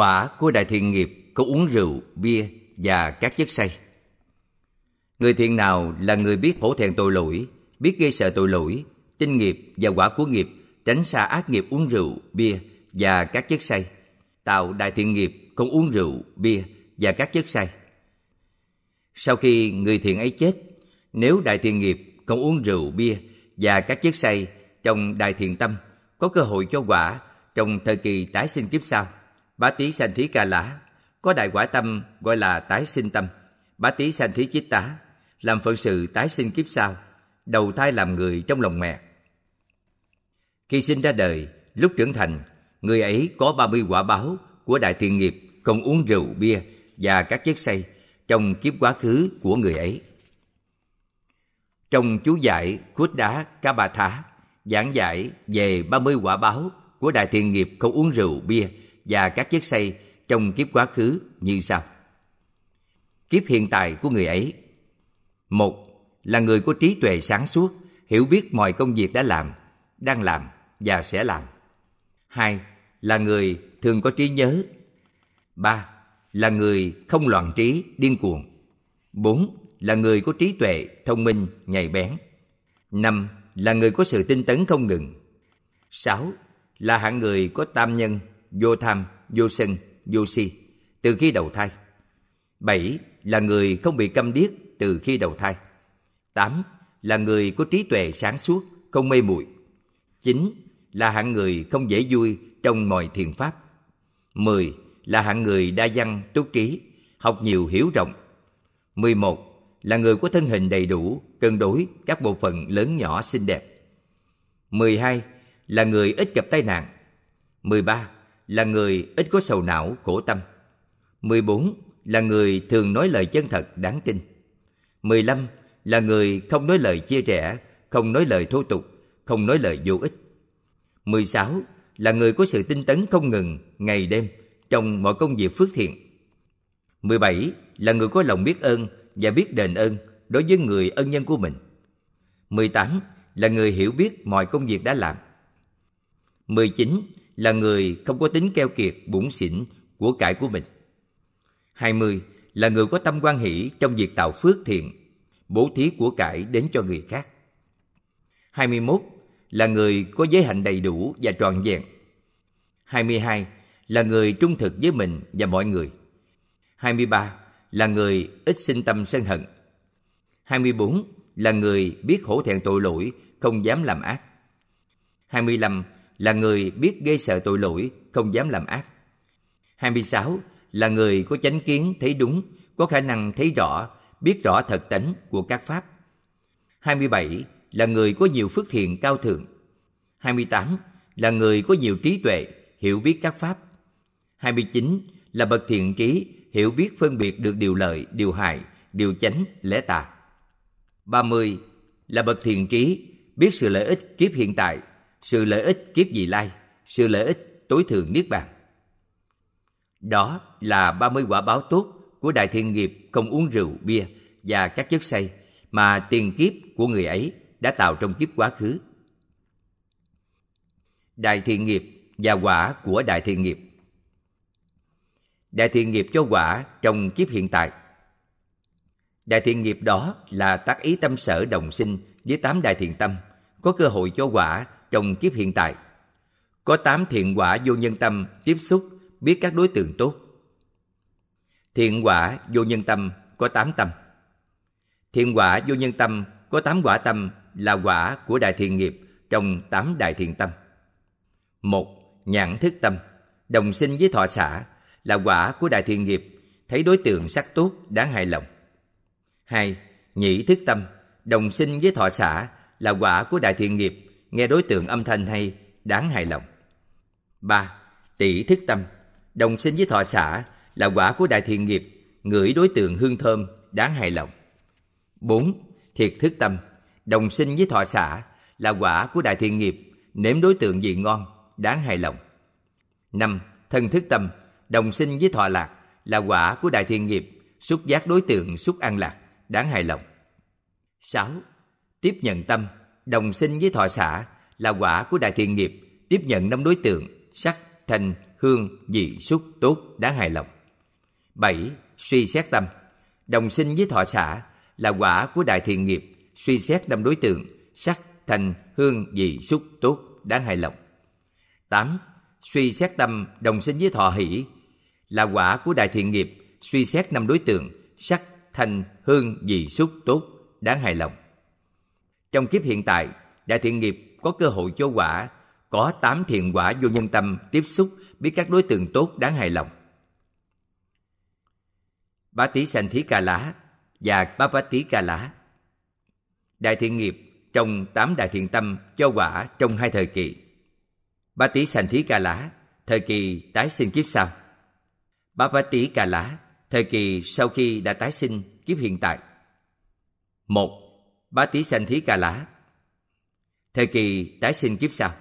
quả của đại thiện nghiệp có uống rượu, bia và các chất say. Người thiện nào là người biết hổ thẹn tội lỗi, biết gây sợ tội lỗi, tinh nghiệp và quả của nghiệp, tránh xa ác nghiệp uống rượu, bia và các chất say, tạo đại thiện nghiệp không uống rượu, bia và các chất say. Sau khi người thiện ấy chết, nếu đại thiện nghiệp không uống rượu, bia và các chất say trong đại thiện tâm có cơ hội cho quả trong thời kỳ tái sinh kiếp sau. Bá tí sanh thí ca lã, có đại quả tâm gọi là tái sinh tâm. Bá tí sanh thí chích tá, làm phận sự tái sinh kiếp sau, đầu thai làm người trong lòng mẹ. Khi sinh ra đời, lúc trưởng thành, người ấy có 30 quả báo của đại thiện nghiệp, không uống rượu, bia và các chất say trong kiếp quá khứ của người ấy. Trong chú giải Khuất Đá Cá Bà Thá, giảng giải về 30 quả báo của đại thiện nghiệp không uống rượu, bia và các vết xây trong kiếp quá khứ như sau. Kiếp hiện tại của người ấy một là người có trí tuệ sáng suốt, hiểu biết mọi công việc đã làm, đang làm và sẽ làm. Hai là người thường có trí nhớ. Ba là người không loạn trí, điên cuồng. Bốn là người có trí tuệ, thông minh, nhạy bén. Năm là người có sự tinh tấn không ngừng. Sáu là hạng người có tam nhân, vô tham, vô sân, vô si từ khi đầu thai. 7. Là người không bị câm điếc từ khi đầu thai. 8. Là người có trí tuệ sáng suốt, không mê muội. 9. Là hạng người không dễ vui trong mọi thiền pháp. 10. Là hạng người đa văn, tốt trí, học nhiều hiểu rộng. 11. Là người có thân hình đầy đủ, cân đối các bộ phận lớn nhỏ xinh đẹp. 12. Là người ít gặp tai nạn. 13 là người ít có sầu não khổ tâm. 14 là người thường nói lời chân thật đáng tin. 15 là người không nói lời chia rẽ, không nói lời thô tục, không nói lời vô ích. 16 là người có sự tinh tấn không ngừng ngày đêm trong mọi công việc phước thiện. 17 là người có lòng biết ơn và biết đền ơn đối với người ân nhân của mình. 18 là người hiểu biết mọi công việc đã làm. 19 là người không có tính keo kiệt, bủn xỉn của cải của mình. 20. Là người có tâm quan hỷ trong việc tạo phước thiện, bố thí của cải đến cho người khác. 21. Là người có giới hạnh đầy đủ và trọn vẹn. 22. Là người trung thực với mình và mọi người. 23. Là người ít sinh tâm sân hận. 24. Là người biết hổ thẹn tội lỗi, không dám làm ác. 25 là người biết gây sợ tội lỗi, không dám làm ác. 26. Là người có chánh kiến thấy đúng, có khả năng thấy rõ, biết rõ thật tánh của các pháp. 27. Là người có nhiều phước thiện cao thượng. 28. Là người có nhiều trí tuệ, hiểu biết các pháp. 29. Là bậc thiện trí, hiểu biết phân biệt được điều lợi, điều hại, điều chánh, lẽ tà. 30. Là bậc thiện trí, biết sự lợi ích kiếp hiện tại sự lợi ích kiếp vị lai, sự lợi ích tối thượng niết bàn. Đó là 30 quả báo tốt của đại thiên nghiệp không uống rượu, bia và các chất say mà tiền kiếp của người ấy đã tạo trong kiếp quá khứ. Đại thiên nghiệp và quả của đại thiên nghiệp Đại thiên nghiệp cho quả trong kiếp hiện tại Đại thiên nghiệp đó là tác ý tâm sở đồng sinh với tám đại thiện tâm, có cơ hội cho quả trong kiếp hiện tại. Có tám thiện quả vô nhân tâm tiếp xúc, biết các đối tượng tốt. Thiện quả vô nhân tâm có tám tâm. Thiện quả vô nhân tâm có tám quả tâm là quả của đại thiện nghiệp trong tám đại thiện tâm. một Nhãn thức tâm, đồng sinh với thọ xã là quả của đại thiện nghiệp, thấy đối tượng sắc tốt đáng hài lòng. hai nhị thức tâm, đồng sinh với thọ xã là quả của đại thiện nghiệp, nghe đối tượng âm thanh hay, đáng hài lòng. 3. Tỷ thức tâm, đồng sinh với thọ xã là quả của đại thiện nghiệp, ngửi đối tượng hương thơm, đáng hài lòng. 4. Thiệt thức tâm, đồng sinh với thọ xã là quả của đại thiện nghiệp, nếm đối tượng vị ngon, đáng hài lòng. 5. Thân thức tâm, đồng sinh với thọ lạc là quả của đại thiện nghiệp, xúc giác đối tượng xúc an lạc, đáng hài lòng. 6. Tiếp nhận tâm, đồng sinh với thọ xả là quả của đại thiện nghiệp tiếp nhận năm đối tượng sắc, thanh, hương, vị, xúc, tốt, đáng hài lòng. 7. Suy xét tâm Đồng sinh với thọ xả là quả của đại thiện nghiệp suy xét năm đối tượng sắc, thanh, hương, vị, xúc, tốt, đáng hài lòng. 8. Suy xét tâm đồng sinh với thọ hỷ là quả của đại thiện nghiệp suy xét năm đối tượng sắc, thanh, hương, vị, xúc, tốt, đáng hài lòng. Trong kiếp hiện tại, đại thiện nghiệp có cơ hội cho quả, có tám thiện quả vô nhân tâm tiếp xúc biết các đối tượng tốt đáng hài lòng. Bá tí sanh thí ca lá và bá bá tí ca lá. Đại thiện nghiệp trong tám đại thiện tâm cho quả trong hai thời kỳ. Bá tí sanh thí ca lá, thời kỳ tái sinh kiếp sau. Bá bá tí ca lá, thời kỳ sau khi đã tái sinh kiếp hiện tại. một bá tí sanh thí ca lã. Thời kỳ tái sinh kiếp sau.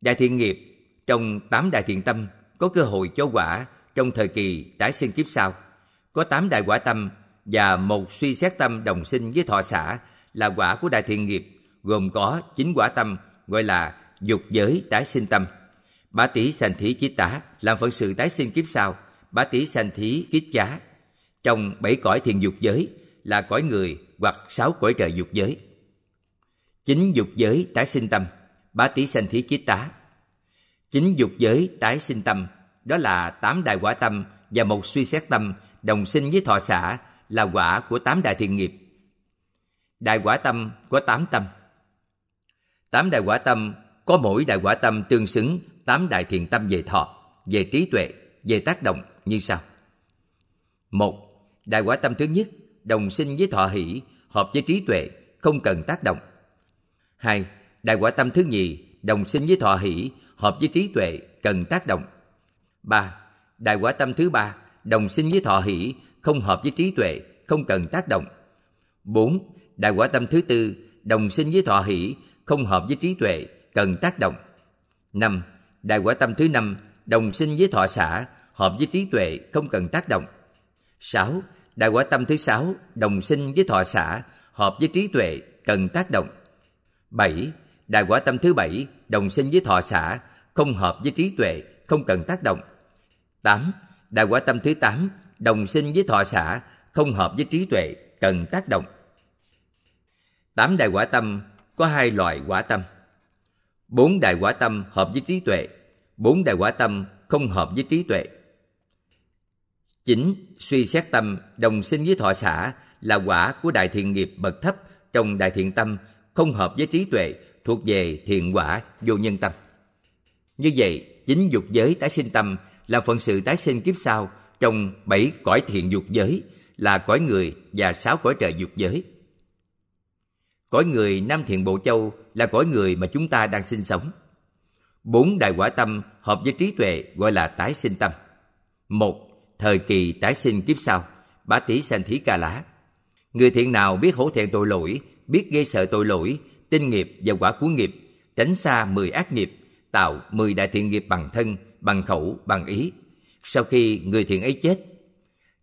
Đại thiện nghiệp trong tám đại thiện tâm có cơ hội cho quả trong thời kỳ tái sinh kiếp sau. Có tám đại quả tâm và một suy xét tâm đồng sinh với thọ xã là quả của đại thiện nghiệp gồm có chín quả tâm gọi là dục giới tái sinh tâm bá tỷ sanh thí kiết tá làm phận sự tái sinh kiếp sau bá tỷ sanh thí kiết giá trong bảy cõi thiền dục giới là cõi người hoặc sáu cõi trời dục giới. Chính dục giới tái sinh tâm, bá tí sanh thí kiết tá. Chính dục giới tái sinh tâm, đó là tám đại quả tâm và một suy xét tâm đồng sinh với thọ xã là quả của tám đại thiện nghiệp. Đại quả tâm có tám tâm. Tám đại quả tâm có mỗi đại quả tâm tương xứng tám đại thiện tâm về thọ, về trí tuệ, về tác động như sau. Một, đại quả tâm thứ nhất đồng sinh với thọ hỷ hợp với trí tuệ, không cần tác động. hai Đại quả tâm thứ nhì, đồng sinh với thọ hỷ, hợp với trí tuệ, cần tác động. ba Đại quả tâm thứ ba, đồng sinh với thọ hỷ, không hợp với trí tuệ, không cần tác động. bốn Đại quả tâm thứ tư, đồng sinh với thọ hỷ, không hợp với trí tuệ, cần tác động. năm Đại quả tâm thứ năm, đồng sinh với thọ xã, hợp với trí tuệ, không cần tác động. sáu đại quả tâm thứ sáu đồng sinh với thọ xã hợp với trí tuệ cần tác động bảy Đại quả tâm thứ bảy đồng sinh với thọ xã không hợp với trí tuệ không cần tác động tám Đại quả tâm thứ tám đồng sinh với thọ xã không hợp với trí tuệ cần tác động tám đại quả tâm có hai loại quả tâm bốn đại quả tâm hợp với trí tuệ bốn đại quả tâm không hợp với trí tuệ Chính suy xét tâm đồng sinh với thọ xã là quả của đại thiện nghiệp bậc thấp trong đại thiện tâm không hợp với trí tuệ thuộc về thiện quả vô nhân tâm. Như vậy, chính dục giới tái sinh tâm là phần sự tái sinh kiếp sau trong bảy cõi thiện dục giới là cõi người và sáu cõi trời dục giới. Cõi người Nam Thiện Bộ Châu là cõi người mà chúng ta đang sinh sống. Bốn đại quả tâm hợp với trí tuệ gọi là tái sinh tâm. Một, thời kỳ tái sinh kiếp sau, bá tí sanh thí ca lá. Người thiện nào biết hổ thẹn tội lỗi, biết gây sợ tội lỗi, tinh nghiệp và quả cuối nghiệp, tránh xa mười ác nghiệp, tạo mười đại thiện nghiệp bằng thân, bằng khẩu, bằng ý. Sau khi người thiện ấy chết,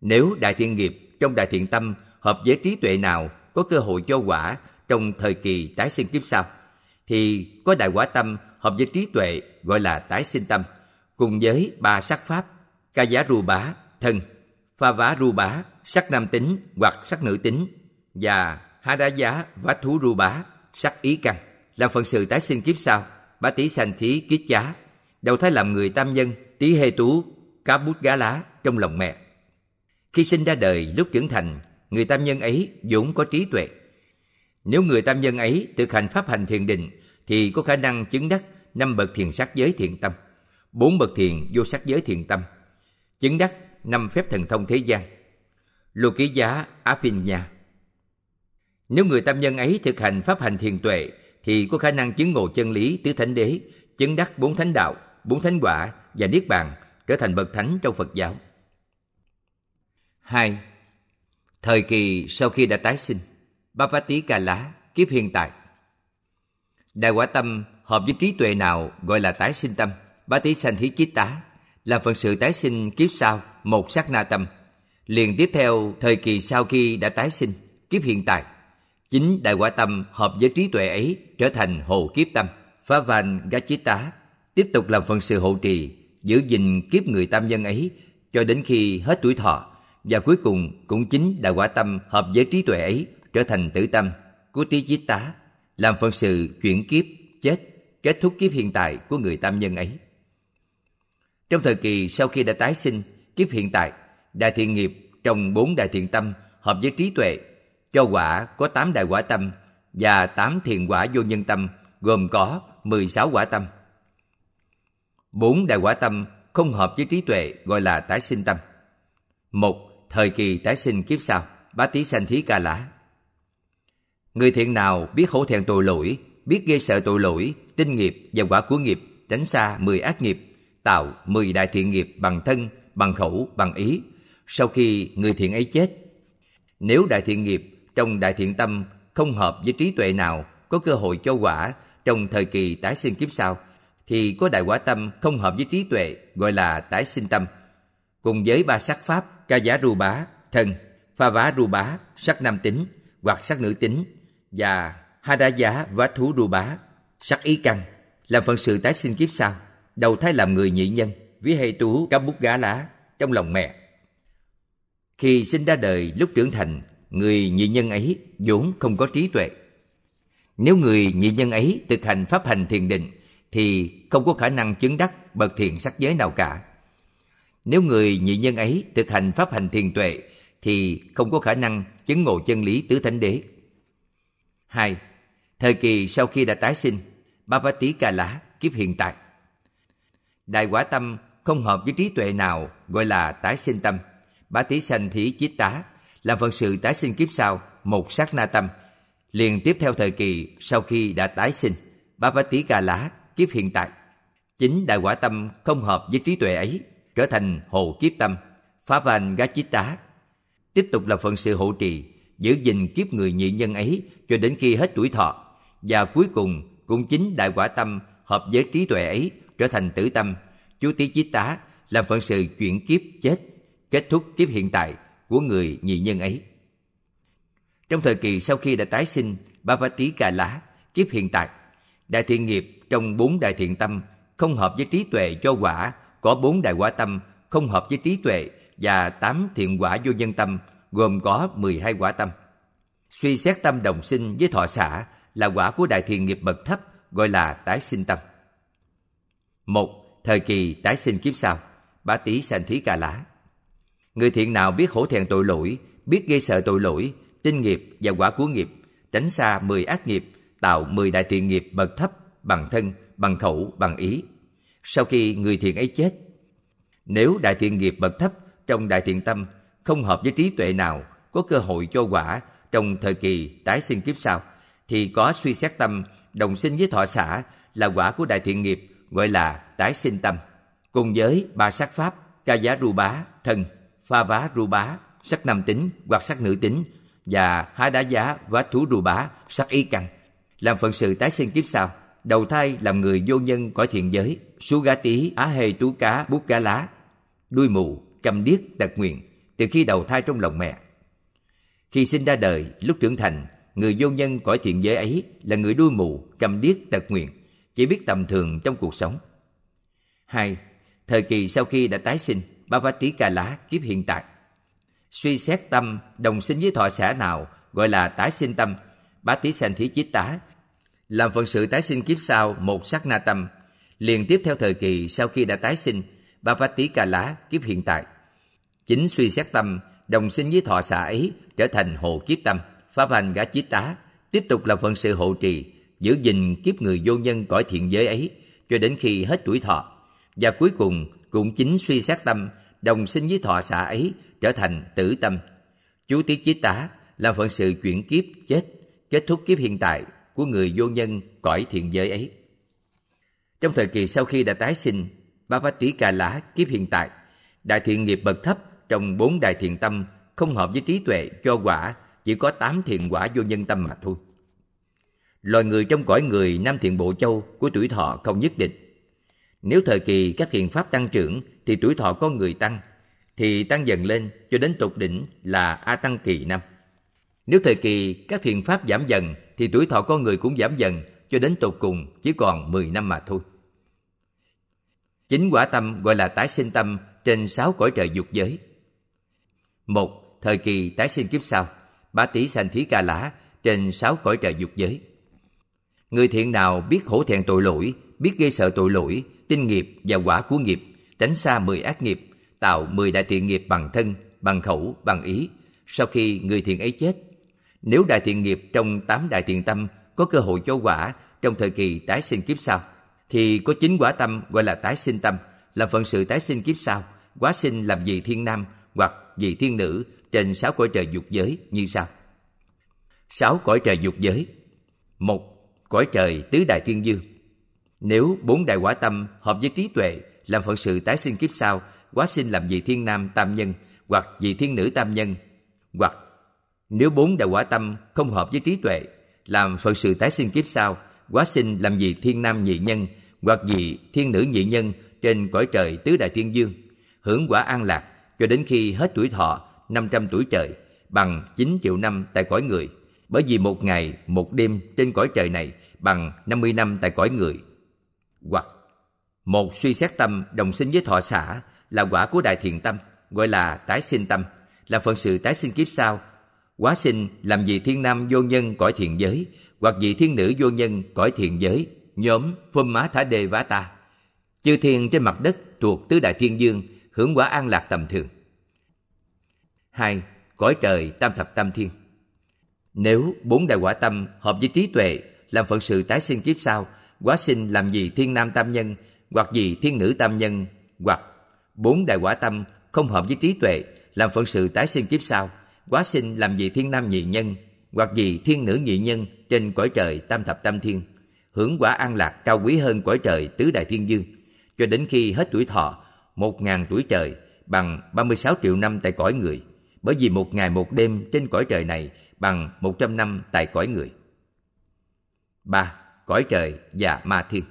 nếu đại thiện nghiệp trong đại thiện tâm hợp với trí tuệ nào có cơ hội cho quả trong thời kỳ tái sinh kiếp sau, thì có đại quả tâm hợp với trí tuệ gọi là tái sinh tâm, cùng với ba sắc pháp, ca giá rù bá, thân, pha vá ru bá, sắc nam tính hoặc sắc nữ tính và ha đá giá vá thú ru bá, sắc ý căn làm phần sự tái sinh kiếp sau bá tí sanh thí kiết giá đầu thai làm người tam nhân tí hê tú cá bút gá lá trong lòng mẹ khi sinh ra đời lúc trưởng thành người tam nhân ấy vốn có trí tuệ nếu người tam nhân ấy thực hành pháp hành thiền định thì có khả năng chứng đắc năm bậc thiền sắc giới thiền tâm bốn bậc thiền vô sắc giới thiền tâm chứng đắc năm phép thần thông thế gian. Lục ký giá Apinya Nếu người tam nhân ấy thực hành pháp hành thiền tuệ thì có khả năng chứng ngộ chân lý tứ thánh đế, chứng đắc bốn thánh đạo, bốn thánh quả và niết bàn trở thành bậc thánh trong Phật giáo. hai Thời kỳ sau khi đã tái sinh Bapati Cà Lá, kiếp hiện tại Đại quả tâm hợp với trí tuệ nào gọi là tái sinh tâm Bá tí sanh thí chí tá là phần sự tái sinh kiếp sau một sát na tâm liền tiếp theo thời kỳ sau khi đã tái sinh kiếp hiện tại chính đại quả tâm hợp với trí tuệ ấy trở thành hồ kiếp tâm phá van gachita tiếp tục làm phần sự hộ trì giữ gìn kiếp người tam nhân ấy cho đến khi hết tuổi thọ và cuối cùng cũng chính đại quả tâm hợp với trí tuệ ấy trở thành tử tâm của tí chí tá làm phần sự chuyển kiếp chết kết thúc kiếp hiện tại của người tam nhân ấy trong thời kỳ sau khi đã tái sinh kiếp hiện tại, đại thiện nghiệp trong bốn đại thiện tâm hợp với trí tuệ, cho quả có tám đại quả tâm và tám thiện quả vô nhân tâm, gồm có 16 quả tâm. Bốn đại quả tâm không hợp với trí tuệ gọi là tái sinh tâm. Một, thời kỳ tái sinh kiếp sau, bá tí sanh thí ca lã. Người thiện nào biết hổ thẹn tội lỗi, biết gây sợ tội lỗi, tinh nghiệp và quả của nghiệp, tránh xa mười ác nghiệp, tạo mười đại thiện nghiệp bằng thân, bằng khẩu, bằng ý, sau khi người thiện ấy chết. Nếu đại thiện nghiệp trong đại thiện tâm không hợp với trí tuệ nào có cơ hội cho quả trong thời kỳ tái sinh kiếp sau, thì có đại quả tâm không hợp với trí tuệ gọi là tái sinh tâm. Cùng với ba sắc pháp, ca giả ru bá, thân, pha bá ru bá, sắc nam tính hoặc sắc nữ tính và ha đa giá và thú ru bá, sắc ý căn làm phận sự tái sinh kiếp sau, đầu thai làm người nhị nhân với hệ tú cá bút gá lá trong lòng mẹ. Khi sinh ra đời lúc trưởng thành, người nhị nhân ấy vốn không có trí tuệ. Nếu người nhị nhân ấy thực hành pháp hành thiền định thì không có khả năng chứng đắc bậc thiền sắc giới nào cả. Nếu người nhị nhân ấy thực hành pháp hành thiền tuệ thì không có khả năng chứng ngộ chân lý tứ thánh đế. 2. Thời kỳ sau khi đã tái sinh, ba Bapati Ca Lá kiếp hiện tại. Đại quả tâm không hợp với trí tuệ nào gọi là tái sinh tâm bá tí sanh thí chiết tá làm phần sự tái sinh kiếp sau một sát na tâm liền tiếp theo thời kỳ sau khi đã tái sinh bá bá tí ca lá kiếp hiện tại chính đại quả tâm không hợp với trí tuệ ấy trở thành hồ kiếp tâm phá van gá chiết tá tiếp tục là phần sự hộ trì giữ gìn kiếp người nhị nhân ấy cho đến khi hết tuổi thọ và cuối cùng cũng chính đại quả tâm hợp với trí tuệ ấy trở thành tử tâm chú tí chí tá làm phận sự chuyển kiếp chết, kết thúc kiếp hiện tại của người nhị nhân ấy. Trong thời kỳ sau khi đã tái sinh ba Bapati Cà Lá, kiếp hiện tại, đại thiện nghiệp trong bốn đại thiện tâm không hợp với trí tuệ cho quả, có bốn đại quả tâm không hợp với trí tuệ và tám thiện quả vô nhân tâm gồm có 12 quả tâm. Suy xét tâm đồng sinh với thọ xả là quả của đại thiện nghiệp bậc thấp gọi là tái sinh tâm. một thời kỳ tái sinh kiếp sau, bá tí sanh thí cà lá. Người thiện nào biết hổ thẹn tội lỗi, biết gây sợ tội lỗi, tinh nghiệp và quả của nghiệp, tránh xa mười ác nghiệp, tạo mười đại thiện nghiệp bậc thấp bằng thân, bằng khẩu, bằng ý. Sau khi người thiện ấy chết, nếu đại thiện nghiệp bậc thấp trong đại thiện tâm không hợp với trí tuệ nào có cơ hội cho quả trong thời kỳ tái sinh kiếp sau, thì có suy xét tâm đồng sinh với thọ xã là quả của đại thiện nghiệp gọi là tái sinh tâm cùng với ba sắc pháp ca giá ru bá thân pha vá ru bá sắc nam tính hoặc sắc nữ tính và há đá giá vá thú ru bá sắc ý căn làm phận sự tái sinh kiếp sau đầu thai làm người vô nhân cõi thiện giới sú gá tí á hề tú cá bút cá lá đuôi mù cầm điếc tật nguyền từ khi đầu thai trong lòng mẹ khi sinh ra đời lúc trưởng thành người vô nhân cõi thiện giới ấy là người đuôi mù cầm điếc tật nguyền chỉ biết tầm thường trong cuộc sống 2. Thời kỳ sau khi đã tái sinh, Bhavati Lá kiếp hiện tại. Suy xét tâm đồng sinh với thọ xã nào gọi là tái sinh tâm, bá tí sanh thí Chí tá, làm phận sự tái sinh kiếp sau một sắc na tâm, liền tiếp theo thời kỳ sau khi đã tái sinh, Bhavati Lá kiếp hiện tại. Chính suy xét tâm đồng sinh với thọ xã ấy trở thành hộ kiếp tâm, pháp hành gã Chí tá, tiếp tục làm phận sự hộ trì, giữ gìn kiếp người vô nhân cõi thiện giới ấy cho đến khi hết tuổi thọ và cuối cùng cũng chính suy sát tâm đồng sinh với thọ xạ ấy trở thành tử tâm. Chú tiết chí tá là phận sự chuyển kiếp chết, kết thúc kiếp hiện tại của người vô nhân cõi thiện giới ấy. Trong thời kỳ sau khi đã tái sinh, ba bát tí cà lá kiếp hiện tại, đại thiện nghiệp bậc thấp trong bốn đại thiện tâm không hợp với trí tuệ cho quả chỉ có tám thiện quả vô nhân tâm mà thôi. Loài người trong cõi người nam thiện bộ châu của tuổi thọ không nhất định, nếu thời kỳ các thiền pháp tăng trưởng thì tuổi thọ con người tăng, thì tăng dần lên cho đến tục đỉnh là A Tăng Kỳ năm. Nếu thời kỳ các thiền pháp giảm dần thì tuổi thọ con người cũng giảm dần cho đến tục cùng chỉ còn 10 năm mà thôi. Chính quả tâm gọi là tái sinh tâm trên sáu cõi trời dục giới. Một, thời kỳ tái sinh kiếp sau, bá tỷ sanh thí ca lã trên sáu cõi trời dục giới. Người thiện nào biết hổ thẹn tội lỗi, biết gây sợ tội lỗi, tinh nghiệp và quả của nghiệp, tránh xa mười ác nghiệp, tạo mười đại thiện nghiệp bằng thân, bằng khẩu, bằng ý, sau khi người thiện ấy chết. Nếu đại thiện nghiệp trong tám đại thiện tâm có cơ hội cho quả trong thời kỳ tái sinh kiếp sau, thì có chính quả tâm gọi là tái sinh tâm, là phận sự tái sinh kiếp sau, quá sinh làm vị thiên nam hoặc vị thiên nữ trên sáu cõi trời dục giới như sau. Sáu cõi trời dục giới một Cõi trời tứ đại thiên dương nếu bốn đại quả tâm hợp với trí tuệ làm phận sự tái sinh kiếp sau, quá sinh làm vị thiên nam tam nhân hoặc vị thiên nữ tam nhân, hoặc nếu bốn đại quả tâm không hợp với trí tuệ làm phận sự tái sinh kiếp sau, quá sinh làm vị thiên nam nhị nhân hoặc vị thiên nữ nhị nhân trên cõi trời tứ đại thiên dương, hưởng quả an lạc cho đến khi hết tuổi thọ 500 tuổi trời bằng 9 triệu năm tại cõi người. Bởi vì một ngày, một đêm trên cõi trời này bằng 50 năm tại cõi người – hoặc một suy xét tâm đồng sinh với thọ xả là quả của đại thiện tâm, gọi là tái sinh tâm, là phận sự tái sinh kiếp sau. Quá sinh làm gì thiên nam vô nhân cõi thiện giới, hoặc vị thiên nữ vô nhân cõi thiện giới, nhóm phum má thả đề vá ta. Chư thiên trên mặt đất thuộc tứ đại thiên dương, hưởng quả an lạc tầm thường. hai Cõi trời tam thập tam thiên Nếu bốn đại quả tâm hợp với trí tuệ làm phận sự tái sinh kiếp sau quá sinh làm gì thiên nam tam nhân hoặc gì thiên nữ tam nhân hoặc bốn đại quả tâm không hợp với trí tuệ làm phận sự tái sinh kiếp sau quá sinh làm gì thiên nam nhị nhân hoặc gì thiên nữ nhị nhân trên cõi trời tam thập tam thiên hưởng quả an lạc cao quý hơn cõi trời tứ đại thiên dương cho đến khi hết tuổi thọ một ngàn tuổi trời bằng 36 triệu năm tại cõi người bởi vì một ngày một đêm trên cõi trời này bằng 100 năm tại cõi người. 3 cõi trời và ma thiên.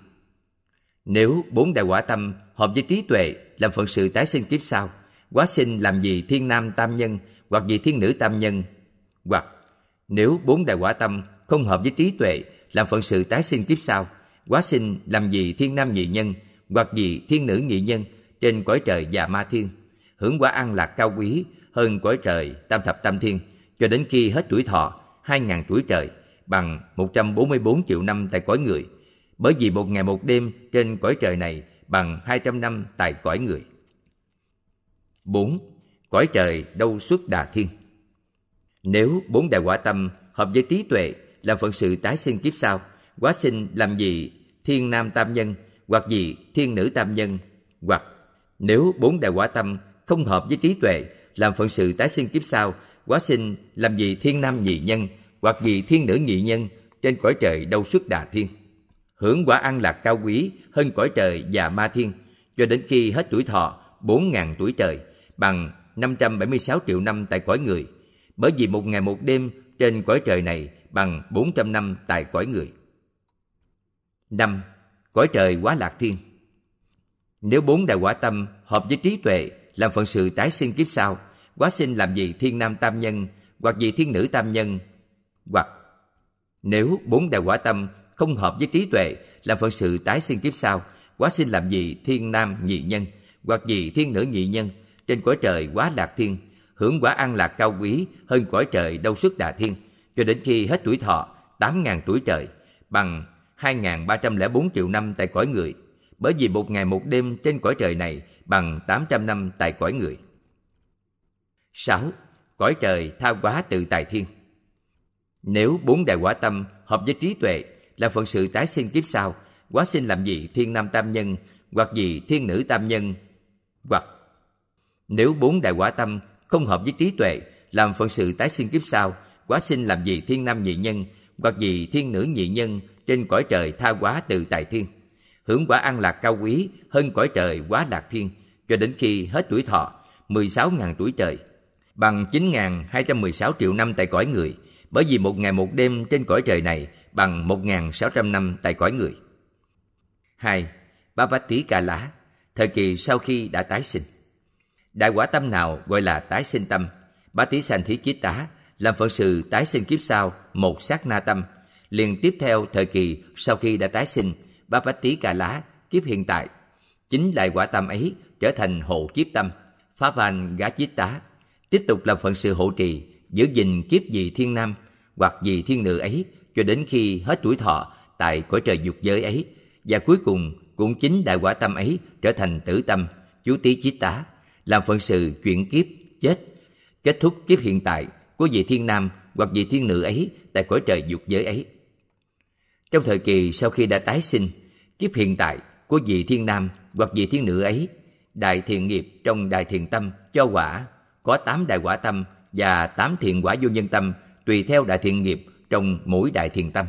Nếu bốn đại quả tâm hợp với trí tuệ làm phận sự tái sinh kiếp sau, quá sinh làm gì thiên nam tam nhân hoặc vì thiên nữ tam nhân, hoặc nếu bốn đại quả tâm không hợp với trí tuệ làm phận sự tái sinh kiếp sau, quá sinh làm gì thiên nam nhị nhân hoặc vì thiên nữ nhị nhân trên cõi trời và ma thiên, hưởng quả ăn lạc cao quý hơn cõi trời tam thập tam thiên cho đến khi hết tuổi thọ hai ngàn tuổi trời bằng 144 triệu năm tại cõi người, bởi vì một ngày một đêm trên cõi trời này bằng 200 năm tại cõi người. 4. Cõi trời đâu xuất đà thiên Nếu bốn đại quả tâm hợp với trí tuệ làm phận sự tái sinh kiếp sau, quá sinh làm gì thiên nam tam nhân hoặc gì thiên nữ tam nhân hoặc nếu bốn đại quả tâm không hợp với trí tuệ làm phận sự tái sinh kiếp sau quá sinh làm gì thiên nam nhị nhân hoặc vì thiên nữ nhị nhân trên cõi trời đâu xuất đà thiên hưởng quả ăn lạc cao quý hơn cõi trời và ma thiên cho đến khi hết tuổi thọ bốn ngàn tuổi trời bằng năm trăm bảy mươi sáu triệu năm tại cõi người bởi vì một ngày một đêm trên cõi trời này bằng bốn trăm năm tại cõi người. năm Cõi trời quá lạc thiên Nếu bốn đại quả tâm hợp với trí tuệ làm phận sự tái sinh kiếp sau, quá sinh làm gì thiên nam tam nhân hoặc vì thiên nữ tam nhân hoặc nếu bốn đại quả tâm không hợp với trí tuệ làm phận sự tái sinh kiếp sau, quá sinh làm gì thiên nam nhị nhân, hoặc gì thiên nữ nhị nhân, trên cõi trời quá lạc thiên, hưởng quả ăn lạc cao quý hơn cõi trời đâu xuất đà thiên, cho đến khi hết tuổi thọ tám ngàn tuổi trời, bằng hai ngàn ba trăm lẻ bốn triệu năm tại cõi người, bởi vì một ngày một đêm trên cõi trời này bằng tám trăm năm tại cõi người. sáu Cõi trời tha quá tự tài thiên nếu bốn đại quả tâm hợp với trí tuệ là phận sự tái sinh kiếp sau, quá sinh làm gì thiên nam tam nhân hoặc gì thiên nữ tam nhân hoặc nếu bốn đại quả tâm không hợp với trí tuệ làm phận sự tái sinh kiếp sau quá sinh làm gì thiên nam nhị nhân hoặc gì thiên nữ nhị nhân trên cõi trời tha quá từ tài thiên hưởng quả an lạc cao quý hơn cõi trời quá lạc thiên cho đến khi hết tuổi thọ 16.000 tuổi trời bằng 9.216 triệu năm tại cõi người bởi vì một ngày một đêm trên cõi trời này bằng 1.600 năm tại cõi người. 2. ca lá thời kỳ sau khi đã tái sinh. Đại quả tâm nào gọi là tái sinh tâm? Bá tí sanh thí chí tá làm phận sự tái sinh kiếp sau một sát na tâm. Liền tiếp theo thời kỳ sau khi đã tái sinh, ba bát tí cà lá kiếp hiện tại. Chính lại quả tâm ấy trở thành hộ kiếp tâm, pháp van gá chí tá. Tiếp tục làm phận sự hộ trì giữ gìn kiếp gì thiên nam hoặc gì thiên nữ ấy cho đến khi hết tuổi thọ tại cõi trời dục giới ấy và cuối cùng cũng chính đại quả tâm ấy trở thành tử tâm chú tí chí tá làm phận sự chuyển kiếp chết kết thúc kiếp hiện tại của vị thiên nam hoặc vị thiên nữ ấy tại cõi trời dục giới ấy trong thời kỳ sau khi đã tái sinh kiếp hiện tại của vị thiên nam hoặc vị thiên nữ ấy đại thiện nghiệp trong đại thiện tâm cho quả có tám đại quả tâm và tám thiện quả vô nhân tâm tùy theo đại thiện nghiệp trong mỗi đại thiện tâm.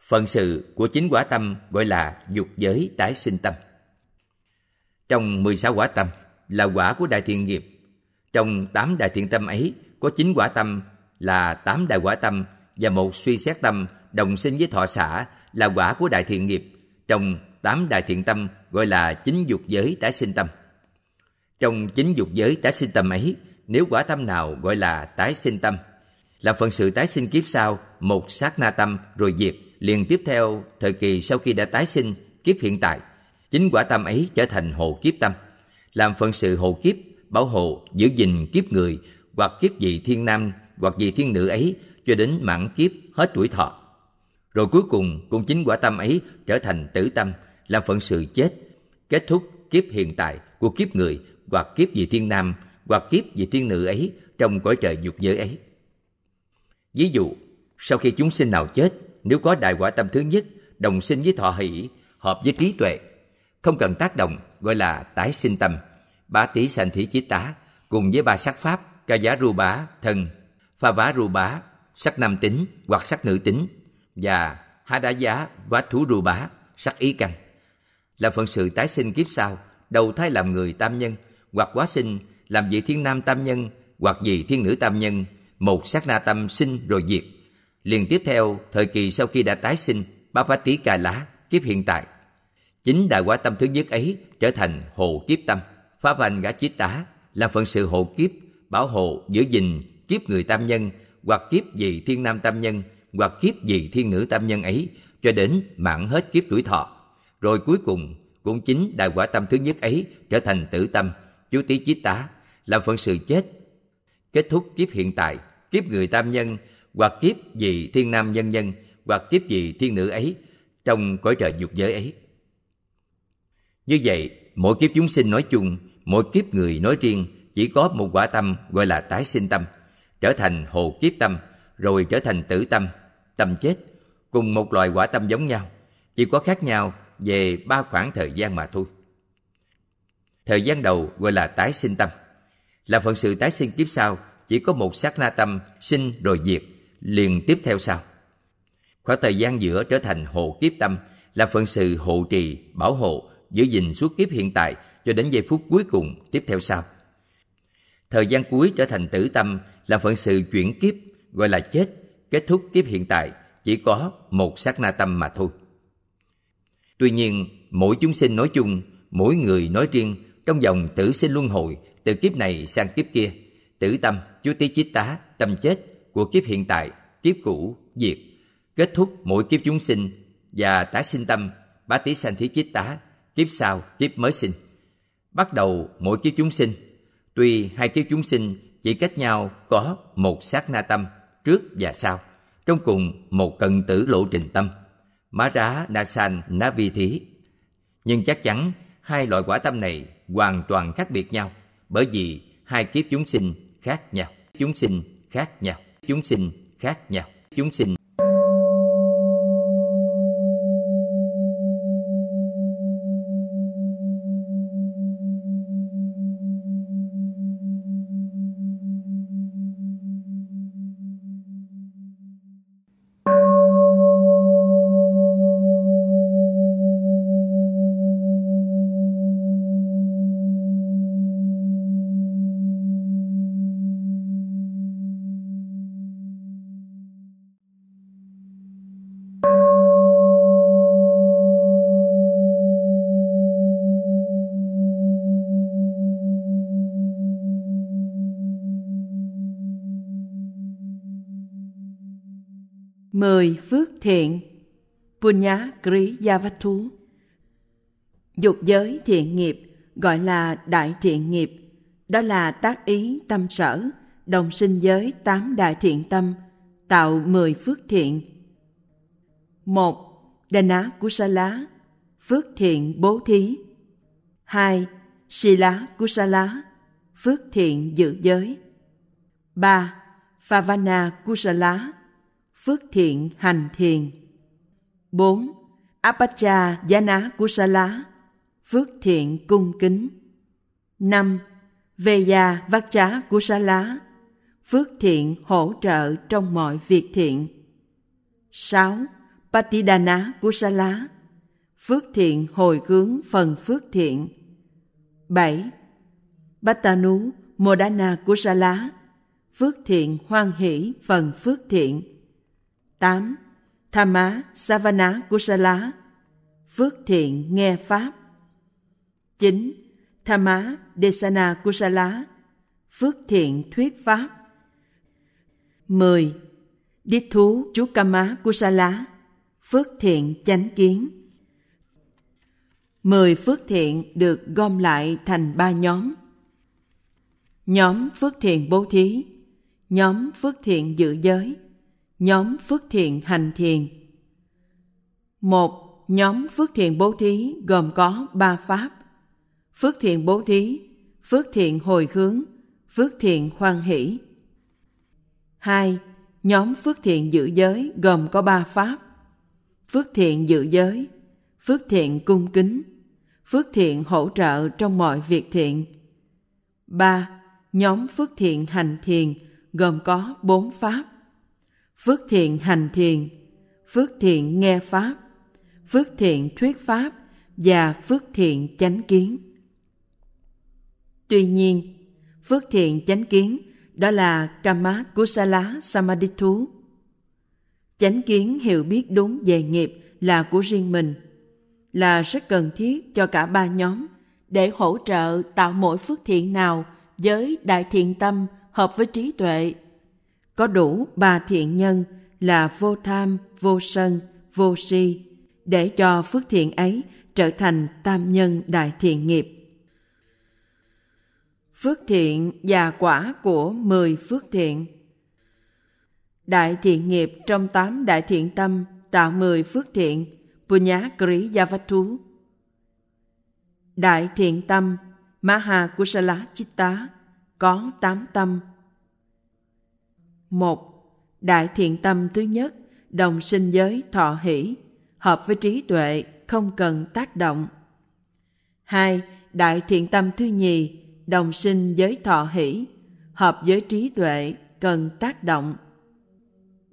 Phần sự của chính quả tâm gọi là dục giới tái sinh tâm. Trong 16 quả tâm là quả của đại thiện nghiệp. Trong 8 đại thiện tâm ấy có 9 quả tâm là 8 đại quả tâm và một suy xét tâm đồng sinh với thọ xã là quả của đại thiện nghiệp. Trong 8 đại thiện tâm gọi là chính dục giới tái sinh tâm. Trong chính dục giới tái sinh tâm ấy nếu quả tâm nào gọi là tái sinh tâm là phần sự tái sinh kiếp sau một sát na tâm rồi diệt liền tiếp theo thời kỳ sau khi đã tái sinh kiếp hiện tại chính quả tâm ấy trở thành hộ kiếp tâm làm phần sự hộ kiếp bảo hộ giữ gìn kiếp người hoặc kiếp vị thiên nam hoặc vị thiên nữ ấy cho đến mãn kiếp hết tuổi thọ rồi cuối cùng cũng chính quả tâm ấy trở thành tử tâm làm phận sự chết kết thúc kiếp hiện tại của kiếp người hoặc kiếp vị thiên nam hoặc kiếp vị thiên nữ ấy trong cõi trời dục giới ấy. Ví dụ, sau khi chúng sinh nào chết, nếu có đại quả tâm thứ nhất, đồng sinh với thọ hỷ, hợp với trí tuệ, không cần tác động, gọi là tái sinh tâm, bá tỷ sanh thí chí tá, cùng với ba sắc pháp, ca giá ru bá, thân, pha bá ru bá, sắc nam tính hoặc sắc nữ tính, và ha đá giá và thú ru bá, sắc ý căn là phận sự tái sinh kiếp sau đầu thai làm người tam nhân hoặc quá sinh làm vị thiên nam tam nhân hoặc vị thiên nữ tam nhân, một sát na tâm sinh rồi diệt. Liền tiếp theo, thời kỳ sau khi đã tái sinh, ba phá tí cà lá, kiếp hiện tại. Chính đại quả tâm thứ nhất ấy trở thành hộ kiếp tâm, pháp hành gã chí tá, làm phận sự hộ kiếp, bảo hộ, giữ gìn kiếp người tam nhân, hoặc kiếp vị thiên nam tam nhân, hoặc kiếp vị thiên nữ tam nhân ấy, cho đến mãn hết kiếp tuổi thọ. Rồi cuối cùng, cũng chính đại quả tâm thứ nhất ấy trở thành tử tâm, chú tý chí tá, làm phận sự chết kết thúc kiếp hiện tại kiếp người tam nhân hoặc kiếp vị thiên nam nhân nhân hoặc kiếp vị thiên nữ ấy trong cõi trời dục giới ấy như vậy mỗi kiếp chúng sinh nói chung mỗi kiếp người nói riêng chỉ có một quả tâm gọi là tái sinh tâm trở thành hồ kiếp tâm rồi trở thành tử tâm tâm chết cùng một loại quả tâm giống nhau chỉ có khác nhau về ba khoảng thời gian mà thôi thời gian đầu gọi là tái sinh tâm là phần sự tái sinh kiếp sau, chỉ có một sát na tâm sinh rồi diệt, liền tiếp theo sau. Khoảng thời gian giữa trở thành hộ kiếp tâm là phần sự hộ trì, bảo hộ, giữ gìn suốt kiếp hiện tại cho đến giây phút cuối cùng tiếp theo sau. Thời gian cuối trở thành tử tâm là phần sự chuyển kiếp, gọi là chết, kết thúc kiếp hiện tại chỉ có một sát na tâm mà thôi. Tuy nhiên, mỗi chúng sinh nói chung, mỗi người nói riêng trong dòng tử sinh luân hồi từ kiếp này sang kiếp kia tử tâm chú tí chít tá tâm chết của kiếp hiện tại kiếp cũ diệt kết thúc mỗi kiếp chúng sinh và tái sinh tâm bá tí sanh thí chít tá kiếp sau kiếp mới sinh bắt đầu mỗi kiếp chúng sinh tuy hai kiếp chúng sinh chỉ cách nhau có một sát na tâm trước và sau trong cùng một cận tử lộ trình tâm má rá na san na vi thí nhưng chắc chắn hai loại quả tâm này hoàn toàn khác biệt nhau bởi vì hai kiếp chúng sinh khác nhau, chúng sinh khác nhau, chúng sinh khác nhau, chúng sinh thiện Punya Kriyavattu Dục giới thiện nghiệp gọi là đại thiện nghiệp, đó là tác ý tâm sở, đồng sinh giới tám đại thiện tâm, tạo mười phước thiện. một Đana Kusala Phước thiện bố thí hai Sila Kusala Phước thiện giữ giới ba Favana Kusala phước thiện hành thiền. 4. Apacha Dana Kusala Phước thiện cung kính 5. Veya Vachá Kusala Phước thiện hỗ trợ trong mọi việc thiện 6. Patidana Kusala Phước thiện hồi hướng phần phước thiện 7. Batanu Modana Kusala Phước thiện hoan hỷ phần phước thiện 8. Tham má Savana Kusala Phước thiện nghe Pháp 9. Tham má Desana Kusala Phước thiện thuyết Pháp 10. Đích thú chú ca Kama Kusala Phước thiện chánh kiến Mười phước thiện được gom lại thành ba nhóm. Nhóm phước thiện bố thí, nhóm phước thiện giữ giới, Nhóm phước thiện hành thiền một Nhóm phước thiện bố thí gồm có ba pháp Phước thiện bố thí, phước thiện hồi hướng, phước thiện hoan hỷ hai Nhóm phước thiện giữ giới gồm có ba pháp Phước thiện giữ giới, phước thiện cung kính, phước thiện hỗ trợ trong mọi việc thiện ba Nhóm phước thiện hành thiền gồm có bốn pháp phước thiện hành thiền, phước thiện nghe pháp, phước thiện thuyết pháp và phước thiện chánh kiến. Tuy nhiên, phước thiện chánh kiến đó là Kama Kusala Samadhitu. Chánh kiến hiểu biết đúng về nghiệp là của riêng mình, là rất cần thiết cho cả ba nhóm để hỗ trợ tạo mỗi phước thiện nào với đại thiện tâm hợp với trí tuệ có đủ ba thiện nhân là vô tham, vô sân, vô si để cho phước thiện ấy trở thành tam nhân đại thiện nghiệp. Phước thiện và quả của mười phước thiện Đại thiện nghiệp trong tám đại thiện tâm tạo mười phước thiện Punya Kri Yavattu Đại thiện tâm Maha Kusala Chitta có tám tâm một Đại thiện tâm thứ nhất, đồng sinh giới thọ hỷ, hợp với trí tuệ, không cần tác động. hai Đại thiện tâm thứ nhì, đồng sinh giới thọ hỷ, hợp với trí tuệ, cần tác động.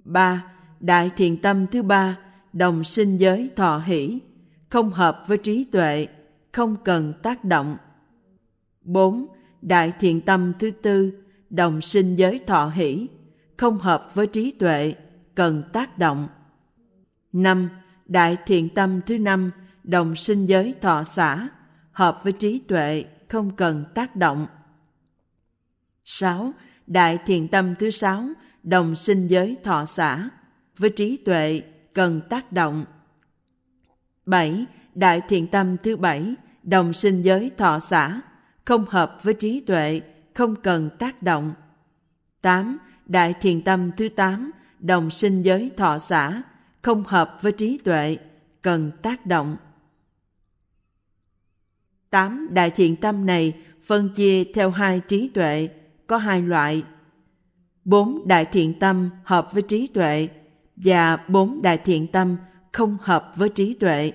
ba Đại thiện tâm thứ ba, đồng sinh giới thọ hỷ, không hợp với trí tuệ, không cần tác động. bốn Đại thiện tâm thứ tư, đồng sinh giới thọ hỷ, không hợp với trí tuệ, cần tác động. năm Đại thiện tâm thứ năm, đồng sinh giới thọ xã, hợp với trí tuệ, không cần tác động. sáu Đại thiện tâm thứ sáu, đồng sinh giới thọ xã, với trí tuệ, cần tác động. bảy Đại thiện tâm thứ bảy, đồng sinh giới thọ xã, không hợp với trí tuệ, không cần tác động. tám đại thiền tâm thứ tám đồng sinh giới thọ xã, không hợp với trí tuệ, cần tác động. Tám đại thiện tâm này phân chia theo hai trí tuệ, có hai loại. Bốn đại thiện tâm hợp với trí tuệ và bốn đại thiện tâm không hợp với trí tuệ.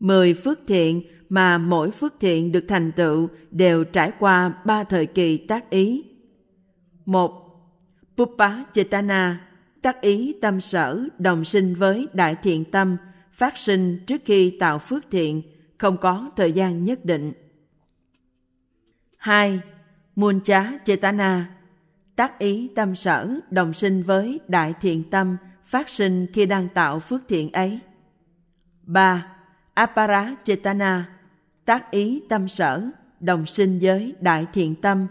Mười phước thiện mà mỗi phước thiện được thành tựu đều trải qua ba thời kỳ tác ý 1. Pupa Chetana, tác ý tâm sở, đồng sinh với đại thiện tâm, phát sinh trước khi tạo phước thiện, không có thời gian nhất định. 2. Muncha Chetana, tác ý tâm sở, đồng sinh với đại thiện tâm, phát sinh khi đang tạo phước thiện ấy. 3. Apara Chetana, tác ý tâm sở, đồng sinh với đại thiện tâm,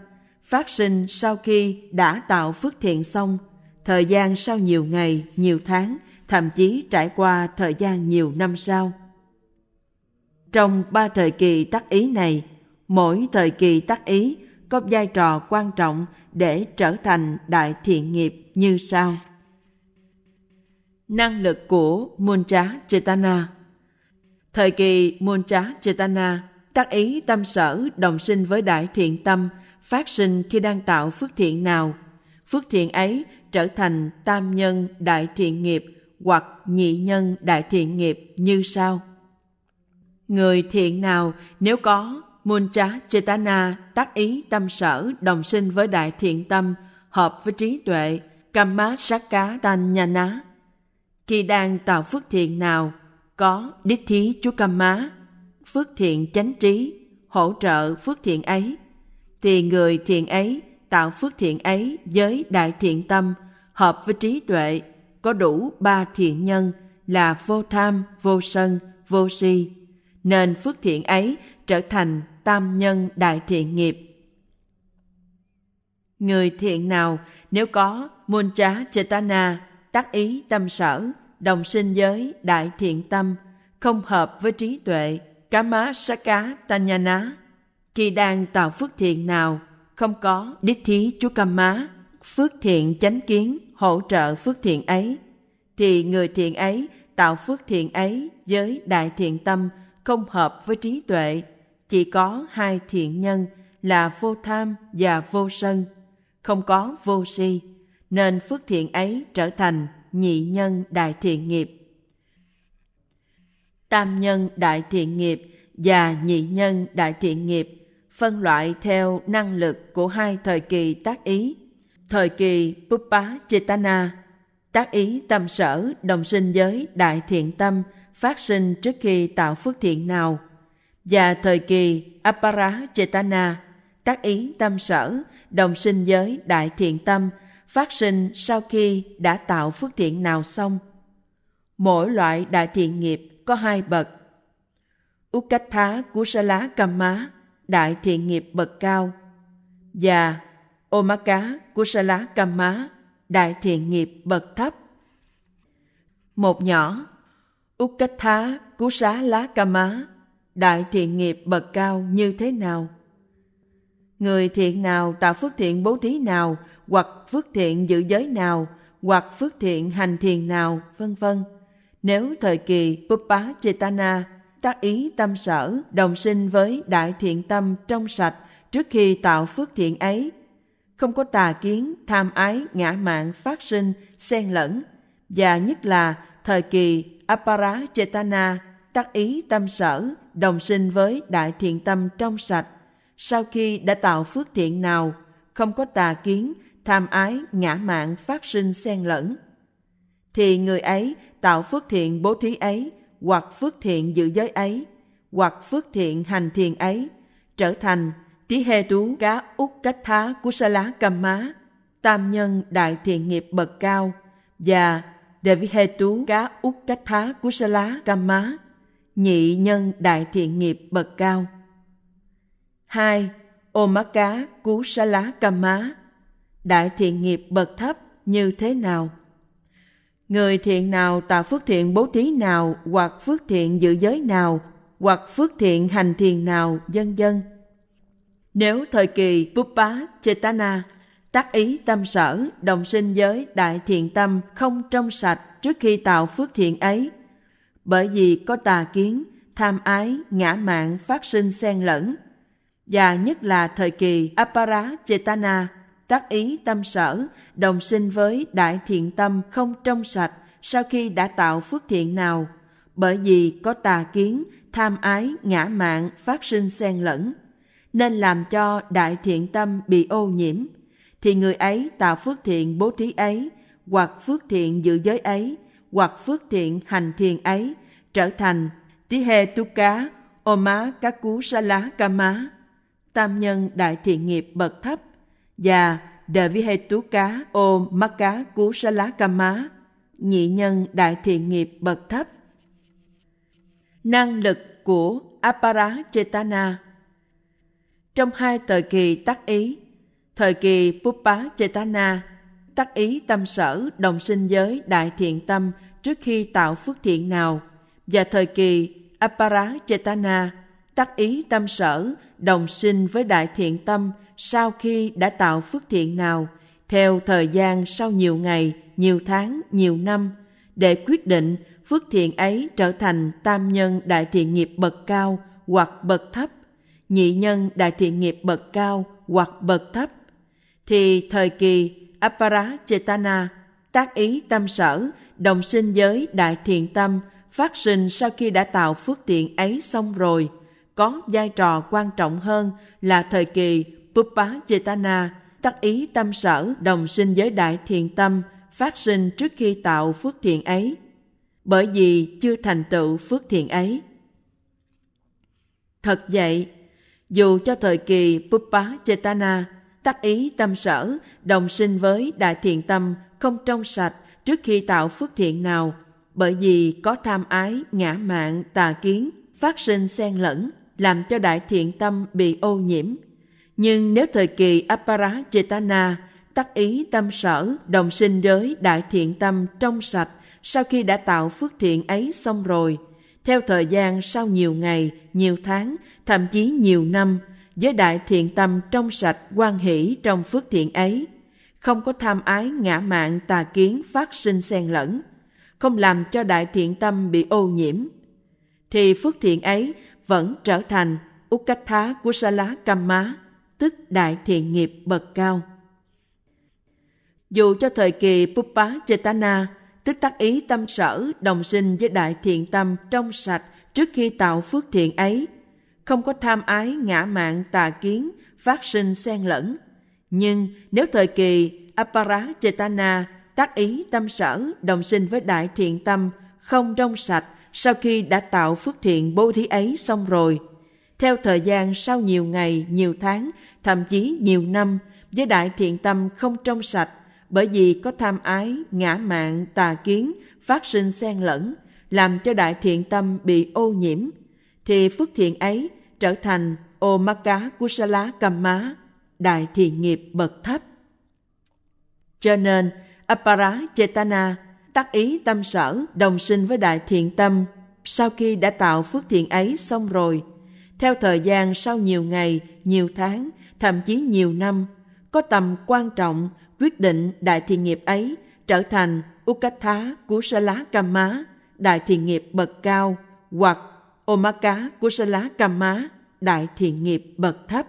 phát sinh sau khi đã tạo phước thiện xong, thời gian sau nhiều ngày, nhiều tháng, thậm chí trải qua thời gian nhiều năm sau. Trong ba thời kỳ tác ý này, mỗi thời kỳ tác ý có vai trò quan trọng để trở thành đại thiện nghiệp như sau. Năng lực của Muncha Chetana Thời kỳ Muncha Chetana tác ý tâm sở đồng sinh với đại thiện tâm – phát sinh khi đang tạo phước thiện nào phước thiện ấy trở thành tam nhân đại thiện nghiệp hoặc nhị nhân đại thiện nghiệp như sau người thiện nào nếu có muncha chetana tác ý tâm sở đồng sinh với đại thiện tâm hợp với trí tuệ kamma sát cá tan nhà ná khi đang tạo phước thiện nào có đích thí chú kamma phước thiện chánh trí hỗ trợ phước thiện ấy thì người thiện ấy tạo phước thiện ấy với đại thiện tâm hợp với trí tuệ có đủ ba thiện nhân là vô tham vô sân vô si nên phước thiện ấy trở thành tam nhân đại thiện nghiệp người thiện nào nếu có môn trá chetana tác ý tâm sở đồng sinh giới đại thiện tâm không hợp với trí tuệ cá má sa cá ta ná khi đang tạo phước thiện nào không có đích thí chúa cam má phước thiện chánh kiến hỗ trợ phước thiện ấy thì người thiện ấy tạo phước thiện ấy với đại thiện tâm không hợp với trí tuệ chỉ có hai thiện nhân là vô tham và vô sân không có vô si nên phước thiện ấy trở thành nhị nhân đại thiện nghiệp tam nhân đại thiện nghiệp và nhị nhân đại thiện nghiệp phân loại theo năng lực của hai thời kỳ tác ý. Thời kỳ Pupa Chetana, tác ý tâm sở, đồng sinh giới, đại thiện tâm, phát sinh trước khi tạo phước thiện nào. Và thời kỳ Apara Chetana, tác ý tâm sở, đồng sinh giới, đại thiện tâm, phát sinh sau khi đã tạo phước thiện nào xong. Mỗi loại đại thiện nghiệp có hai bậc. Ukkatha Kusala Kamma Đại Thiện Nghiệp Bậc Cao và ô má cá của sa lá cam má đại thiện nghiệp bậc thấp một nhỏ út cách thá cú xá lá cam má đại thiện nghiệp bậc cao như thế nào người thiện nào tạo phước thiện bố thí nào hoặc phước thiện giữ giới nào hoặc phước thiện hành thiền nào vân vân nếu thời kỳ Pupa Chetana tác ý tâm sở, đồng sinh với đại thiện tâm trong sạch trước khi tạo phước thiện ấy. Không có tà kiến, tham ái, ngã mạn phát sinh, xen lẫn. Và nhất là thời kỳ Apara Chetana, tác ý tâm sở, đồng sinh với đại thiện tâm trong sạch. Sau khi đã tạo phước thiện nào, không có tà kiến, tham ái, ngã mạn phát sinh xen lẫn. Thì người ấy tạo phước thiện bố thí ấy hoặc phước thiện giữ giới ấy, hoặc phước thiện hành thiền ấy, trở thành tí hê rú cá út cách thá của sa lá cầm má, tam nhân đại thiện nghiệp bậc cao và vi Devihetu cá út cách thá của sa lá cầm má, nhị nhân đại thiện nghiệp bậc cao. hai Ô má cá cú sa lá cầm má, đại thiện nghiệp bậc thấp như thế nào? Người thiện nào tạo phước thiện bố thí nào, hoặc phước thiện giữ giới nào, hoặc phước thiện hành thiền nào, dân dân. Nếu thời kỳ Pupa Chetana tác ý tâm sở, đồng sinh giới đại thiện tâm không trong sạch trước khi tạo phước thiện ấy, bởi vì có tà kiến, tham ái, ngã mạn phát sinh xen lẫn, và nhất là thời kỳ Apara Chetana tác ý tâm sở, đồng sinh với đại thiện tâm không trong sạch sau khi đã tạo phước thiện nào, bởi vì có tà kiến, tham ái, ngã mạn phát sinh xen lẫn, nên làm cho đại thiện tâm bị ô nhiễm, thì người ấy tạo phước thiện bố thí ấy, hoặc phước thiện dự giới ấy, hoặc phước thiện hành thiền ấy, trở thành tí hê tu cá, ô má cá cú sa lá ca má, tam nhân đại thiện nghiệp bậc thấp và Davihetuka O Maka Cú Sa Lá Cam Má, nhị nhân đại thiện nghiệp bậc thấp. Năng lực của Apara Chetana Trong hai thời kỳ tác ý, thời kỳ Puppa Chetana, tác ý tâm sở đồng sinh giới đại thiện tâm trước khi tạo phước thiện nào, và thời kỳ Apara Chetana, tác ý tâm sở đồng sinh với đại thiện tâm sau khi đã tạo phước thiện nào theo thời gian sau nhiều ngày nhiều tháng nhiều năm để quyết định phước thiện ấy trở thành tam nhân đại thiện nghiệp bậc cao hoặc bậc thấp nhị nhân đại thiện nghiệp bậc cao hoặc bậc thấp thì thời kỳ apara chetana tác ý tâm sở đồng sinh giới đại thiện tâm phát sinh sau khi đã tạo phước thiện ấy xong rồi có vai trò quan trọng hơn là thời kỳ Pupa Chetana, tác ý tâm sở đồng sinh giới đại thiện tâm phát sinh trước khi tạo phước thiện ấy, bởi vì chưa thành tựu phước thiện ấy. Thật vậy, dù cho thời kỳ Pupa Chetana, tác ý tâm sở đồng sinh với đại thiện tâm không trong sạch trước khi tạo phước thiện nào, bởi vì có tham ái, ngã mạn, tà kiến, phát sinh xen lẫn, làm cho đại thiện tâm bị ô nhiễm, nhưng nếu thời kỳ Apara Chetana, tác ý tâm sở, đồng sinh giới đại thiện tâm trong sạch sau khi đã tạo phước thiện ấy xong rồi, theo thời gian sau nhiều ngày, nhiều tháng, thậm chí nhiều năm, với đại thiện tâm trong sạch quan hỷ trong phước thiện ấy, không có tham ái ngã mạn tà kiến phát sinh xen lẫn, không làm cho đại thiện tâm bị ô nhiễm, thì phước thiện ấy vẫn trở thành Ukkatha Kusala Kamma tức đại thiện nghiệp bậc cao. Dù cho thời kỳ Pupa Chetana, tức tác ý tâm sở đồng sinh với đại thiện tâm trong sạch trước khi tạo phước thiện ấy, không có tham ái ngã mạn tà kiến phát sinh xen lẫn. Nhưng nếu thời kỳ Apara Chetana tác ý tâm sở đồng sinh với đại thiện tâm không trong sạch sau khi đã tạo phước thiện bố thí ấy xong rồi theo thời gian sau nhiều ngày, nhiều tháng, thậm chí nhiều năm, với đại thiện tâm không trong sạch, bởi vì có tham ái, ngã mạn, tà kiến, phát sinh xen lẫn, làm cho đại thiện tâm bị ô nhiễm, thì phước thiện ấy trở thành ô ma cá của cầm má, đại thiện nghiệp bậc thấp. Cho nên, Apara Chetana tác ý tâm sở đồng sinh với đại thiện tâm. Sau khi đã tạo phước thiện ấy xong rồi, theo thời gian sau nhiều ngày, nhiều tháng, thậm chí nhiều năm, có tầm quan trọng quyết định đại thiền nghiệp ấy trở thành Ukatha Kusala Kamma, đại thiền nghiệp bậc cao, hoặc Omaka Kusala Kamma, đại thiền nghiệp bậc thấp.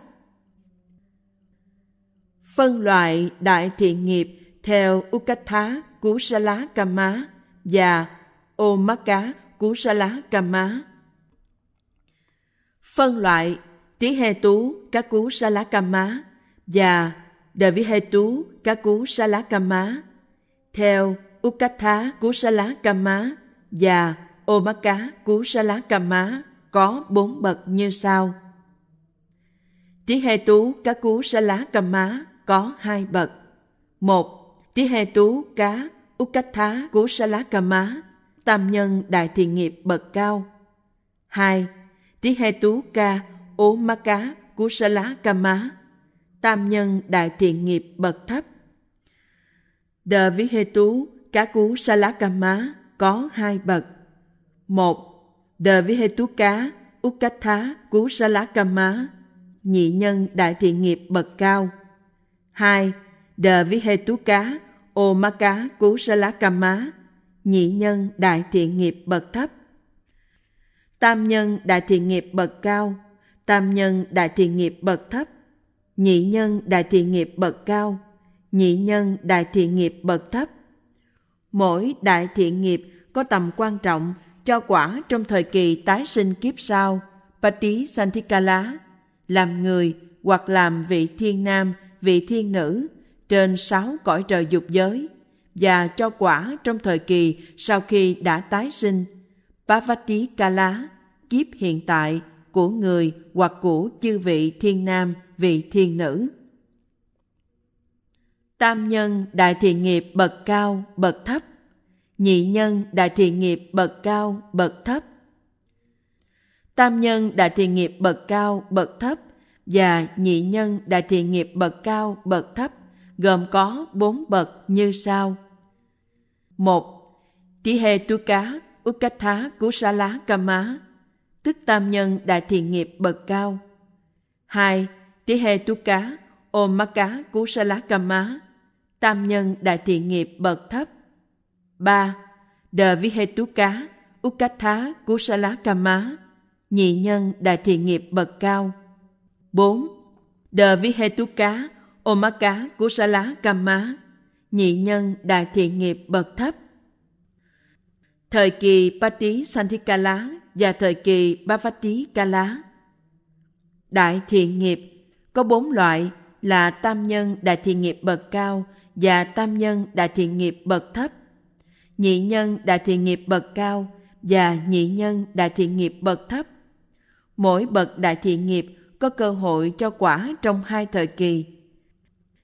Phân loại đại thiện nghiệp theo Ukatha Kusala Kamma và Omaka Kusala Kamma phân loại tiếng hê tú cá cú sa lá cà má và đời vi hê tú cá cú sa lá cà má theo ukatha cú sa lá cà má và cá cú sa lá cà má có bốn bậc như sau tiếng hê tú cá cú sa lá cà má có hai bậc một tiếng hê tú cá ukatha cú sa lá cà má tam nhân đại thiện nghiệp bậc cao hai Tí he tú ca, ố ma cá, cú sa lá ca má. Tam nhân đại thiện nghiệp bậc thấp. Đờ vi he tú, cá cú sa lá ca má có hai bậc. Một, đờ vi he tú cá, út cá thá, cú sa lá ca má. Nhị nhân đại thiện nghiệp bậc cao. Hai, đờ vi he tú cá, ô ma cá, cú sa lá ca má. Nhị nhân đại thiện nghiệp bậc thấp tam nhân đại thiện nghiệp bậc cao, tam nhân đại thiện nghiệp bậc thấp, nhị nhân đại thiện nghiệp bậc cao, nhị nhân đại thiện nghiệp bậc thấp. Mỗi đại thiện nghiệp có tầm quan trọng cho quả trong thời kỳ tái sinh kiếp sau, Pati Santikala, làm người hoặc làm vị thiên nam, vị thiên nữ trên sáu cõi trời dục giới và cho quả trong thời kỳ sau khi đã tái sinh Pavati Kala kiếp hiện tại của người hoặc của chư vị thiên nam, vị thiên nữ. Tam nhân đại thiện nghiệp bậc cao, bậc thấp. Nhị nhân đại thiện nghiệp bậc cao, bậc thấp. Tam nhân đại thiện nghiệp bậc cao, bậc thấp và nhị nhân đại thiện nghiệp bậc cao, bậc thấp gồm có bốn bậc như sau. một Tỉ hê tu cá, sa lá kusala kama tức tam nhân đại thiện nghiệp bậc cao. 2. Tỉ hê tu cá, ôm ma cá cú sa lá cầm má, tam nhân đại thiện nghiệp bậc thấp. 3. Đờ vi hê tu cá, úc cá thá cú sa lá cầm má, nhị nhân đại thiện nghiệp bậc cao. 4. Đờ vi hê tu cá, ôm ma cá cú sa lá cầm má, nhị nhân đại thiện nghiệp bậc thấp. Thời kỳ Pati Santhikala và thời kỳ Bhavati Kala. Đại thiện nghiệp có bốn loại là tam nhân đại thiện nghiệp bậc cao và tam nhân đại thiện nghiệp bậc thấp, nhị nhân đại thiện nghiệp bậc cao và nhị nhân đại thiện nghiệp bậc thấp. Mỗi bậc đại thiện nghiệp có cơ hội cho quả trong hai thời kỳ.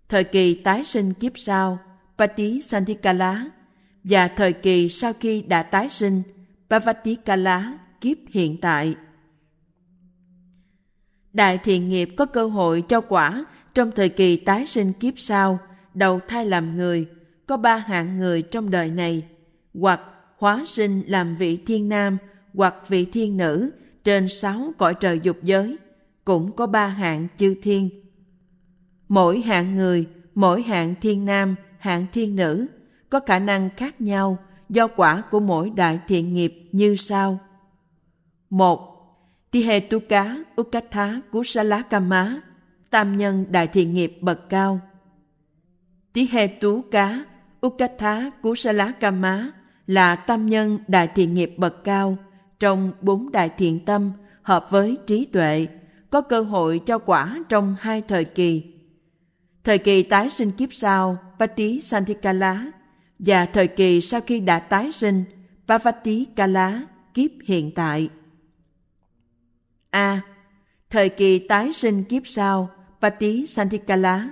Thời kỳ tái sinh kiếp sau, Pati Santikala, và thời kỳ sau khi đã tái sinh, kala kiếp hiện tại. Đại thiện nghiệp có cơ hội cho quả trong thời kỳ tái sinh kiếp sau, đầu thai làm người, có ba hạng người trong đời này, hoặc hóa sinh làm vị thiên nam hoặc vị thiên nữ trên sáu cõi trời dục giới, cũng có ba hạng chư thiên. Mỗi hạng người, mỗi hạng thiên nam, hạng thiên nữ có khả năng khác nhau do quả của mỗi đại thiện nghiệp như sau. 1. Tihetuka Ukatha Kusalakama Tam nhân đại thiện nghiệp bậc cao Tihetuka Ukatha Kusalakama là tam nhân đại thiện nghiệp bậc cao trong bốn đại thiện tâm hợp với trí tuệ có cơ hội cho quả trong hai thời kỳ thời kỳ tái sinh kiếp sau Vati Santikala và thời kỳ sau khi đã tái sinh Vavati Kala kiếp hiện tại A. Thời kỳ tái sinh kiếp sau, Pati Santikala.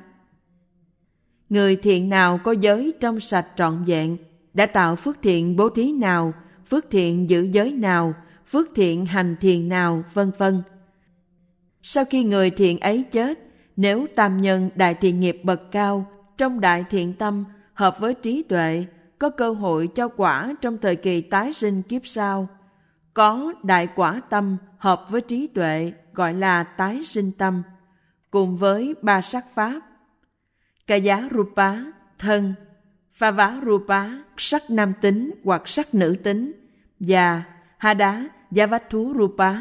Người thiện nào có giới trong sạch trọn vẹn, đã tạo phước thiện bố thí nào, phước thiện giữ giới nào, phước thiện hành thiền nào, vân vân. Sau khi người thiện ấy chết, nếu tam nhân đại thiện nghiệp bậc cao, trong đại thiện tâm, hợp với trí tuệ, có cơ hội cho quả trong thời kỳ tái sinh kiếp sau – có đại quả tâm hợp với trí tuệ gọi là tái sinh tâm, cùng với ba sắc pháp. Cả giá rupa, thân, pha vá rupa, sắc nam tính hoặc sắc nữ tính, và ha đá, giá vách thú rupa,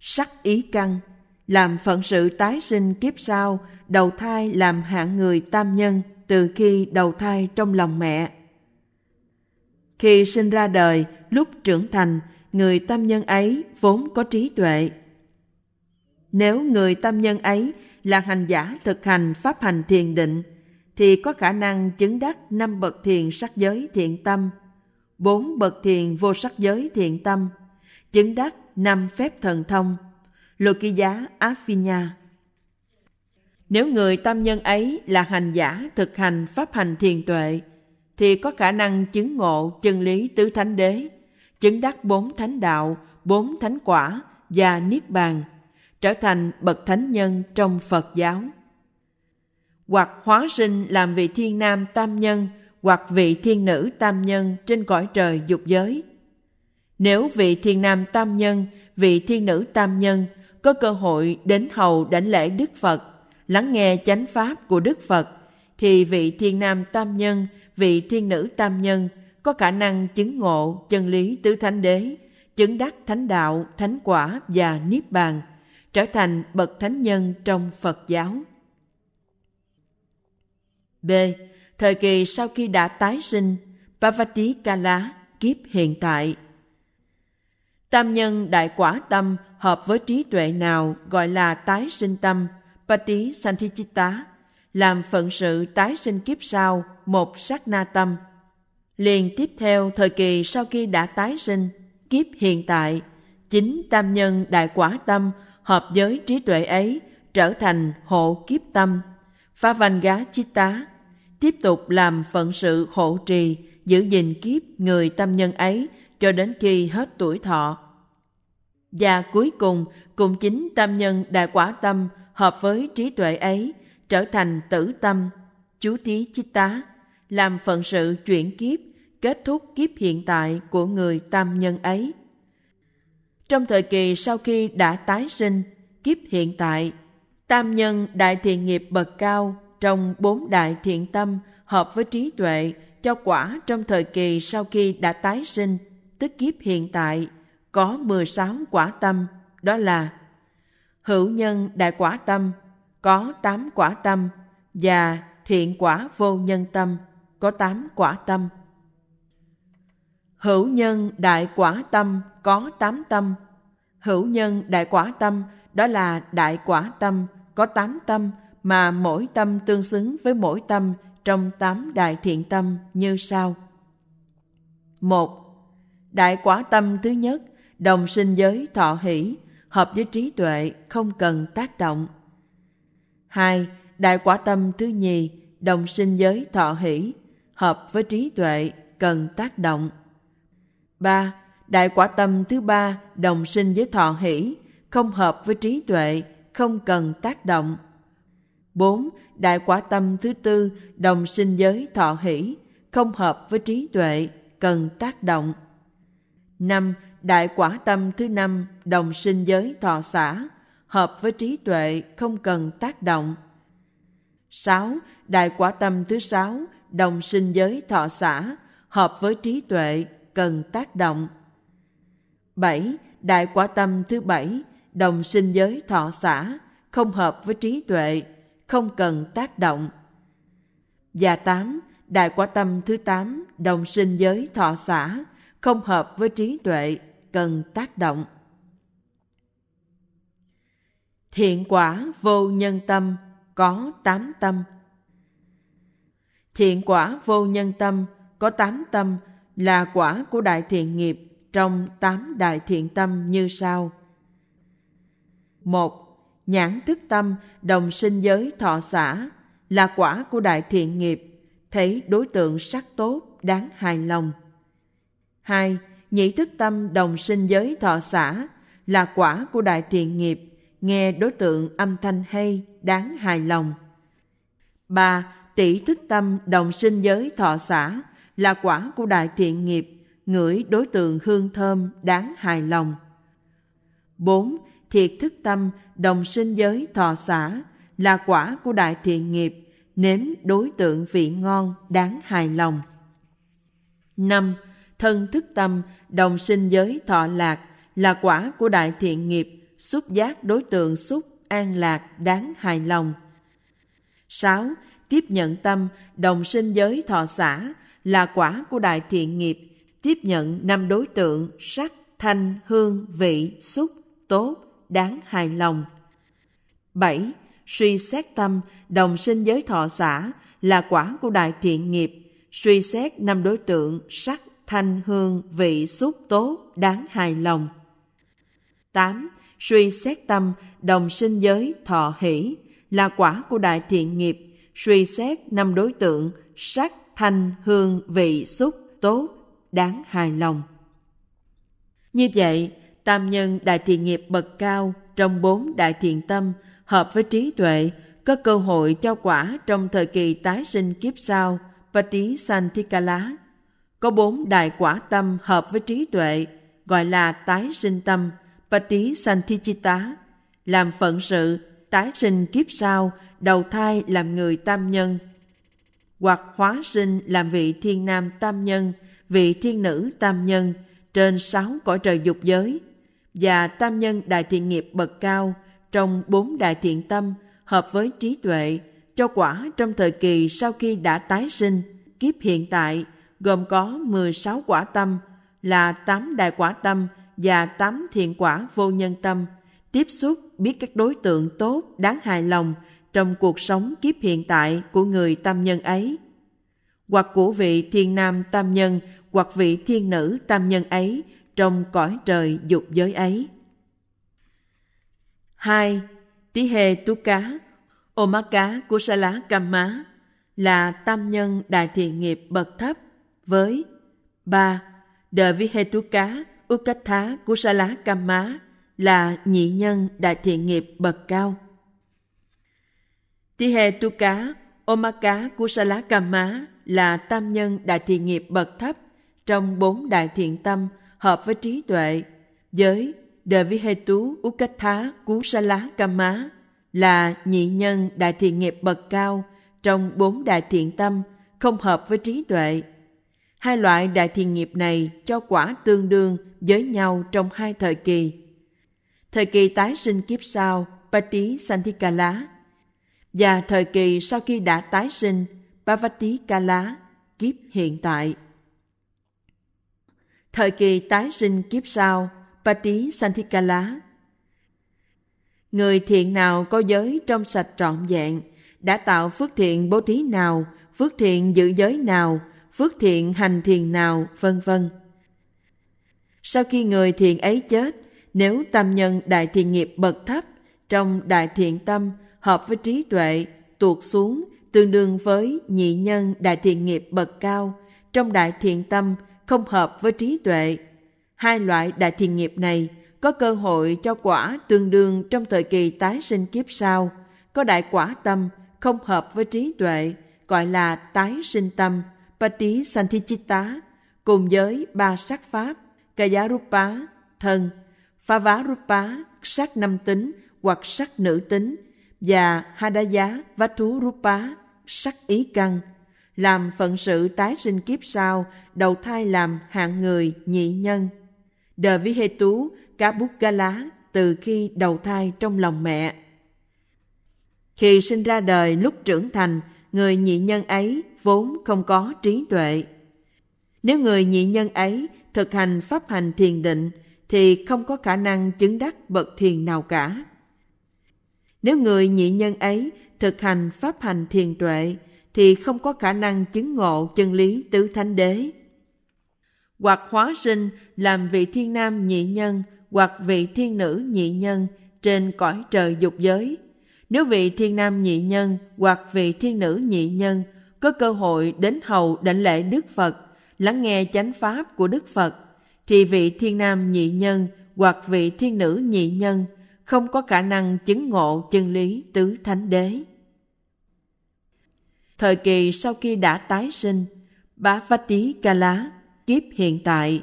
sắc ý căn, làm phận sự tái sinh kiếp sau, đầu thai làm hạng người tam nhân từ khi đầu thai trong lòng mẹ. Khi sinh ra đời, lúc trưởng thành, người tâm nhân ấy vốn có trí tuệ. Nếu người tâm nhân ấy là hành giả thực hành pháp hành thiền định, thì có khả năng chứng đắc năm bậc thiền sắc giới thiện tâm, bốn bậc thiền vô sắc giới thiện tâm, chứng đắc năm phép thần thông, lô ký giá Á phi nha. Nếu người tâm nhân ấy là hành giả thực hành pháp hành thiền tuệ, thì có khả năng chứng ngộ chân lý tứ thánh đế, chứng đắc bốn thánh đạo, bốn thánh quả và niết bàn, trở thành bậc thánh nhân trong Phật giáo. Hoặc hóa sinh làm vị thiên nam tam nhân hoặc vị thiên nữ tam nhân trên cõi trời dục giới. Nếu vị thiên nam tam nhân, vị thiên nữ tam nhân có cơ hội đến hầu đảnh lễ Đức Phật, lắng nghe chánh pháp của Đức Phật, thì vị thiên nam tam nhân, vị thiên nữ tam nhân có khả năng chứng ngộ chân lý tứ thánh đế, chứng đắc thánh đạo, thánh quả và niết bàn, trở thành bậc thánh nhân trong Phật giáo. B. Thời kỳ sau khi đã tái sinh, Parvati Kala, kiếp hiện tại. Tam nhân đại quả tâm hợp với trí tuệ nào gọi là tái sinh tâm, Pati Santichitta, làm phận sự tái sinh kiếp sau một sát na tâm – Liền tiếp theo thời kỳ sau khi đã tái sinh, kiếp hiện tại, chính tam nhân đại quả tâm hợp với trí tuệ ấy trở thành hộ kiếp tâm, phá văn gá tá tiếp tục làm phận sự hộ trì, giữ gìn kiếp người tâm nhân ấy cho đến khi hết tuổi thọ. Và cuối cùng, cùng chính tam nhân đại quả tâm hợp với trí tuệ ấy trở thành tử tâm, chú tí tá làm phận sự chuyển kiếp, kết thúc kiếp hiện tại của người tam nhân ấy. Trong thời kỳ sau khi đã tái sinh, kiếp hiện tại, tam nhân đại thiện nghiệp bậc cao trong bốn đại thiện tâm hợp với trí tuệ cho quả trong thời kỳ sau khi đã tái sinh, tức kiếp hiện tại, có 16 quả tâm, đó là hữu nhân đại quả tâm, có 8 quả tâm và thiện quả vô nhân tâm có tám quả tâm. Hữu nhân đại quả tâm có tám tâm. Hữu nhân đại quả tâm đó là đại quả tâm có tám tâm mà mỗi tâm tương xứng với mỗi tâm trong tám đại thiện tâm như sau. một Đại quả tâm thứ nhất, đồng sinh giới thọ hỷ, hợp với trí tuệ, không cần tác động. hai Đại quả tâm thứ nhì, đồng sinh giới thọ hỷ, hợp với trí tuệ cần tác động. 3. Đại quả tâm thứ ba đồng sinh với thọ hỷ, không hợp với trí tuệ, không cần tác động. 4. Đại quả tâm thứ tư đồng sinh với thọ hỷ, không hợp với trí tuệ, cần tác động. 5. Đại quả tâm thứ năm đồng sinh với thọ xã, hợp với trí tuệ, không cần tác động. 6. Đại quả tâm thứ sáu đồng sinh giới thọ xã, hợp với trí tuệ, cần tác động. 7. Đại quả tâm thứ bảy, đồng sinh giới thọ xã, không hợp với trí tuệ, không cần tác động. Và 8. Đại quả tâm thứ tám đồng sinh giới thọ xã, không hợp với trí tuệ, cần tác động. Thiện quả vô nhân tâm có tám tâm – Thiện quả vô nhân tâm có tám tâm là quả của đại thiện nghiệp trong tám đại thiện tâm như sau. một Nhãn thức tâm đồng sinh giới thọ xã là quả của đại thiện nghiệp, thấy đối tượng sắc tốt, đáng hài lòng. hai Nhĩ thức tâm đồng sinh giới thọ xã là quả của đại thiện nghiệp, nghe đối tượng âm thanh hay, đáng hài lòng. ba tỷ thức tâm đồng sinh giới thọ xã là quả của đại thiện nghiệp, ngửi đối tượng hương thơm đáng hài lòng. 4. Thiệt thức tâm đồng sinh giới thọ xã là quả của đại thiện nghiệp, nếm đối tượng vị ngon đáng hài lòng. 5. Thân thức tâm đồng sinh giới thọ lạc là quả của đại thiện nghiệp, xúc giác đối tượng xúc an lạc đáng hài lòng. 6 tiếp nhận tâm đồng sinh giới thọ xã là quả của đại thiện nghiệp tiếp nhận năm đối tượng sắc thanh hương vị xúc tốt đáng hài lòng 7. Suy xét tâm đồng sinh giới thọ xã là quả của đại thiện nghiệp suy xét năm đối tượng sắc thanh hương vị xúc tốt đáng hài lòng 8. Suy xét tâm đồng sinh giới thọ hỷ là quả của đại thiện nghiệp suy xét năm đối tượng sắc, thanh, hương, vị, xúc, tốt, đáng hài lòng. Như vậy, tam nhân đại thiện nghiệp bậc cao trong bốn đại thiện tâm hợp với trí tuệ có cơ hội cho quả trong thời kỳ tái sinh kiếp sau Pati Santikala. Có bốn đại quả tâm hợp với trí tuệ gọi là tái sinh tâm Pati Santichita làm phận sự tái sinh kiếp sau đầu thai làm người tam nhân, hoặc hóa sinh làm vị thiên nam tam nhân, vị thiên nữ tam nhân trên sáu cõi trời dục giới và tam nhân đại thiện nghiệp bậc cao trong bốn đại thiện tâm hợp với trí tuệ cho quả trong thời kỳ sau khi đã tái sinh kiếp hiện tại gồm có 16 quả tâm là 8 đại quả tâm và 8 thiện quả vô nhân tâm tiếp xúc biết các đối tượng tốt đáng hài lòng trong cuộc sống kiếp hiện tại của người tam nhân ấy hoặc của vị thiên nam tam nhân hoặc vị thiên nữ tam nhân ấy trong cõi trời dục giới ấy. 2. Tí hề tú cá, ô má cá của sa lá cam má là tam nhân đại thiện nghiệp bậc thấp với 3. Đờ vi hê tú cá, u cách thá của sa lá cam má là nhị nhân đại thiện nghiệp bậc cao. Tihe tu cá, Omaka Kusala Kamma là tam nhân đại thiện nghiệp bậc thấp trong bốn đại thiện tâm hợp với trí tuệ, giới Devihetu Ukatha Kusala Kamma là nhị nhân đại thiện nghiệp bậc cao trong bốn đại thiện tâm không hợp với trí tuệ. Hai loại đại thiện nghiệp này cho quả tương đương với nhau trong hai thời kỳ. Thời kỳ tái sinh kiếp sau, Pati Santikala và thời kỳ sau khi đã tái sinh Bhavati Kala, kiếp hiện tại. Thời kỳ tái sinh kiếp sau, Pati Santikala. Người thiện nào có giới trong sạch trọn vẹn, đã tạo phước thiện bố thí nào, phước thiện giữ giới nào, phước thiện hành thiền nào, vân vân. Sau khi người thiện ấy chết, nếu tâm nhân đại thiện nghiệp bậc thấp, trong đại thiện tâm hợp với trí tuệ, tuột xuống, tương đương với nhị nhân đại thiện nghiệp bậc cao, trong đại thiện tâm không hợp với trí tuệ. Hai loại đại thiện nghiệp này có cơ hội cho quả tương đương trong thời kỳ tái sinh kiếp sau. Có đại quả tâm không hợp với trí tuệ, gọi là tái sinh tâm, Pati Santichitta, cùng với ba sắc pháp, kaya rupa thân, rupa sắc nam tính hoặc sắc nữ tính, và Hadaya Vatu Rupa sắc ý căn làm phận sự tái sinh kiếp sau đầu thai làm hạng người nhị nhân đờ vi hê tú cá bút cá lá từ khi đầu thai trong lòng mẹ khi sinh ra đời lúc trưởng thành người nhị nhân ấy vốn không có trí tuệ nếu người nhị nhân ấy thực hành pháp hành thiền định thì không có khả năng chứng đắc bậc thiền nào cả nếu người nhị nhân ấy thực hành pháp hành thiền tuệ thì không có khả năng chứng ngộ chân lý tứ thánh đế. Hoặc hóa sinh làm vị thiên nam nhị nhân hoặc vị thiên nữ nhị nhân trên cõi trời dục giới. Nếu vị thiên nam nhị nhân hoặc vị thiên nữ nhị nhân có cơ hội đến hầu đảnh lễ Đức Phật, lắng nghe chánh pháp của Đức Phật, thì vị thiên nam nhị nhân hoặc vị thiên nữ nhị nhân – không có khả năng chứng ngộ chân lý tứ thánh đế. Thời kỳ sau khi đã tái sinh, Bá Vách Tí Ca Lá, kiếp hiện tại.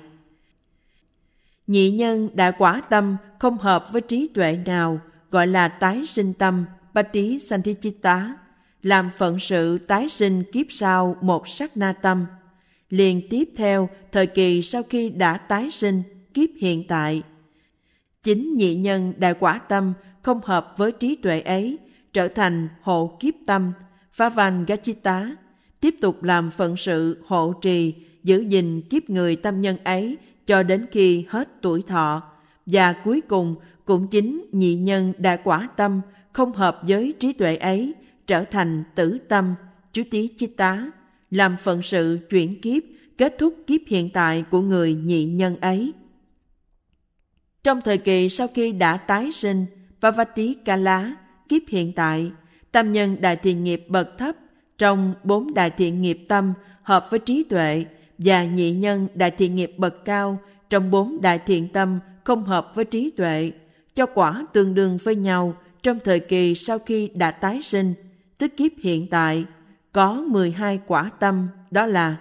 Nhị nhân đã quả tâm không hợp với trí tuệ nào gọi là tái sinh tâm bát thi chi tá làm phận sự tái sinh kiếp sau một sát na tâm. Liền tiếp theo thời kỳ sau khi đã tái sinh kiếp hiện tại – Chính nhị nhân đại quả tâm không hợp với trí tuệ ấy, trở thành hộ kiếp tâm, phá van gachita, tiếp tục làm phận sự hộ trì, giữ gìn kiếp người tâm nhân ấy cho đến khi hết tuổi thọ. Và cuối cùng cũng chính nhị nhân đại quả tâm không hợp với trí tuệ ấy, trở thành tử tâm, chú tí chi tá, làm phận sự chuyển kiếp, kết thúc kiếp hiện tại của người nhị nhân ấy. Trong thời kỳ sau khi đã tái sinh, Vavatikala, kiếp hiện tại, tam nhân đại thiện nghiệp bậc thấp trong bốn đại thiện nghiệp tâm hợp với trí tuệ và nhị nhân đại thiện nghiệp bậc cao trong bốn đại thiện tâm không hợp với trí tuệ, cho quả tương đương với nhau trong thời kỳ sau khi đã tái sinh, tức kiếp hiện tại, có 12 quả tâm, đó là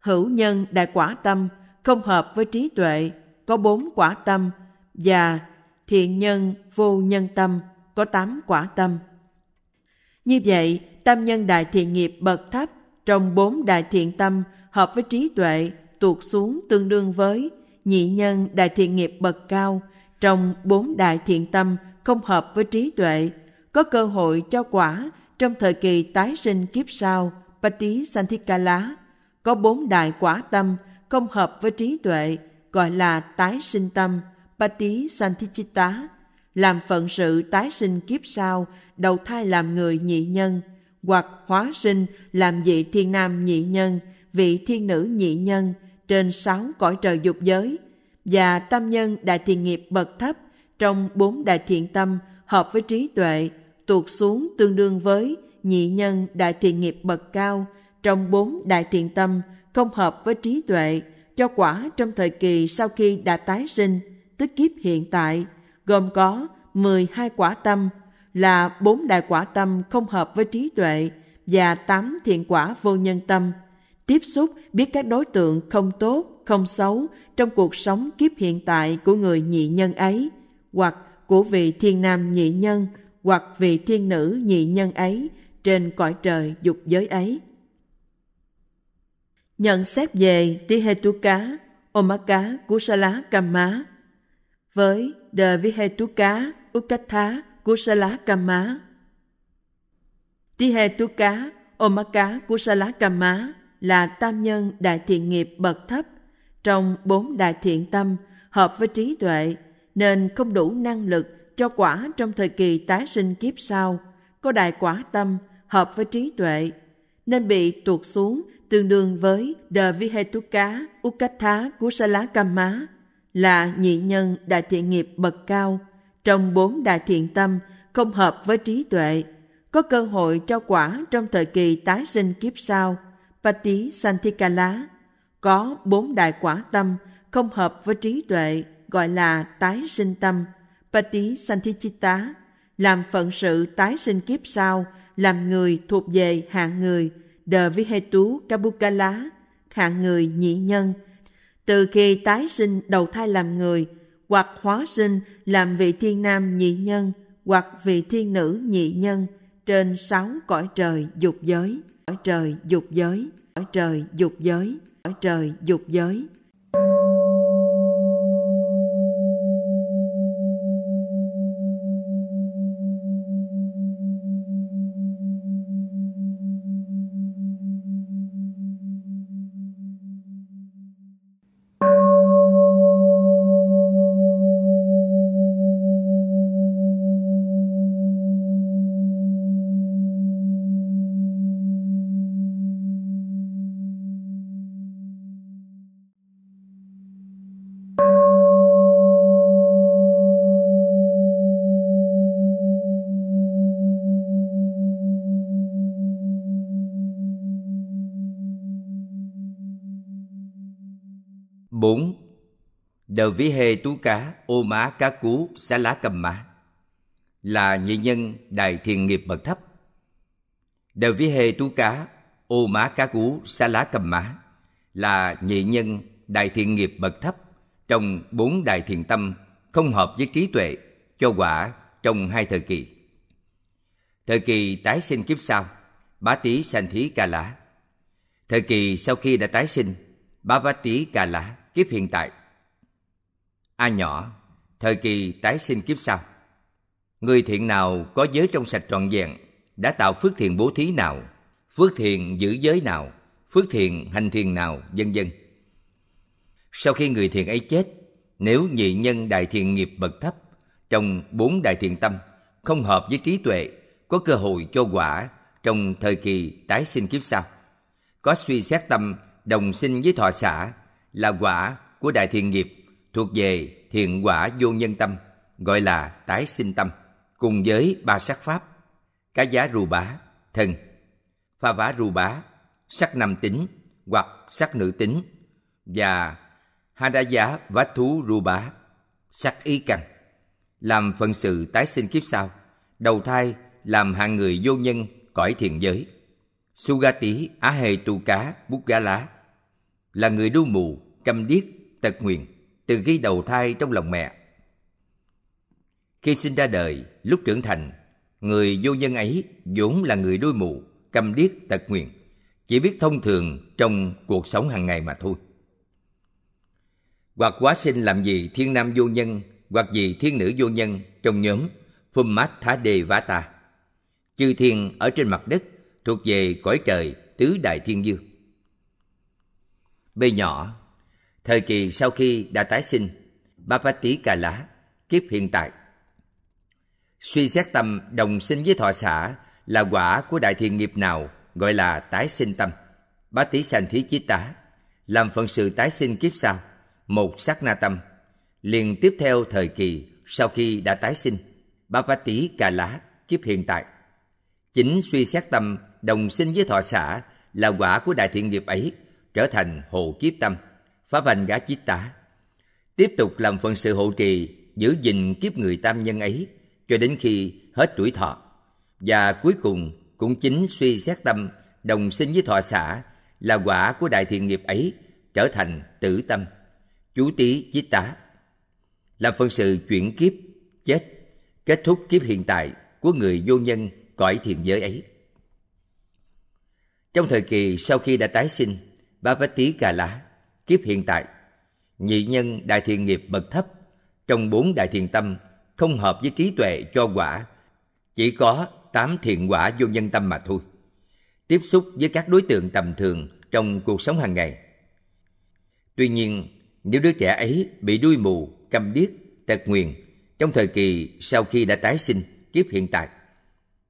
hữu nhân đại quả tâm không hợp với trí tuệ, có bốn quả tâm và thiện nhân vô nhân tâm có tám quả tâm. Như vậy, tam nhân đại thiện nghiệp bậc thấp trong bốn đại thiện tâm hợp với trí tuệ tuột xuống tương đương với nhị nhân đại thiện nghiệp bậc cao trong bốn đại thiện tâm không hợp với trí tuệ có cơ hội cho quả trong thời kỳ tái sinh kiếp sau Pati Santhikala có bốn đại quả tâm không hợp với trí tuệ gọi là tái sinh tâm, Pati Santichita, làm phận sự tái sinh kiếp sau, đầu thai làm người nhị nhân, hoặc hóa sinh làm vị thiên nam nhị nhân, vị thiên nữ nhị nhân trên sáu cõi trời dục giới và tâm nhân đại thiện nghiệp bậc thấp trong bốn đại thiện tâm hợp với trí tuệ tuột xuống tương đương với nhị nhân đại thiện nghiệp bậc cao trong bốn đại thiện tâm không hợp với trí tuệ cho quả trong thời kỳ sau khi đã tái sinh, tức kiếp hiện tại, gồm có 12 quả tâm là bốn đại quả tâm không hợp với trí tuệ và tám thiện quả vô nhân tâm. Tiếp xúc biết các đối tượng không tốt, không xấu trong cuộc sống kiếp hiện tại của người nhị nhân ấy, hoặc của vị thiên nam nhị nhân, hoặc vị thiên nữ nhị nhân ấy trên cõi trời dục giới ấy. Nhận xét về Tihetuka, Omaka Kusala Kamma với The Vihetuka Ukatha Kusala Kamma. Tihetuka Omaka Kusala Kamma là tam nhân đại thiện nghiệp bậc thấp trong bốn đại thiện tâm hợp với trí tuệ nên không đủ năng lực cho quả trong thời kỳ tái sinh kiếp sau có đại quả tâm hợp với trí tuệ nên bị tuột xuống tương đương với The Vihetuka Ukatha Kusala Kamma là nhị nhân đại thiện nghiệp bậc cao trong bốn đại thiện tâm không hợp với trí tuệ, có cơ hội cho quả trong thời kỳ tái sinh kiếp sau, Pati Santikala, có bốn đại quả tâm không hợp với trí tuệ gọi là tái sinh tâm, Pati Santichitta, làm phận sự tái sinh kiếp sau, làm người thuộc về hạng người – đờ The Vihetu Kabukala, hạng người nhị nhân, từ khi tái sinh đầu thai làm người hoặc hóa sinh làm vị thiên nam nhị nhân hoặc vị thiên nữ nhị nhân trên sáu cõi trời dục giới, cõi trời dục giới, cõi trời dục giới, cõi trời dục giới. đờ vĩ hê tú cá ô má cá cú xá lá cầm má là nhị nhân đài thiền nghiệp bậc thấp đờ vĩ hê tú cá ô má cá cú xá lá cầm má là nhị nhân đại thiền nghiệp bậc thấp trong bốn đại thiền tâm không hợp với trí tuệ cho quả trong hai thời kỳ thời kỳ tái sinh kiếp sau bá tý sanh thí ca lã thời kỳ sau khi đã tái sinh bá bá tý ca lã kiếp hiện tại A nhỏ, thời kỳ tái sinh kiếp sau. Người thiện nào có giới trong sạch trọn vẹn, đã tạo phước thiện bố thí nào, phước thiện giữ giới nào, phước thiện hành thiền nào, vân vân. Sau khi người thiện ấy chết, nếu nhị nhân đại thiện nghiệp bậc thấp trong bốn đại thiện tâm không hợp với trí tuệ, có cơ hội cho quả trong thời kỳ tái sinh kiếp sau. Có suy xét tâm đồng sinh với thọ xã là quả của đại thiện nghiệp thuộc về thiện quả vô nhân tâm, gọi là tái sinh tâm, cùng với ba sắc pháp, cá giá rù bá, thân, pha vá rù bá, sắc nam tính hoặc sắc nữ tính và hada giá vá thú rù bá, sắc ý căn làm phần sự tái sinh kiếp sau, đầu thai làm hạng người vô nhân cõi thiện giới. Sugati á hề tu cá bút gá lá là người đu mù, câm điếc, tật nguyền từ khi đầu thai trong lòng mẹ. Khi sinh ra đời, lúc trưởng thành, người vô nhân ấy vốn là người đuôi mù, cầm điếc tật nguyền, chỉ biết thông thường trong cuộc sống hàng ngày mà thôi. Hoặc quá sinh làm gì thiên nam vô nhân, hoặc gì thiên nữ vô nhân trong nhóm Phum Mát Thá Đề Vá Ta. Chư thiên ở trên mặt đất thuộc về cõi trời tứ đại thiên dương. B nhỏ thời kỳ sau khi đã tái sinh, ba Bapati Cà Lá, kiếp hiện tại. Suy xét tâm đồng sinh với thọ xã là quả của đại thiện nghiệp nào gọi là tái sinh tâm. Bá tí sanh thí chí tá, làm phần sự tái sinh kiếp sau, một sát na tâm, liền tiếp theo thời kỳ sau khi đã tái sinh, ba bá tí cà lá, kiếp hiện tại. Chính suy xét tâm đồng sinh với thọ xã là quả của đại thiện nghiệp ấy trở thành hồ kiếp tâm pháp hành gá chít tả tiếp tục làm phần sự hộ trì giữ gìn kiếp người tam nhân ấy cho đến khi hết tuổi thọ và cuối cùng cũng chính suy xét tâm đồng sinh với thọ xã là quả của đại thiện nghiệp ấy trở thành tử tâm chú tí chít tá làm phân sự chuyển kiếp chết kết thúc kiếp hiện tại của người vô nhân cõi thiền giới ấy trong thời kỳ sau khi đã tái sinh ba bát tí cà lá kiếp hiện tại nhị nhân đại thiện nghiệp bậc thấp trong bốn đại thiện tâm không hợp với trí tuệ cho quả chỉ có tám thiện quả vô nhân tâm mà thôi tiếp xúc với các đối tượng tầm thường trong cuộc sống hàng ngày tuy nhiên nếu đứa trẻ ấy bị đuôi mù câm điếc tật nguyền trong thời kỳ sau khi đã tái sinh kiếp hiện tại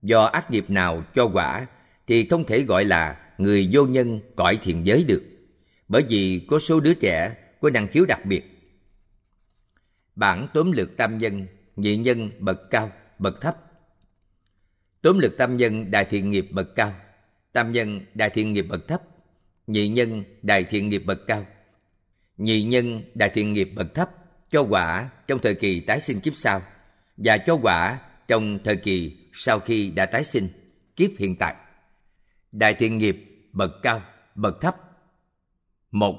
do ác nghiệp nào cho quả thì không thể gọi là người vô nhân cõi thiện giới được bởi vì có số đứa trẻ có năng khiếu đặc biệt. Bản tóm lược tam nhân, nhị nhân bậc cao, bậc thấp. Tóm lược tam nhân đại thiện nghiệp bậc cao, tam nhân đại thiện nghiệp bậc thấp, nhị nhân đại thiện nghiệp bậc cao. Nhị nhân đại thiện nghiệp bậc thấp cho quả trong thời kỳ tái sinh kiếp sau và cho quả trong thời kỳ sau khi đã tái sinh kiếp hiện tại. Đại thiện nghiệp bậc cao, bậc thấp một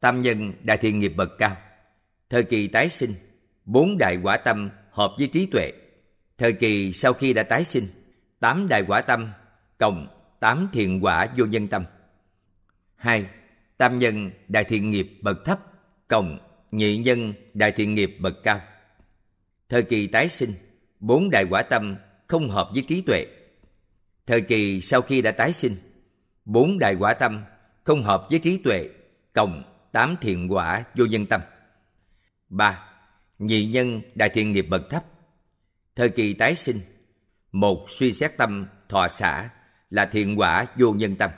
Tam nhân đại thiện nghiệp bậc cao. Thời kỳ tái sinh, bốn đại quả tâm hợp với trí tuệ. Thời kỳ sau khi đã tái sinh, tám đại quả tâm cộng tám thiện quả vô nhân tâm. hai Tam nhân đại thiện nghiệp bậc thấp cộng nhị nhân đại thiện nghiệp bậc cao. Thời kỳ tái sinh, bốn đại quả tâm không hợp với trí tuệ. Thời kỳ sau khi đã tái sinh, bốn đại quả tâm không hợp với trí tuệ cộng tám thiện quả vô nhân tâm. 3. Nhị nhân đại thiện nghiệp bậc thấp. Thời kỳ tái sinh. Một suy xét tâm thọ xả là thiện quả vô nhân tâm.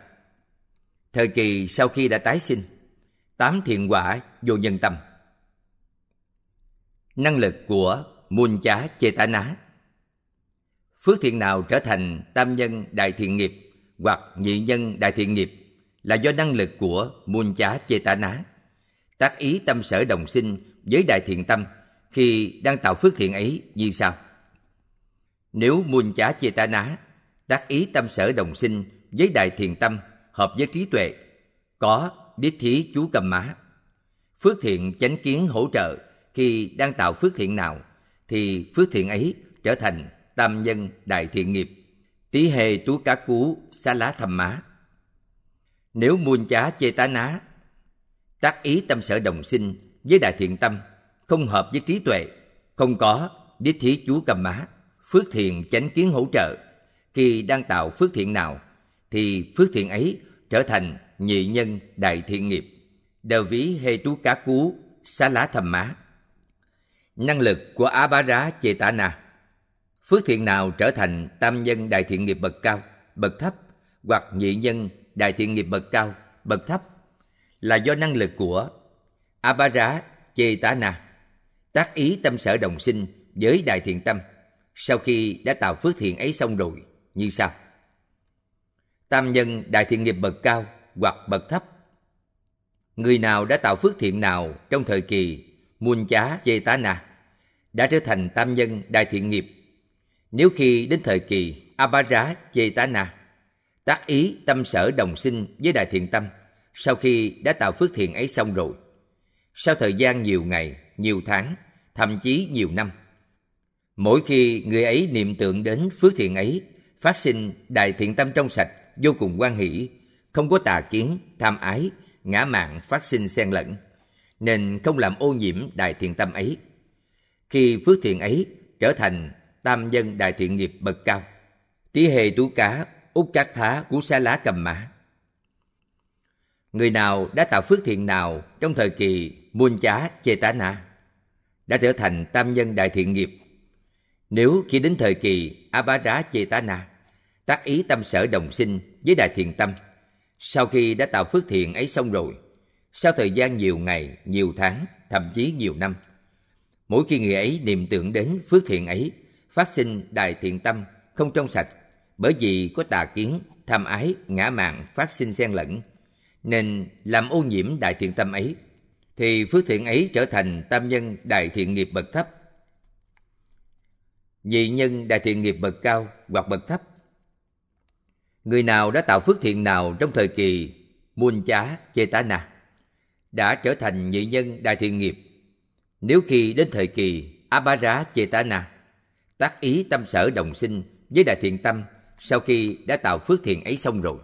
Thời kỳ sau khi đã tái sinh. Tám thiện quả vô nhân tâm. Năng lực của muôn Chá Chê Tá Ná Phước thiện nào trở thành tam nhân đại thiện nghiệp hoặc nhị nhân đại thiện nghiệp là do năng lực của Muôn Chá Chê Tá Ná. Tác ý tâm sở đồng sinh với đại thiện tâm khi đang tạo phước thiện ấy như sau. Nếu Muôn Chá Chê Tá Ná tác ý tâm sở đồng sinh với đại thiện tâm hợp với trí tuệ có đích thí chú cầm má phước thiện chánh kiến hỗ trợ khi đang tạo phước thiện nào thì phước thiện ấy trở thành tam nhân đại thiện nghiệp tí hề tú cá cú xá lá thầm má nếu muôn chá chê tá ná tác ý tâm sở đồng sinh với đại thiện tâm không hợp với trí tuệ không có với thí chú cầm má phước thiện chánh kiến hỗ trợ khi đang tạo phước thiện nào thì phước thiện ấy trở thành nhị nhân đại thiện nghiệp đờ ví hê tú cá cú xá lá thầm má năng lực của á bá rá chê tả na phước thiện nào trở thành tam nhân đại thiện nghiệp bậc cao bậc thấp hoặc nhị nhân đại thiện nghiệp bậc cao, bậc thấp là do năng lực của Abhara Chetana, tác ý tâm sở đồng sinh với đại thiện tâm sau khi đã tạo phước thiện ấy xong rồi như sau. Tam nhân đại thiện nghiệp bậc cao hoặc bậc thấp. Người nào đã tạo phước thiện nào trong thời kỳ muôn chá chê tá na đã trở thành tam nhân đại thiện nghiệp. Nếu khi đến thời kỳ abhara chê tá na tác ý tâm sở đồng sinh với đại thiện tâm sau khi đã tạo phước thiện ấy xong rồi sau thời gian nhiều ngày nhiều tháng thậm chí nhiều năm mỗi khi người ấy niệm tưởng đến phước thiện ấy phát sinh đại thiện tâm trong sạch vô cùng quan hỷ không có tà kiến tham ái ngã mạn phát sinh xen lẫn nên không làm ô nhiễm đại thiện tâm ấy khi phước thiện ấy trở thành tam dân đại thiện nghiệp bậc cao tí hề tú cá út cát thả của xa lá cầm mã. Người nào đã tạo phước thiện nào trong thời kỳ muôn chá chê tá na đã trở thành tam nhân đại thiện nghiệp. Nếu khi đến thời kỳ a bá rá chê tá na tác ý tâm sở đồng sinh với đại thiện tâm, sau khi đã tạo phước thiện ấy xong rồi, sau thời gian nhiều ngày, nhiều tháng, thậm chí nhiều năm, mỗi khi người ấy niệm tưởng đến phước thiện ấy, phát sinh đại thiện tâm không trong sạch bởi vì có tà kiến, tham ái, ngã mạn phát sinh xen lẫn, nên làm ô nhiễm đại thiện tâm ấy, thì phước thiện ấy trở thành tam nhân đại thiện nghiệp bậc thấp. Nhị nhân đại thiện nghiệp bậc cao hoặc bậc thấp. Người nào đã tạo phước thiện nào trong thời kỳ muôn chá chê tá na đã trở thành nhị nhân đại thiện nghiệp. Nếu khi đến thời kỳ abara chê tá na tác ý tâm sở đồng sinh với đại thiện tâm sau khi đã tạo phước thiện ấy xong rồi.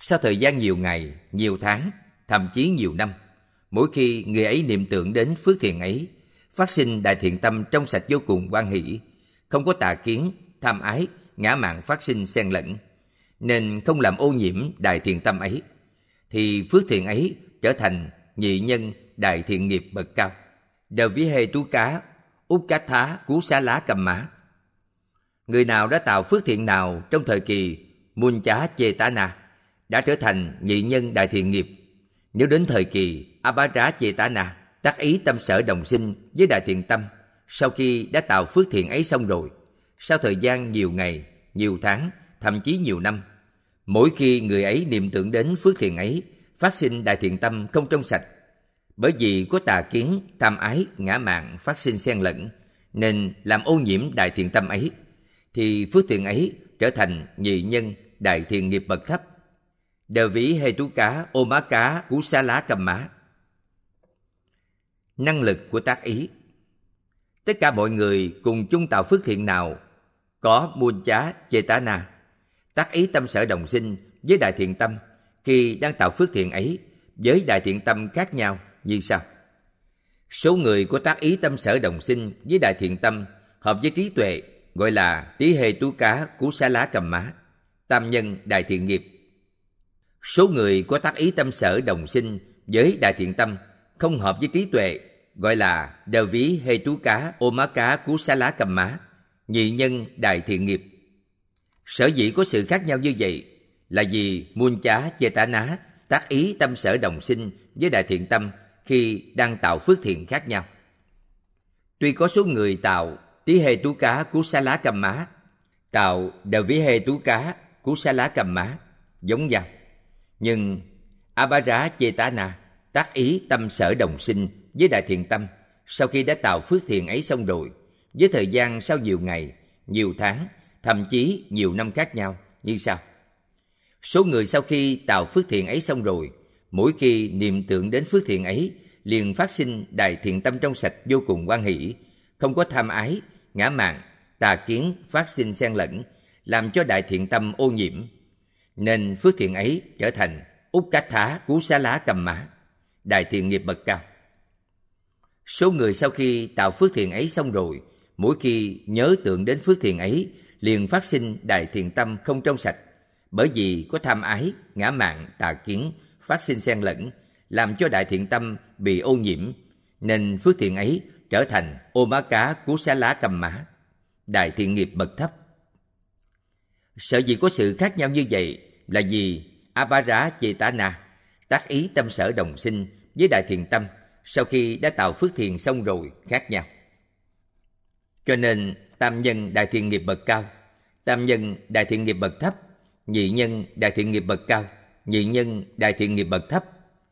Sau thời gian nhiều ngày, nhiều tháng, thậm chí nhiều năm, mỗi khi người ấy niệm tưởng đến phước thiện ấy, phát sinh đại thiện tâm trong sạch vô cùng quan hỷ, không có tà kiến, tham ái, ngã mạng phát sinh xen lẫn, nên không làm ô nhiễm đại thiện tâm ấy, thì phước thiện ấy trở thành nhị nhân đại thiện nghiệp bậc cao. Đờ vĩ hề tú cá, út cá thá, cú xá lá cầm má người nào đã tạo phước thiện nào trong thời kỳ Muncha na đã trở thành nhị nhân đại thiện nghiệp. Nếu đến thời kỳ Abhara na tác ý tâm sở đồng sinh với đại thiện tâm sau khi đã tạo phước thiện ấy xong rồi, sau thời gian nhiều ngày, nhiều tháng, thậm chí nhiều năm, mỗi khi người ấy niệm tưởng đến phước thiện ấy, phát sinh đại thiện tâm không trong sạch, bởi vì có tà kiến, tham ái, ngã mạn phát sinh xen lẫn, nên làm ô nhiễm đại thiện tâm ấy thì phước thiện ấy trở thành nhị nhân đại thiện nghiệp bậc thấp đờ ví hay tú cá ô má cá cú xá lá cầm má năng lực của tác ý tất cả mọi người cùng chung tạo phước thiện nào có buôn chá chê tá na tác ý tâm sở đồng sinh với đại thiện tâm khi đang tạo phước thiện ấy với đại thiện tâm khác nhau như sau số người có tác ý tâm sở đồng sinh với đại thiện tâm hợp với trí tuệ gọi là tí hê tú cá cú xá lá cầm má, tam nhân đại thiện nghiệp. Số người có tác ý tâm sở đồng sinh với đại thiện tâm không hợp với trí tuệ gọi là đờ ví hê tú cá ô má cá cú xá lá cầm má nhị nhân đại thiện nghiệp sở dĩ có sự khác nhau như vậy là vì muôn chá chê tá ná tác ý tâm sở đồng sinh với đại thiện tâm khi đang tạo phước thiện khác nhau tuy có số người tạo tí hề tú cá cú xá lá cầm má tạo đều ví hề tú cá cú xá lá cầm má giống nhau nhưng a ba rá chê tá na tác ý tâm sở đồng sinh với đại thiện tâm sau khi đã tạo phước thiện ấy xong rồi với thời gian sau nhiều ngày nhiều tháng thậm chí nhiều năm khác nhau như sau số người sau khi tạo phước thiện ấy xong rồi mỗi khi niệm tưởng đến phước thiện ấy liền phát sinh đại thiện tâm trong sạch vô cùng quan hỷ không có tham ái ngã mạn, tà kiến phát sinh xen lẫn, làm cho đại thiện tâm ô nhiễm. Nên phước thiện ấy trở thành út cát thá cú xá lá cầm mã, đại thiện nghiệp bậc cao. Số người sau khi tạo phước thiện ấy xong rồi, mỗi khi nhớ tưởng đến phước thiện ấy, liền phát sinh đại thiện tâm không trong sạch, bởi vì có tham ái, ngã mạn, tà kiến phát sinh xen lẫn, làm cho đại thiện tâm bị ô nhiễm, nên phước thiện ấy trở thành ô má cá cú xá lá cầm mã, đại thiện nghiệp bậc thấp. Sở dĩ có sự khác nhau như vậy là vì Abhara na tác ý tâm sở đồng sinh với đại thiền tâm sau khi đã tạo phước thiền xong rồi khác nhau. Cho nên tam nhân đại thiện nghiệp bậc cao, tam nhân đại thiện nghiệp bậc thấp, nhị nhân đại thiện nghiệp bậc cao, nhị nhân đại thiện nghiệp bậc thấp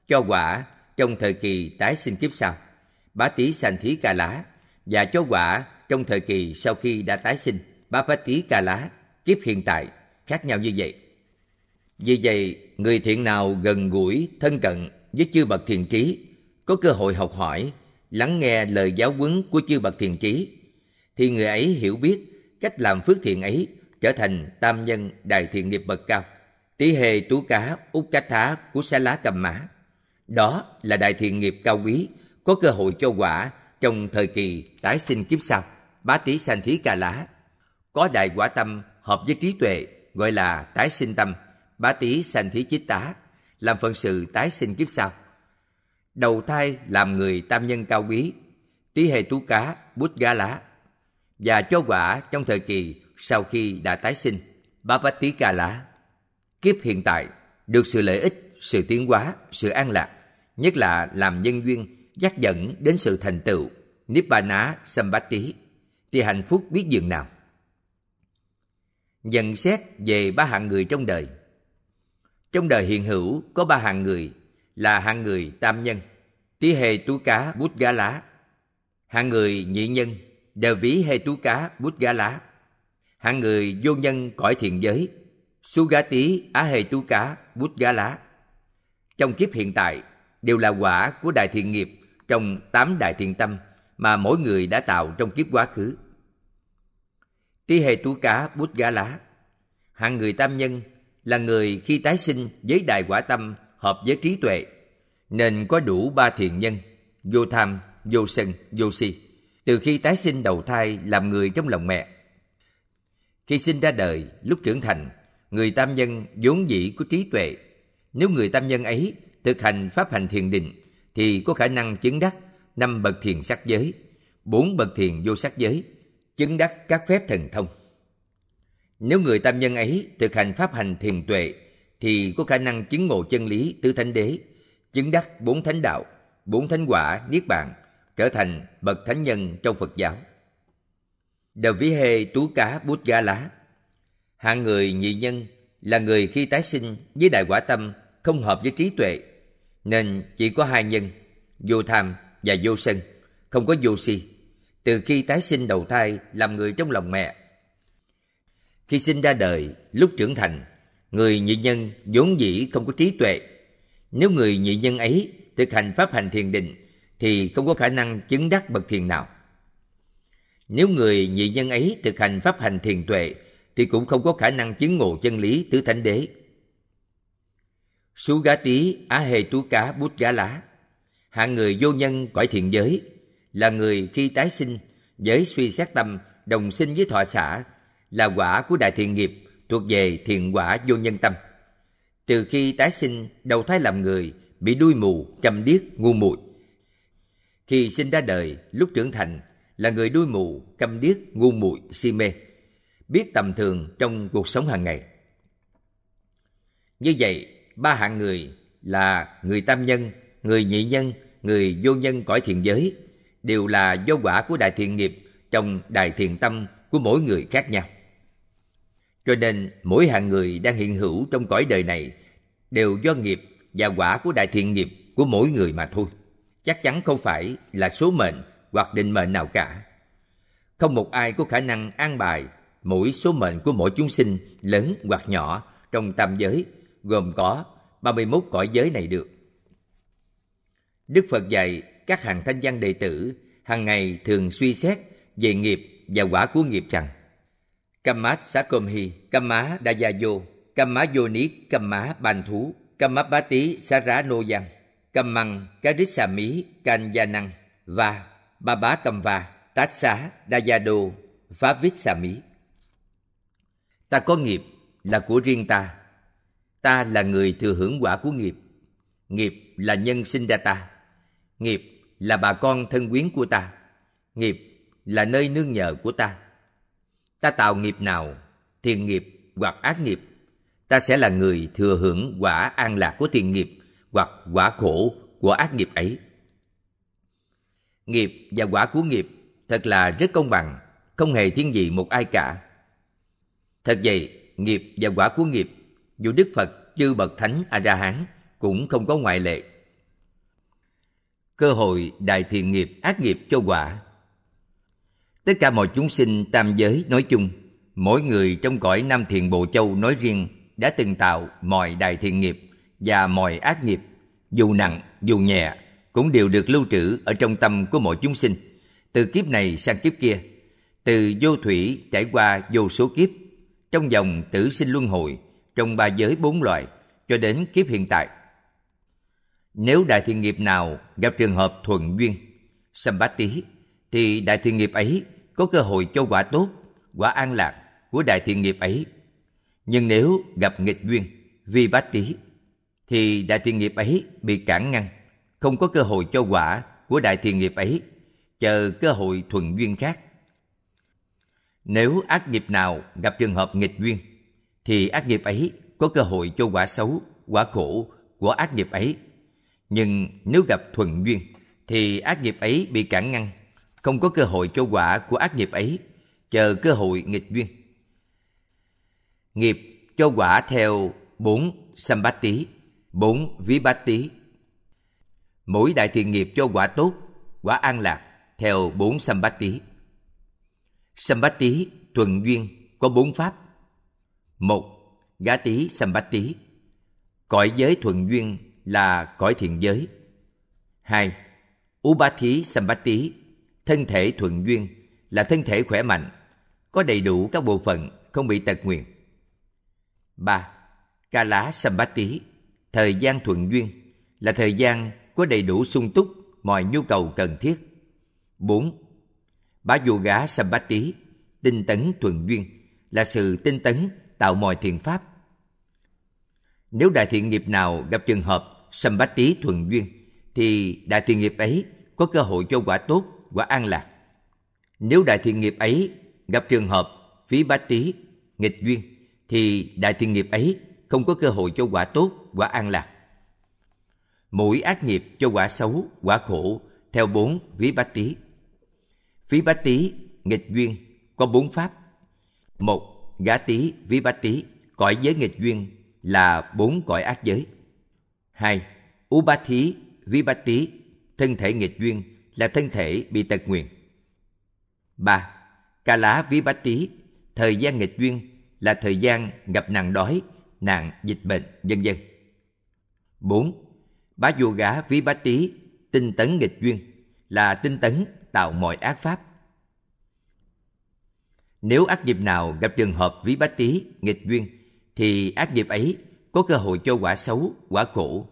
cho quả trong thời kỳ tái sinh kiếp sau bá tí sanh thí ca lá và cho quả trong thời kỳ sau khi đã tái sinh bá bá tí ca lá kiếp hiện tại khác nhau như vậy vì vậy người thiện nào gần gũi thân cận với chư bậc thiền trí có cơ hội học hỏi lắng nghe lời giáo huấn của chư bậc thiền trí thì người ấy hiểu biết cách làm phước thiện ấy trở thành tam nhân đại thiện nghiệp bậc cao tí hề tú cá út cá thá của xá lá cầm mã đó là đại thiện nghiệp cao quý có cơ hội cho quả trong thời kỳ tái sinh kiếp sau bá tí sanh thí ca lá có đại quả tâm hợp với trí tuệ gọi là tái sinh tâm bá tí sanh thí chít tá làm phận sự tái sinh kiếp sau đầu thai làm người tam nhân cao quý tí hề tú cá bút gá lá và cho quả trong thời kỳ sau khi đã tái sinh bá bát tí ca lá kiếp hiện tại được sự lợi ích sự tiến hóa sự an lạc nhất là làm nhân duyên dắt dẫn đến sự thành tựu Nibbana Sambatti thì hạnh phúc biết dường nào. Nhận xét về ba hạng người trong đời. Trong đời hiện hữu có ba hạng người là hạng người tam nhân, tí hề tú cá bút gá lá, hạng người nhị nhân, đờ ví hề tú cá bút gá lá, hạng người vô nhân cõi thiện giới, su gá tí á hề tú cá bút gá lá. Trong kiếp hiện tại đều là quả của đại thiện nghiệp trong tám đại thiện tâm mà mỗi người đã tạo trong kiếp quá khứ. Tí hề tú cá bút gá lá Hạng người tam nhân là người khi tái sinh với đại quả tâm hợp với trí tuệ nên có đủ ba thiện nhân vô tham, vô sân, vô si từ khi tái sinh đầu thai làm người trong lòng mẹ. Khi sinh ra đời, lúc trưởng thành, người tam nhân vốn dĩ có trí tuệ. Nếu người tam nhân ấy thực hành pháp hành thiền định, thì có khả năng chứng đắc năm bậc thiền sắc giới, bốn bậc thiền vô sắc giới, chứng đắc các phép thần thông. Nếu người tam nhân ấy thực hành pháp hành thiền tuệ thì có khả năng chứng ngộ chân lý tứ thánh đế, chứng đắc bốn thánh đạo, bốn thánh quả niết bàn, trở thành bậc thánh nhân trong Phật giáo. Đờ Vĩ Hê Tú Cá Bút Gá Lá Hạng người nhị nhân là người khi tái sinh với đại quả tâm không hợp với trí tuệ nên chỉ có hai nhân vô tham và vô sân không có vô si từ khi tái sinh đầu thai làm người trong lòng mẹ khi sinh ra đời lúc trưởng thành người nhị nhân vốn dĩ không có trí tuệ nếu người nhị nhân ấy thực hành pháp hành thiền định thì không có khả năng chứng đắc bậc thiền nào nếu người nhị nhân ấy thực hành pháp hành thiền tuệ thì cũng không có khả năng chứng ngộ chân lý tứ thánh đế Sú gá tí á hề tú cá bút gá lá. Hạng người vô nhân cõi thiện giới là người khi tái sinh giới suy xét tâm đồng sinh với thọ xã là quả của đại thiện nghiệp thuộc về thiện quả vô nhân tâm. Từ khi tái sinh đầu thai làm người bị đuôi mù, cầm điếc, ngu muội. Khi sinh ra đời, lúc trưởng thành là người đuôi mù, cầm điếc, ngu muội, si mê, biết tầm thường trong cuộc sống hàng ngày. Như vậy, ba hạng người là người tam nhân, người nhị nhân, người vô nhân cõi thiện giới đều là do quả của đại thiện nghiệp trong đại thiện tâm của mỗi người khác nhau. Cho nên mỗi hạng người đang hiện hữu trong cõi đời này đều do nghiệp và quả của đại thiện nghiệp của mỗi người mà thôi. Chắc chắn không phải là số mệnh hoặc định mệnh nào cả. Không một ai có khả năng an bài mỗi số mệnh của mỗi chúng sinh lớn hoặc nhỏ trong tam giới gồm có 31 cõi giới này được. Đức Phật dạy các hàng thanh văn đệ tử hàng ngày thường suy xét về nghiệp và quả của nghiệp rằng Kammat Sakomhi, Kamma Dayayo, Kamma Yoni, Kamma Ban Thú, Kamma Bá Tí Sara Nô Giang, Kammăng Karissa Mỹ Kanya và Ba Bá Cầm Va Tát Xá Dayado Pháp Vít Xà Mỹ. Ta có nghiệp là của riêng ta, ta là người thừa hưởng quả của nghiệp nghiệp là nhân sinh ra ta nghiệp là bà con thân quyến của ta nghiệp là nơi nương nhờ của ta ta tạo nghiệp nào thiện nghiệp hoặc ác nghiệp ta sẽ là người thừa hưởng quả an lạc của thiện nghiệp hoặc quả khổ của ác nghiệp ấy nghiệp và quả của nghiệp thật là rất công bằng không hề thiên vị một ai cả thật vậy nghiệp và quả của nghiệp dù Đức Phật chư Bậc Thánh A-ra-hán cũng không có ngoại lệ. Cơ hội đại thiện nghiệp ác nghiệp cho quả Tất cả mọi chúng sinh tam giới nói chung, mỗi người trong cõi Nam Thiền Bộ Châu nói riêng đã từng tạo mọi đại thiện nghiệp và mọi ác nghiệp, dù nặng, dù nhẹ, cũng đều được lưu trữ ở trong tâm của mọi chúng sinh, từ kiếp này sang kiếp kia, từ vô thủy trải qua vô số kiếp, trong dòng tử sinh luân hồi trong ba giới bốn loại cho đến kiếp hiện tại. Nếu đại thiện nghiệp nào gặp trường hợp thuận duyên, xâm bát Sambati, thì đại thiện nghiệp ấy có cơ hội cho quả tốt, quả an lạc của đại thiện nghiệp ấy. Nhưng nếu gặp nghịch duyên, vi bát tí, thì đại thiện nghiệp ấy bị cản ngăn, không có cơ hội cho quả của đại thiện nghiệp ấy, chờ cơ hội thuận duyên khác. Nếu ác nghiệp nào gặp trường hợp nghịch duyên, thì ác nghiệp ấy có cơ hội cho quả xấu, quả khổ của ác nghiệp ấy. Nhưng nếu gặp thuận duyên thì ác nghiệp ấy bị cản ngăn, không có cơ hội cho quả của ác nghiệp ấy, chờ cơ hội nghịch duyên. Nghiệp cho quả theo bốn sambát bốn ví bát tí. Mỗi đại thiện nghiệp cho quả tốt, quả an lạc theo bốn sambát tí. Sambát thuận duyên có bốn pháp một Gá tí Sambát tí Cõi giới thuận duyên là cõi thiện giới. hai Ú bá thí Sambát tí Thân thể thuận duyên là thân thể khỏe mạnh, có đầy đủ các bộ phận, không bị tật nguyền. ba Ca lá Sambát tí Thời gian thuận duyên là thời gian có đầy đủ sung túc mọi nhu cầu cần thiết. bốn Bá dù gá Sambát tí Tinh tấn thuận duyên là sự tinh tấn tạo mọi thiện pháp. Nếu đại thiện nghiệp nào gặp trường hợp sâm bát tí thuần duyên, thì đại thiện nghiệp ấy có cơ hội cho quả tốt, quả an lạc. Nếu đại thiện nghiệp ấy gặp trường hợp phí bát tí, nghịch duyên, thì đại thiện nghiệp ấy không có cơ hội cho quả tốt, quả an lạc. Mỗi ác nghiệp cho quả xấu, quả khổ theo bốn phí bát tí. Phí bát tí, nghịch duyên có bốn pháp. Một, gá tí, ví bá tí, cõi giới nghịch duyên là bốn cõi ác giới. hai, u bá thí, ví bá tí, thân thể nghịch duyên là thân thể bị tật nguyền. ba, Cà lá ví bá tí, thời gian nghịch duyên là thời gian gặp nạn đói, nạn dịch bệnh, vân vân. bốn, Bá vua gá ví bá tí, tinh tấn nghịch duyên là tinh tấn tạo mọi ác pháp. Nếu ác nghiệp nào gặp trường hợp ví bát tí, nghịch duyên, thì ác nghiệp ấy có cơ hội cho quả xấu, quả khổ.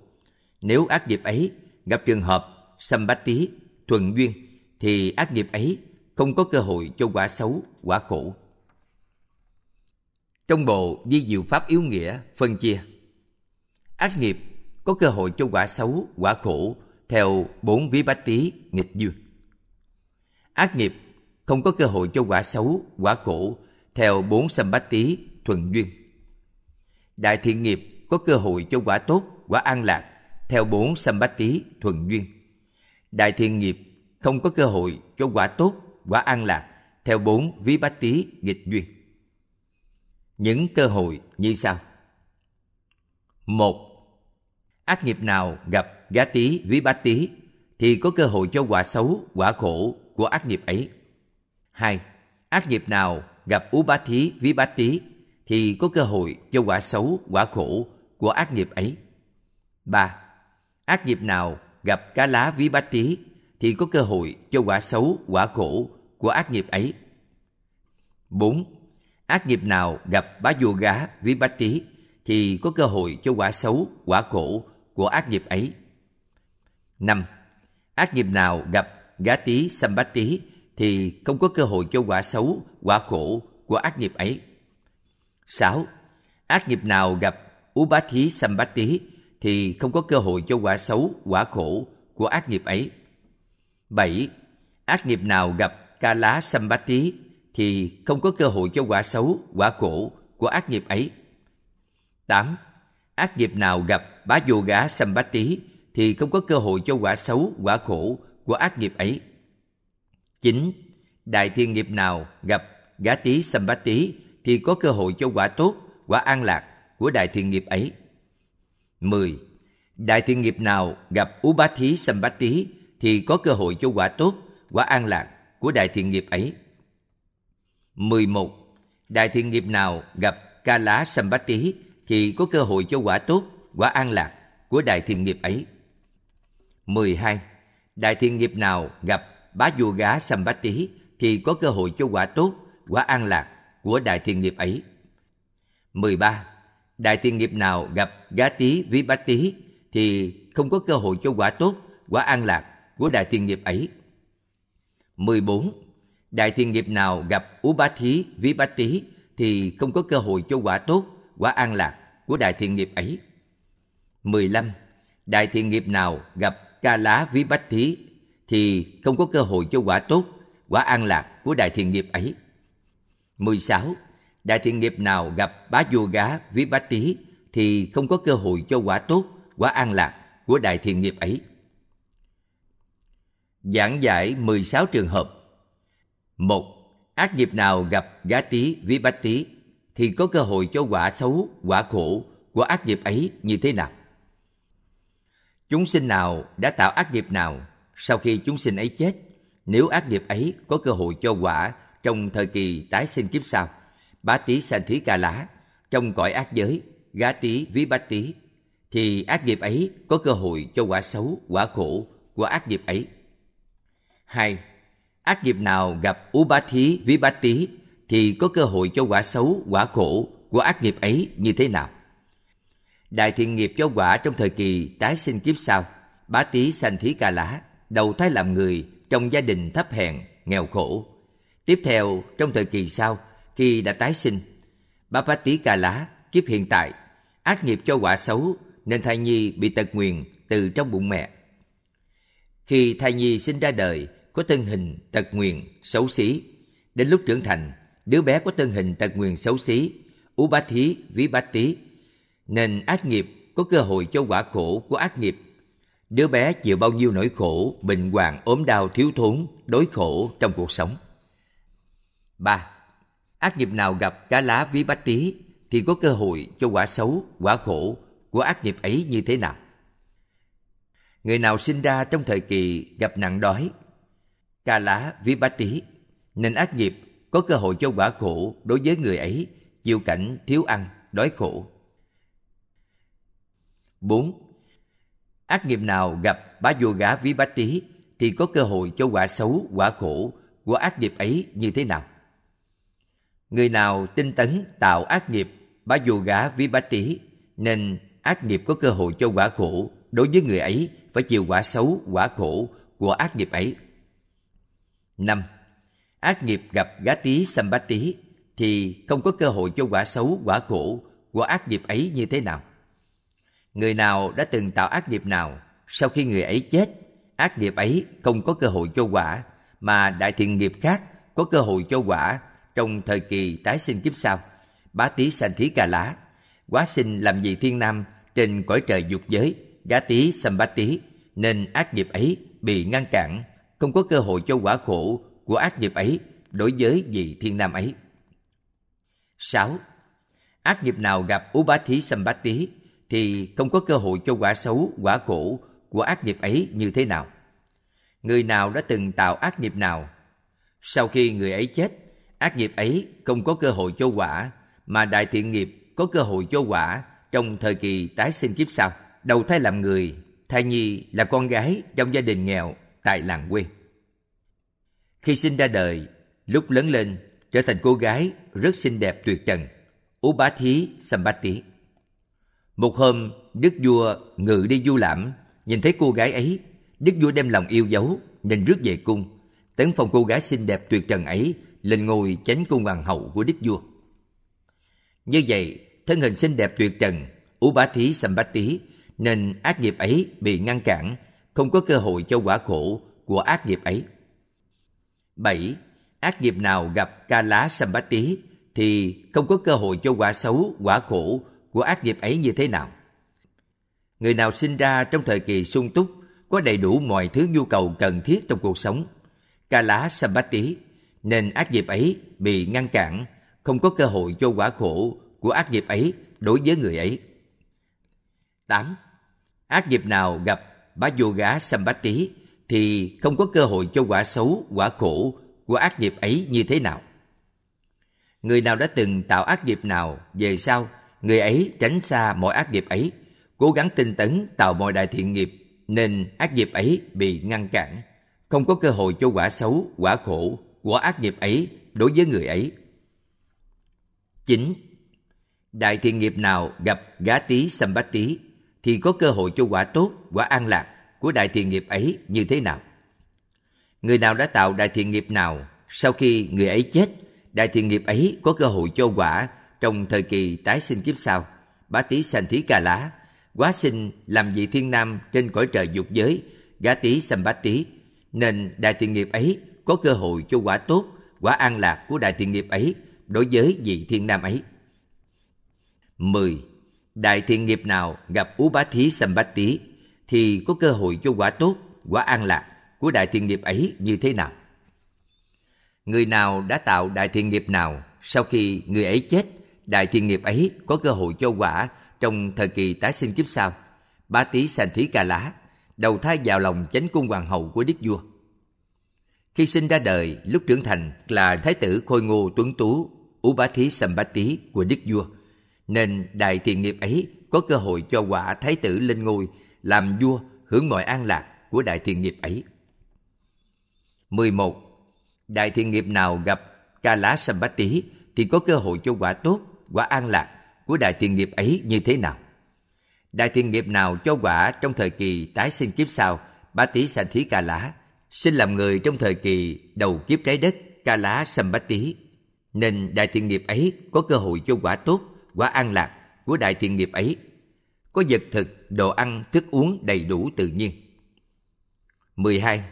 Nếu ác nghiệp ấy gặp trường hợp xâm bát tí, thuận duyên, thì ác nghiệp ấy không có cơ hội cho quả xấu, quả khổ. Trong bộ Di Diệu Pháp Yếu Nghĩa phân chia, ác nghiệp có cơ hội cho quả xấu, quả khổ theo bốn ví bát tí nghịch duyên. Ác nghiệp không có cơ hội cho quả xấu, quả khổ theo bốn bát tí thuần duyên. Đại thiện nghiệp có cơ hội cho quả tốt, quả an lạc theo bốn bát tí thuần duyên. Đại thiện nghiệp không có cơ hội cho quả tốt, quả an lạc theo bốn ví bát tí nghịch duyên. Những cơ hội như sau. một Ác nghiệp nào gặp gá tí ví bát tí thì có cơ hội cho quả xấu, quả khổ của ác nghiệp ấy. 2. Ác nghiệp nào gặp ú bá thí, ví bá thí thì có cơ hội cho quả xấu, quả khổ của ác nghiệp ấy. 3. Ác nghiệp nào gặp cá lá ví bá tí thì có cơ hội cho quả xấu, quả khổ của ác nghiệp ấy. 4. Ác nghiệp nào gặp bá vô gá ví bá tí thì có cơ hội cho quả xấu, quả khổ của ác nghiệp ấy. 5. Ác nghiệp nào gặp gá tí xâm bá tí thì không có cơ hội cho quả xấu, quả khổ của ác nghiệp ấy. 6. Ác nghiệp nào gặp u Ubá Thí sâm bát Tí thì không có cơ hội cho quả xấu, quả khổ của ác nghiệp ấy. 7. Ác nghiệp nào gặp Ca Lá sâm bát Tí thì không có cơ hội cho quả xấu, quả khổ của ác nghiệp ấy. 8. Ác nghiệp nào gặp Bá Vô Gá bát Tí thì không có cơ hội cho quả xấu, quả khổ của ác nghiệp ấy. 9. Đại thiên nghiệp nào gặp gã tí xâm bá tí thì có cơ hội cho quả tốt, quả an lạc của đại thiên nghiệp ấy. 10. Đại thiên nghiệp nào gặp Ú Bá Thí xâm Bá Tí thì có cơ hội cho quả tốt, quả an lạc của đại thiện nghiệp ấy. 11. Đại thiện nghiệp nào gặp ca lá xâm bát tí thì có cơ hội cho quả tốt, quả an lạc của đại thiện nghiệp ấy. 12. Đại thiện nghiệp nào gặp bá vua gá Sampati thì có cơ hội cho quả tốt, quả an lạc của đại thiện nghiệp ấy. 13. Đại thiện nghiệp nào gặp gá tí ví bá tí thì không có cơ hội cho quả tốt, quả an lạc của đại thiện nghiệp ấy. 14. Đại thiện nghiệp nào gặp ú bá thí ví bá tí thì không có cơ hội cho quả tốt, quả an lạc của đại thiện nghiệp ấy. 15. Đại thiện nghiệp nào gặp ca lá ví bách thí thì không có cơ hội cho quả tốt, quả an lạc của đại thiện nghiệp ấy. 16. Đại thiện nghiệp nào gặp bá vua gá với bá tí thì không có cơ hội cho quả tốt, quả an lạc của đại thiện nghiệp ấy. Giảng giải 16 trường hợp 1. Ác nghiệp nào gặp gá tí với bá tí thì có cơ hội cho quả xấu, quả khổ của ác nghiệp ấy như thế nào? Chúng sinh nào đã tạo ác nghiệp nào sau khi chúng sinh ấy chết, nếu ác nghiệp ấy có cơ hội cho quả trong thời kỳ tái sinh kiếp sau, bá tí sanh thí ca lá, trong cõi ác giới, gá tí ví bá tí, thì ác nghiệp ấy có cơ hội cho quả xấu, quả khổ của ác nghiệp ấy. hai Ác nghiệp nào gặp u bá thí ví bá tí thì có cơ hội cho quả xấu, quả khổ của ác nghiệp ấy như thế nào? Đại thiện nghiệp cho quả trong thời kỳ tái sinh kiếp sau, bá tí sanh thí ca lá, đầu thai làm người trong gia đình thấp hèn, nghèo khổ. Tiếp theo, trong thời kỳ sau, khi đã tái sinh, Bapati cà Lá kiếp hiện tại, ác nghiệp cho quả xấu nên thai nhi bị tật nguyền từ trong bụng mẹ. Khi thai nhi sinh ra đời, có thân hình tật nguyền xấu xí. Đến lúc trưởng thành, đứa bé có thân hình tật nguyền xấu xí, ú bá thí, ví bá tí, nên ác nghiệp có cơ hội cho quả khổ của ác nghiệp Đứa bé chịu bao nhiêu nỗi khổ, bệnh hoạn, ốm đau, thiếu thốn, đối khổ trong cuộc sống. ba Ác nghiệp nào gặp cá lá ví bách tí thì có cơ hội cho quả xấu, quả khổ của ác nghiệp ấy như thế nào? Người nào sinh ra trong thời kỳ gặp nạn đói, ca lá ví bách tí, nên ác nghiệp có cơ hội cho quả khổ đối với người ấy chịu cảnh thiếu ăn, đói khổ. 4 Ác nghiệp nào gặp bá vô gá ví bá tí thì có cơ hội cho quả xấu, quả khổ của ác nghiệp ấy như thế nào? Người nào tinh tấn tạo ác nghiệp bá vô gá ví bá tí nên ác nghiệp có cơ hội cho quả khổ đối với người ấy phải chịu quả xấu, quả khổ của ác nghiệp ấy. Năm Ác nghiệp gặp gá tí xâm bá tí thì không có cơ hội cho quả xấu, quả khổ của ác nghiệp ấy như thế nào? người nào đã từng tạo ác nghiệp nào sau khi người ấy chết ác nghiệp ấy không có cơ hội cho quả mà đại thiện nghiệp khác có cơ hội cho quả trong thời kỳ tái sinh kiếp sau bá tý sanh thí cà lá quá sinh làm gì thiên nam trên cõi trời dục giới gá tý xâm bá tý nên ác nghiệp ấy bị ngăn cản không có cơ hội cho quả khổ của ác nghiệp ấy đối với vị thiên nam ấy 6. Ác nghiệp nào gặp Ú Bá Thí Sâm Bá Tý thì không có cơ hội cho quả xấu, quả khổ của ác nghiệp ấy như thế nào. Người nào đã từng tạo ác nghiệp nào, sau khi người ấy chết, ác nghiệp ấy không có cơ hội cho quả, mà đại thiện nghiệp có cơ hội cho quả trong thời kỳ tái sinh kiếp sau. Đầu thai làm người, thai nhi là con gái trong gia đình nghèo tại làng quê. Khi sinh ra đời, lúc lớn lên trở thành cô gái rất xinh đẹp tuyệt trần, Ú Bá Thí sầm bá Sambati. Một hôm, đức vua ngự đi du lãm, nhìn thấy cô gái ấy. Đức vua đem lòng yêu dấu, nên rước về cung. Tấn phong cô gái xinh đẹp tuyệt trần ấy lên ngôi chánh cung hoàng hậu của đức vua. Như vậy, thân hình xinh đẹp tuyệt trần, ú bá thí sầm bá tí, nên ác nghiệp ấy bị ngăn cản, không có cơ hội cho quả khổ của ác nghiệp ấy. 7. Ác nghiệp nào gặp ca lá sầm bá tí thì không có cơ hội cho quả xấu, quả khổ của ác nghiệp ấy như thế nào. Người nào sinh ra trong thời kỳ sung túc có đầy đủ mọi thứ nhu cầu cần thiết trong cuộc sống, ca lá sabbati, nên ác nghiệp ấy bị ngăn cản, không có cơ hội cho quả khổ của ác nghiệp ấy đối với người ấy. 8. Ác nghiệp nào gặp bá yoga sabbati thì không có cơ hội cho quả xấu, quả khổ của ác nghiệp ấy như thế nào. Người nào đã từng tạo ác nghiệp nào về sau người ấy tránh xa mọi ác nghiệp ấy, cố gắng tinh tấn tạo mọi đại thiện nghiệp, nên ác nghiệp ấy bị ngăn cản, không có cơ hội cho quả xấu, quả khổ, của ác nghiệp ấy đối với người ấy. Chín, Đại thiện nghiệp nào gặp gá tí xâm bát tí thì có cơ hội cho quả tốt, quả an lạc của đại thiện nghiệp ấy như thế nào? Người nào đã tạo đại thiện nghiệp nào, sau khi người ấy chết, đại thiện nghiệp ấy có cơ hội cho quả trong thời kỳ tái sinh kiếp sau, bá tí sanh thí ca lá, quá sinh làm vị thiên nam trên cõi trời dục giới, gá tí sanh bá tí, nên đại thiện nghiệp ấy có cơ hội cho quả tốt, quả an lạc của đại thiện nghiệp ấy đối với vị thiên nam ấy. 10. Đại thiện nghiệp nào gặp Ú Bá Thí Sầm Bá Tí thì có cơ hội cho quả tốt, quả an lạc của đại thiện nghiệp ấy như thế nào? Người nào đã tạo đại thiện nghiệp nào sau khi người ấy chết đại thiện nghiệp ấy có cơ hội cho quả trong thời kỳ tái sinh kiếp sau. Bá tí sanh thí ca lá, đầu thai vào lòng chánh cung hoàng hậu của đức vua. Khi sinh ra đời, lúc trưởng thành là thái tử khôi ngô tuấn tú, ú bá thí sầm bá tí của đức vua. Nên đại thiền nghiệp ấy có cơ hội cho quả thái tử lên ngôi, làm vua hưởng mọi an lạc của đại thiền nghiệp ấy. 11. Đại thiền nghiệp nào gặp ca lá sầm bá tí thì có cơ hội cho quả tốt quả an lạc của đại thiện nghiệp ấy như thế nào. Đại thiện nghiệp nào cho quả trong thời kỳ tái sinh kiếp sau, bá tí sanh thí ca lá, sinh làm người trong thời kỳ đầu kiếp trái đất ca lá sâm bá tí. Nên đại thiện nghiệp ấy có cơ hội cho quả tốt, quả an lạc của đại thiện nghiệp ấy. Có vật thực, đồ ăn, thức uống đầy đủ tự nhiên. 12.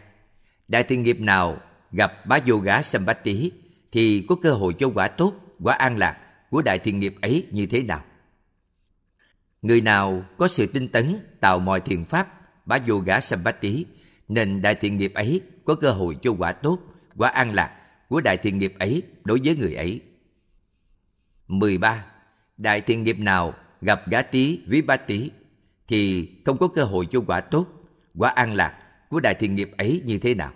Đại thiện nghiệp nào gặp bá vô gá sâm bá tí thì có cơ hội cho quả tốt, quả an lạc của đại thiền nghiệp ấy như thế nào. Người nào có sự tinh tấn tạo mọi thiền pháp bá vô gã sâm bát sampati nên đại thiền nghiệp ấy có cơ hội cho quả tốt, quả an lạc của đại thiền nghiệp ấy đối với người ấy. 13. Đại thiện nghiệp nào gặp gã tí ví bá tí thì không có cơ hội cho quả tốt, quả an lạc của đại thiện nghiệp ấy như thế nào.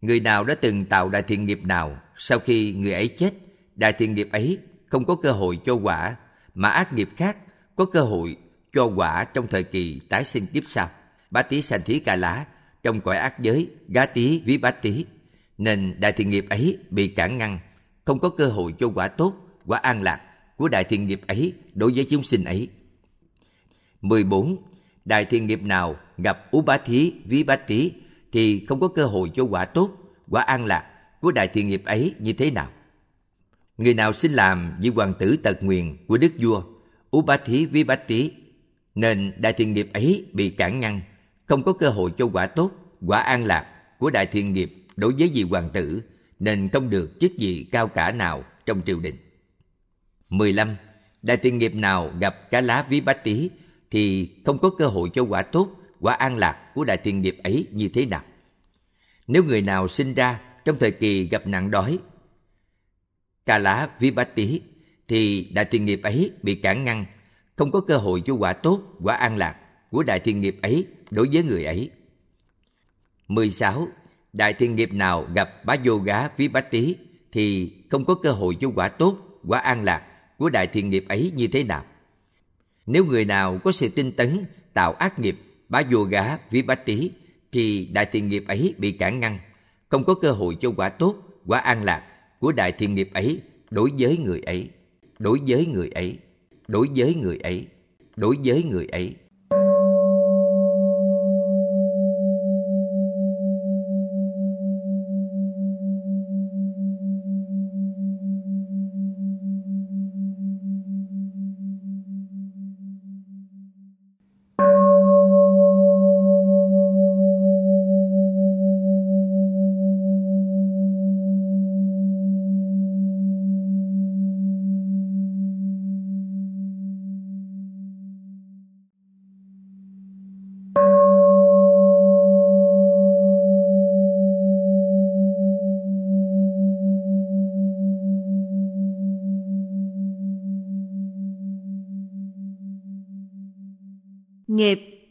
Người nào đã từng tạo đại thiện nghiệp nào sau khi người ấy chết đại thiện nghiệp ấy không có cơ hội cho quả, mà ác nghiệp khác có cơ hội cho quả trong thời kỳ tái sinh kiếp sau. Bá tí sanh thí ca lá trong cõi ác giới, gá tí ví bá tí. Nên đại thiện nghiệp ấy bị cản ngăn, không có cơ hội cho quả tốt, quả an lạc của đại thiện nghiệp ấy đối với chúng sinh ấy. 14. Đại thiện nghiệp nào gặp ú bá thí, ví bá tí thì không có cơ hội cho quả tốt, quả an lạc của đại thiện nghiệp ấy như thế nào? Người nào xin làm vị hoàng tử tật nguyền của đức vua ú Upati Vipati nên đại thiện nghiệp ấy bị cản ngăn, không có cơ hội cho quả tốt, quả an lạc của đại thiện nghiệp đối với vị hoàng tử nên không được chức vị cao cả nào trong triều đình. 15. Đại thiên nghiệp nào gặp cá lá ví bách tí thì không có cơ hội cho quả tốt, quả an lạc của đại thiên nghiệp ấy như thế nào. Nếu người nào sinh ra trong thời kỳ gặp nạn đói Ca lá Vipatti thì đại thiên nghiệp ấy bị cản ngăn, không có cơ hội cho quả tốt, quả an lạc của đại thiên nghiệp ấy đối với người ấy. 16. Đại thiên nghiệp nào gặp bá vi bát Vipatti thì không có cơ hội cho quả tốt, quả an lạc của đại thiên nghiệp ấy như thế nào. Nếu người nào có sự tinh tấn, tạo ác nghiệp, bá vi bát Vipatti thì đại thiên nghiệp ấy bị cản ngăn, không có cơ hội cho quả tốt, quả an lạc của đại thiện nghiệp ấy đối với người ấy đối với người ấy đối với người ấy đối với người ấy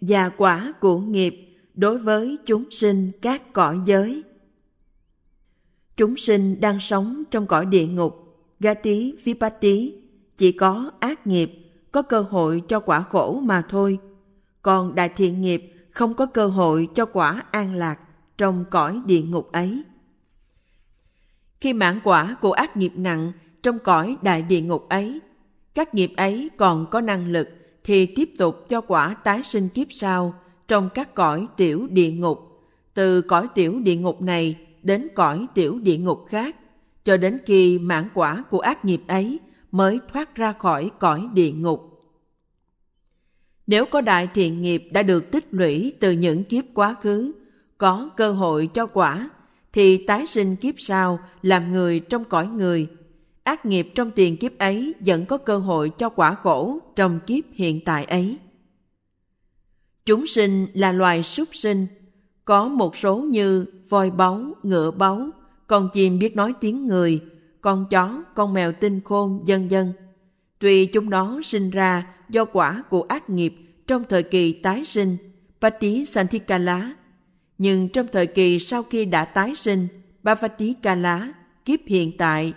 và quả của nghiệp đối với chúng sinh các cõi giới. Chúng sinh đang sống trong cõi địa ngục, ga Gati Vipati, chỉ có ác nghiệp, có cơ hội cho quả khổ mà thôi. Còn đại thiện nghiệp không có cơ hội cho quả an lạc trong cõi địa ngục ấy. Khi mãn quả của ác nghiệp nặng trong cõi đại địa ngục ấy, các nghiệp ấy còn có năng lực – thì tiếp tục cho quả tái sinh kiếp sau trong các cõi tiểu địa ngục, từ cõi tiểu địa ngục này đến cõi tiểu địa ngục khác, cho đến khi mãn quả của ác nghiệp ấy mới thoát ra khỏi cõi địa ngục. Nếu có đại thiện nghiệp đã được tích lũy từ những kiếp quá khứ, có cơ hội cho quả, thì tái sinh kiếp sau làm người trong cõi người ác nghiệp trong tiền kiếp ấy vẫn có cơ hội cho quả khổ trong kiếp hiện tại ấy. Chúng sinh là loài súc sinh, có một số như voi báu, ngựa báu, con chim biết nói tiếng người, con chó, con mèo tinh khôn, dân dân. Tuy chúng nó sinh ra do quả của ác nghiệp trong thời kỳ tái sinh, Pati Santhikala, nhưng trong thời kỳ sau khi đã tái sinh, Bhavati Kala, kiếp hiện tại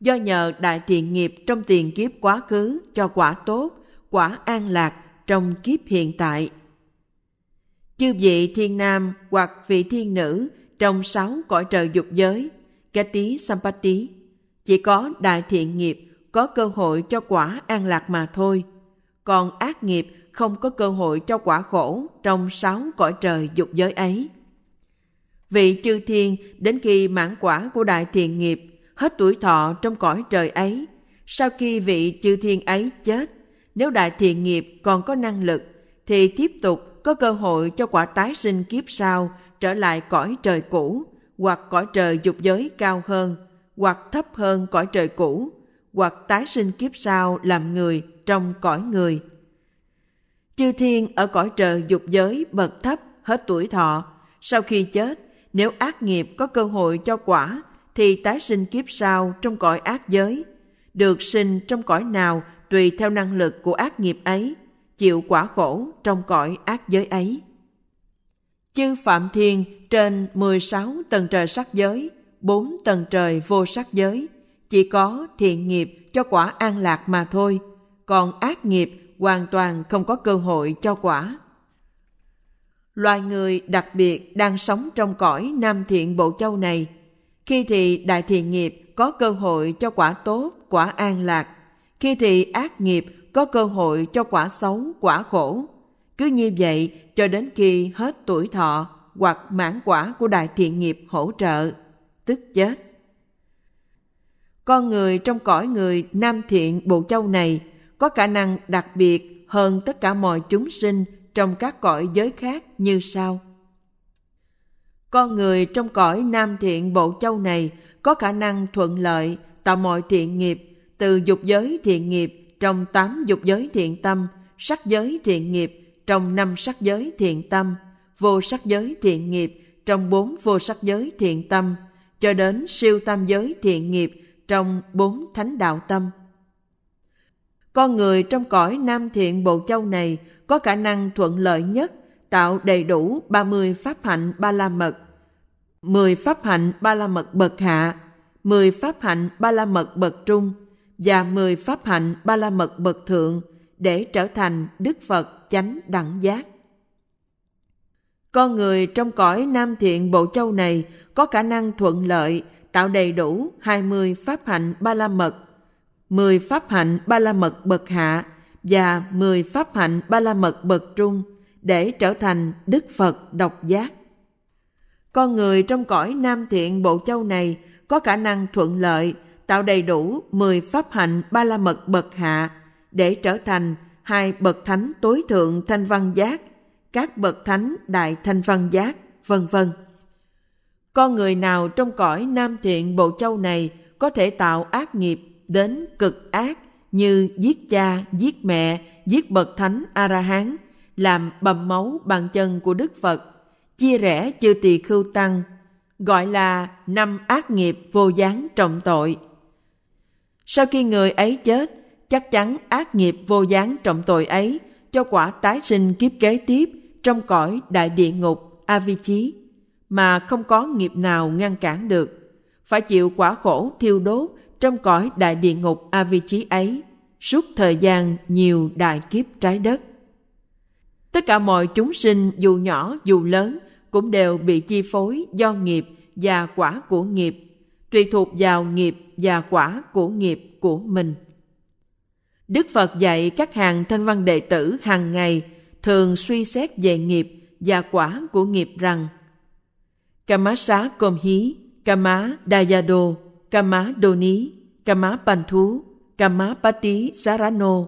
do nhờ đại thiện nghiệp trong tiền kiếp quá khứ cho quả tốt, quả an lạc trong kiếp hiện tại. Chư vị thiên nam hoặc vị thiên nữ trong sáu cõi trời dục giới, Gati Sampati, chỉ có đại thiện nghiệp có cơ hội cho quả an lạc mà thôi, còn ác nghiệp không có cơ hội cho quả khổ trong sáu cõi trời dục giới ấy. Vị chư thiên đến khi mãn quả của đại thiện nghiệp hết tuổi thọ trong cõi trời ấy sau khi vị chư thiên ấy chết nếu đại thiện nghiệp còn có năng lực thì tiếp tục có cơ hội cho quả tái sinh kiếp sau trở lại cõi trời cũ hoặc cõi trời dục giới cao hơn hoặc thấp hơn cõi trời cũ hoặc tái sinh kiếp sau làm người trong cõi người chư thiên ở cõi trời dục giới bậc thấp hết tuổi thọ sau khi chết nếu ác nghiệp có cơ hội cho quả thì tái sinh kiếp sau trong cõi ác giới, được sinh trong cõi nào tùy theo năng lực của ác nghiệp ấy, chịu quả khổ trong cõi ác giới ấy. Chư Phạm Thiên trên 16 tầng trời sắc giới, bốn tầng trời vô sắc giới, chỉ có thiện nghiệp cho quả an lạc mà thôi, còn ác nghiệp hoàn toàn không có cơ hội cho quả. Loài người đặc biệt đang sống trong cõi Nam Thiện Bộ Châu này – khi thì đại thiện nghiệp có cơ hội cho quả tốt, quả an lạc. Khi thì ác nghiệp có cơ hội cho quả xấu, quả khổ. Cứ như vậy cho đến khi hết tuổi thọ hoặc mãn quả của đại thiện nghiệp hỗ trợ, tức chết. Con người trong cõi người nam thiện bộ châu này có khả năng đặc biệt hơn tất cả mọi chúng sinh trong các cõi giới khác như sau con người trong cõi nam thiện bộ châu này có khả năng thuận lợi tạo mọi thiện nghiệp từ dục giới thiện nghiệp trong tám dục giới thiện tâm sắc giới thiện nghiệp trong năm sắc giới thiện tâm vô sắc giới thiện nghiệp trong bốn vô sắc giới thiện tâm cho đến siêu tam giới thiện nghiệp trong bốn thánh đạo tâm con người trong cõi nam thiện bộ châu này có khả năng thuận lợi nhất tạo đầy đủ 30 pháp hạnh ba la mật, 10 pháp hạnh ba la mật bậc hạ, 10 pháp hạnh ba la mật bậc trung và 10 pháp hạnh ba la mật bậc thượng để trở thành Đức Phật chánh đẳng giác. Con người trong cõi Nam Thiện Bộ Châu này có khả năng thuận lợi tạo đầy đủ 20 pháp hạnh ba la mật, 10 pháp hạnh ba la mật bậc hạ và 10 pháp hạnh ba la mật bậc trung – để trở thành Đức Phật độc giác. Con người trong cõi Nam Thiện Bộ Châu này có khả năng thuận lợi tạo đầy đủ 10 pháp hạnh ba la mật bậc hạ để trở thành hai bậc thánh tối thượng thanh văn giác, các bậc thánh đại thanh văn giác, vân vân. Con người nào trong cõi Nam Thiện Bộ Châu này có thể tạo ác nghiệp đến cực ác như giết cha, giết mẹ, giết bậc thánh A-la-hán, làm bầm máu bàn chân của Đức Phật, chia rẽ chư tỳ khưu tăng, gọi là năm ác nghiệp vô gián trọng tội. Sau khi người ấy chết, chắc chắn ác nghiệp vô gián trọng tội ấy cho quả tái sinh kiếp kế tiếp trong cõi đại địa ngục Avicii mà không có nghiệp nào ngăn cản được, phải chịu quả khổ thiêu đốt trong cõi đại địa ngục Avicii ấy suốt thời gian nhiều đại kiếp trái đất. Tất cả mọi chúng sinh dù nhỏ dù lớn cũng đều bị chi phối do nghiệp và quả của nghiệp, tùy thuộc vào nghiệp và quả của nghiệp của mình. Đức Phật dạy các hàng thanh văn đệ tử hàng ngày thường suy xét về nghiệp và quả của nghiệp rằng Kama xá cơm hí, kama dayado, kama doni, kama panthú, kama pati sarano,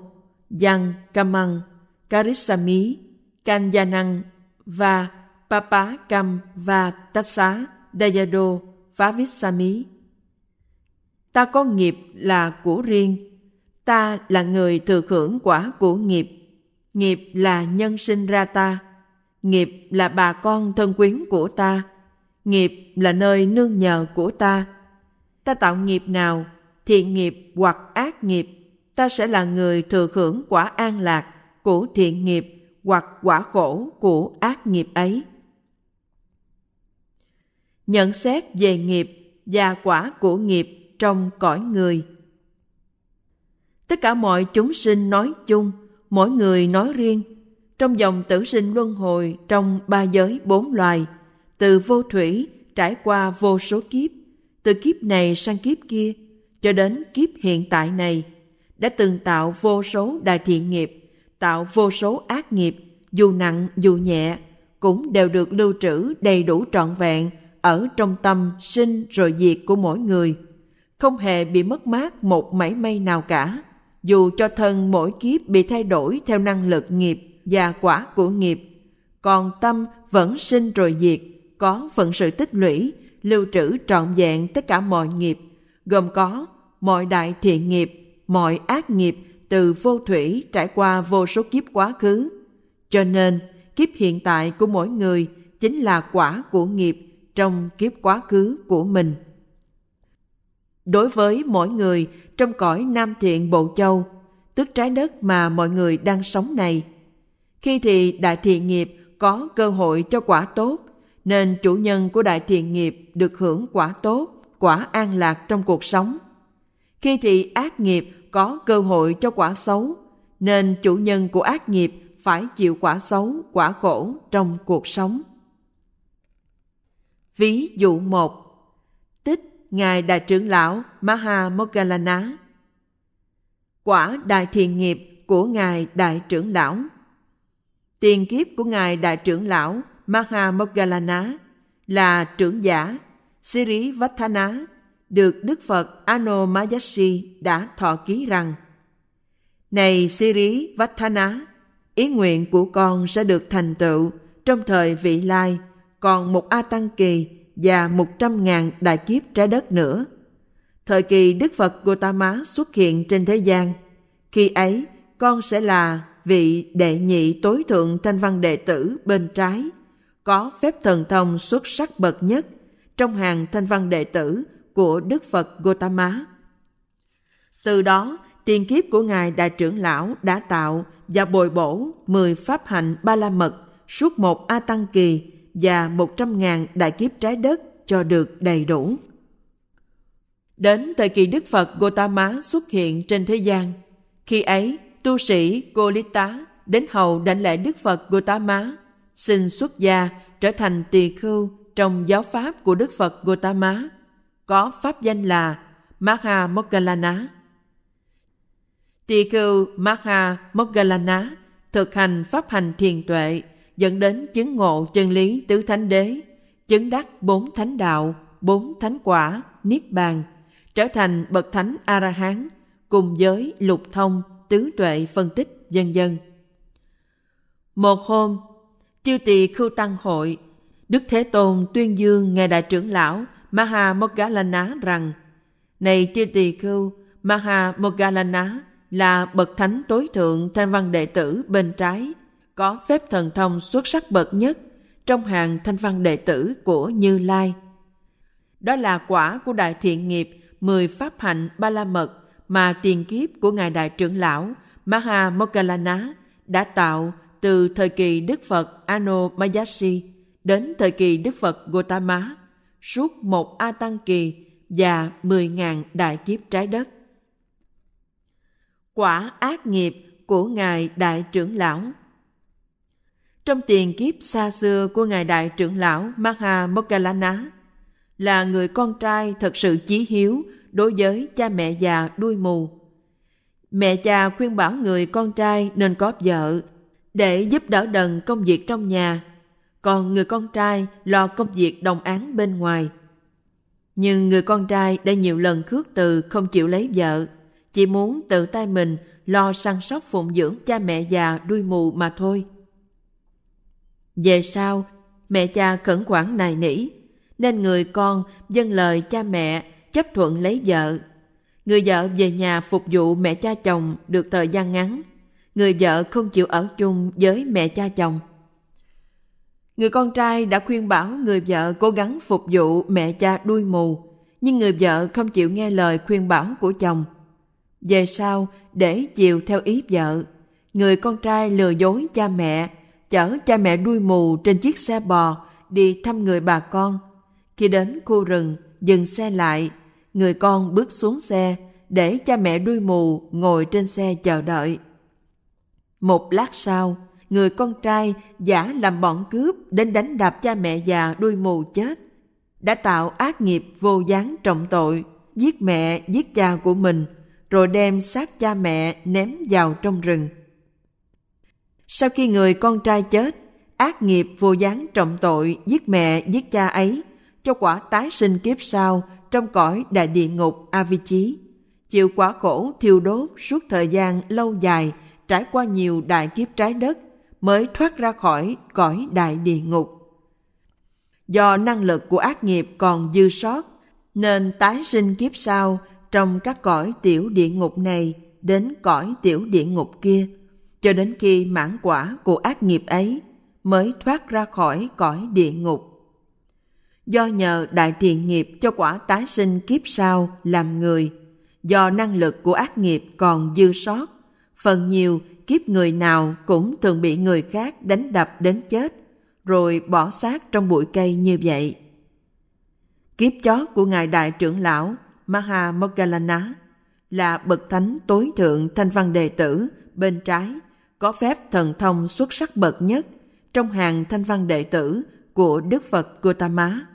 yang kamang, karisami, Kanyanang và papa Papakam và Tassa Dayado Vavisami. Ta có nghiệp là của riêng, ta là người thừa hưởng quả của nghiệp, nghiệp là nhân sinh ra ta, nghiệp là bà con thân quyến của ta, nghiệp là nơi nương nhờ của ta. Ta tạo nghiệp nào, thiện nghiệp hoặc ác nghiệp, ta sẽ là người thừa hưởng quả an lạc của thiện nghiệp hoặc quả khổ của ác nghiệp ấy. Nhận xét về nghiệp và quả của nghiệp trong cõi người. Tất cả mọi chúng sinh nói chung, mỗi người nói riêng, trong dòng tử sinh luân hồi trong ba giới bốn loài, từ vô thủy trải qua vô số kiếp, từ kiếp này sang kiếp kia, cho đến kiếp hiện tại này, đã từng tạo vô số đại thiện nghiệp tạo vô số ác nghiệp, dù nặng dù nhẹ, cũng đều được lưu trữ đầy đủ trọn vẹn ở trong tâm sinh rồi diệt của mỗi người, không hề bị mất mát một mảy may nào cả. Dù cho thân mỗi kiếp bị thay đổi theo năng lực nghiệp và quả của nghiệp, còn tâm vẫn sinh rồi diệt, có phận sự tích lũy, lưu trữ trọn vẹn tất cả mọi nghiệp, gồm có mọi đại thiện nghiệp, mọi ác nghiệp từ vô thủy trải qua vô số kiếp quá khứ. Cho nên, kiếp hiện tại của mỗi người chính là quả của nghiệp trong kiếp quá khứ của mình. Đối với mỗi người trong cõi Nam Thiện Bộ Châu, tức trái đất mà mọi người đang sống này, khi thì đại thiện nghiệp có cơ hội cho quả tốt, nên chủ nhân của đại thiện nghiệp được hưởng quả tốt, quả an lạc trong cuộc sống. Khi thì ác nghiệp có cơ hội cho quả xấu nên chủ nhân của ác nghiệp phải chịu quả xấu quả khổ trong cuộc sống ví dụ một tích ngài đại trưởng lão maha moggallana quả đại thiền nghiệp của ngài đại trưởng lão tiền kiếp của ngài đại trưởng lão maha moggallana là trưởng giả siri Vatthana được Đức Phật Anomayashi đã thọ ký rằng Này Siri Vattana, ý nguyện của con sẽ được thành tựu trong thời vị lai còn một A Tăng Kỳ và một trăm ngàn đại kiếp trái đất nữa. Thời kỳ Đức Phật Gautama xuất hiện trên thế gian, khi ấy con sẽ là vị đệ nhị tối thượng thanh văn đệ tử bên trái, có phép thần thông xuất sắc bậc nhất trong hàng thanh văn đệ tử của Đức Phật Gotama. Từ đó, tiền kiếp của Ngài Đại trưởng Lão đã tạo và bồi bổ 10 pháp hạnh ba la mật suốt một A Tăng Kỳ và 100.000 đại kiếp trái đất cho được đầy đủ. Đến thời kỳ Đức Phật Gotama xuất hiện trên thế gian, khi ấy tu sĩ Golita đến hầu đảnh lễ Đức Phật Gotama, xin xuất gia trở thành tỳ khưu trong giáo pháp của Đức Phật Gotama có pháp danh là Maha Moggallana. Tỳ khưu Maha Moggallana thực hành pháp hành thiền tuệ dẫn đến chứng ngộ chân lý tứ thánh đế, chứng đắc bốn thánh đạo, bốn thánh quả, niết bàn, trở thành bậc thánh A-la-hán, cùng giới lục thông, tứ tuệ phân tích, dân dân. Một hôm, chư tỳ khưu tăng hội, Đức Thế Tôn tuyên dương Ngài Đại trưởng Lão Maha Moggallana rằng Này chư tỳ khưu, Maha Moggallana là bậc thánh tối thượng thanh văn đệ tử bên trái, có phép thần thông xuất sắc bậc nhất trong hàng thanh văn đệ tử của Như Lai. Đó là quả của đại thiện nghiệp mười pháp hạnh ba la mật mà tiền kiếp của Ngài Đại trưởng Lão Maha Moggallana đã tạo từ thời kỳ Đức Phật Ano Mayashi đến thời kỳ Đức Phật Gotama suốt một A Tăng Kỳ và 10.000 đại kiếp trái đất. Quả ác nghiệp của Ngài Đại trưởng Lão Trong tiền kiếp xa xưa của Ngài Đại trưởng Lão Maha Moggallana là người con trai thật sự chí hiếu đối với cha mẹ già đuôi mù. Mẹ cha khuyên bảo người con trai nên có vợ để giúp đỡ đần công việc trong nhà còn người con trai lo công việc đồng án bên ngoài. Nhưng người con trai đã nhiều lần khước từ không chịu lấy vợ, chỉ muốn tự tay mình lo săn sóc phụng dưỡng cha mẹ già đuôi mù mà thôi. Về sau, mẹ cha khẩn quản nài nỉ, nên người con dâng lời cha mẹ chấp thuận lấy vợ. Người vợ về nhà phục vụ mẹ cha chồng được thời gian ngắn. Người vợ không chịu ở chung với mẹ cha chồng. Người con trai đã khuyên bảo người vợ cố gắng phục vụ mẹ cha đuôi mù, nhưng người vợ không chịu nghe lời khuyên bảo của chồng. Về sau, để chiều theo ý vợ, người con trai lừa dối cha mẹ, chở cha mẹ đuôi mù trên chiếc xe bò đi thăm người bà con. Khi đến khu rừng, dừng xe lại, người con bước xuống xe để cha mẹ đuôi mù ngồi trên xe chờ đợi. Một lát sau, người con trai giả làm bọn cướp đến đánh đạp cha mẹ già đuôi mù chết, đã tạo ác nghiệp vô gián trọng tội, giết mẹ, giết cha của mình, rồi đem xác cha mẹ ném vào trong rừng. Sau khi người con trai chết, ác nghiệp vô gián trọng tội giết mẹ, giết cha ấy, cho quả tái sinh kiếp sau trong cõi đại địa ngục Avicii, chịu quả khổ thiêu đốt suốt thời gian lâu dài trải qua nhiều đại kiếp trái đất mới thoát ra khỏi cõi đại địa ngục. Do năng lực của ác nghiệp còn dư sót, nên tái sinh kiếp sau trong các cõi tiểu địa ngục này đến cõi tiểu địa ngục kia, cho đến khi mãn quả của ác nghiệp ấy mới thoát ra khỏi cõi địa ngục. Do nhờ đại thiện nghiệp cho quả tái sinh kiếp sau làm người, do năng lực của ác nghiệp còn dư sót, phần nhiều kiếp người nào cũng thường bị người khác đánh đập đến chết, rồi bỏ xác trong bụi cây như vậy. Kiếp chó của Ngài Đại trưởng lão Maha Moggallana là bậc thánh tối thượng thanh văn đệ tử bên trái có phép thần thông xuất sắc bậc nhất trong hàng thanh văn đệ tử của Đức Phật Gautama.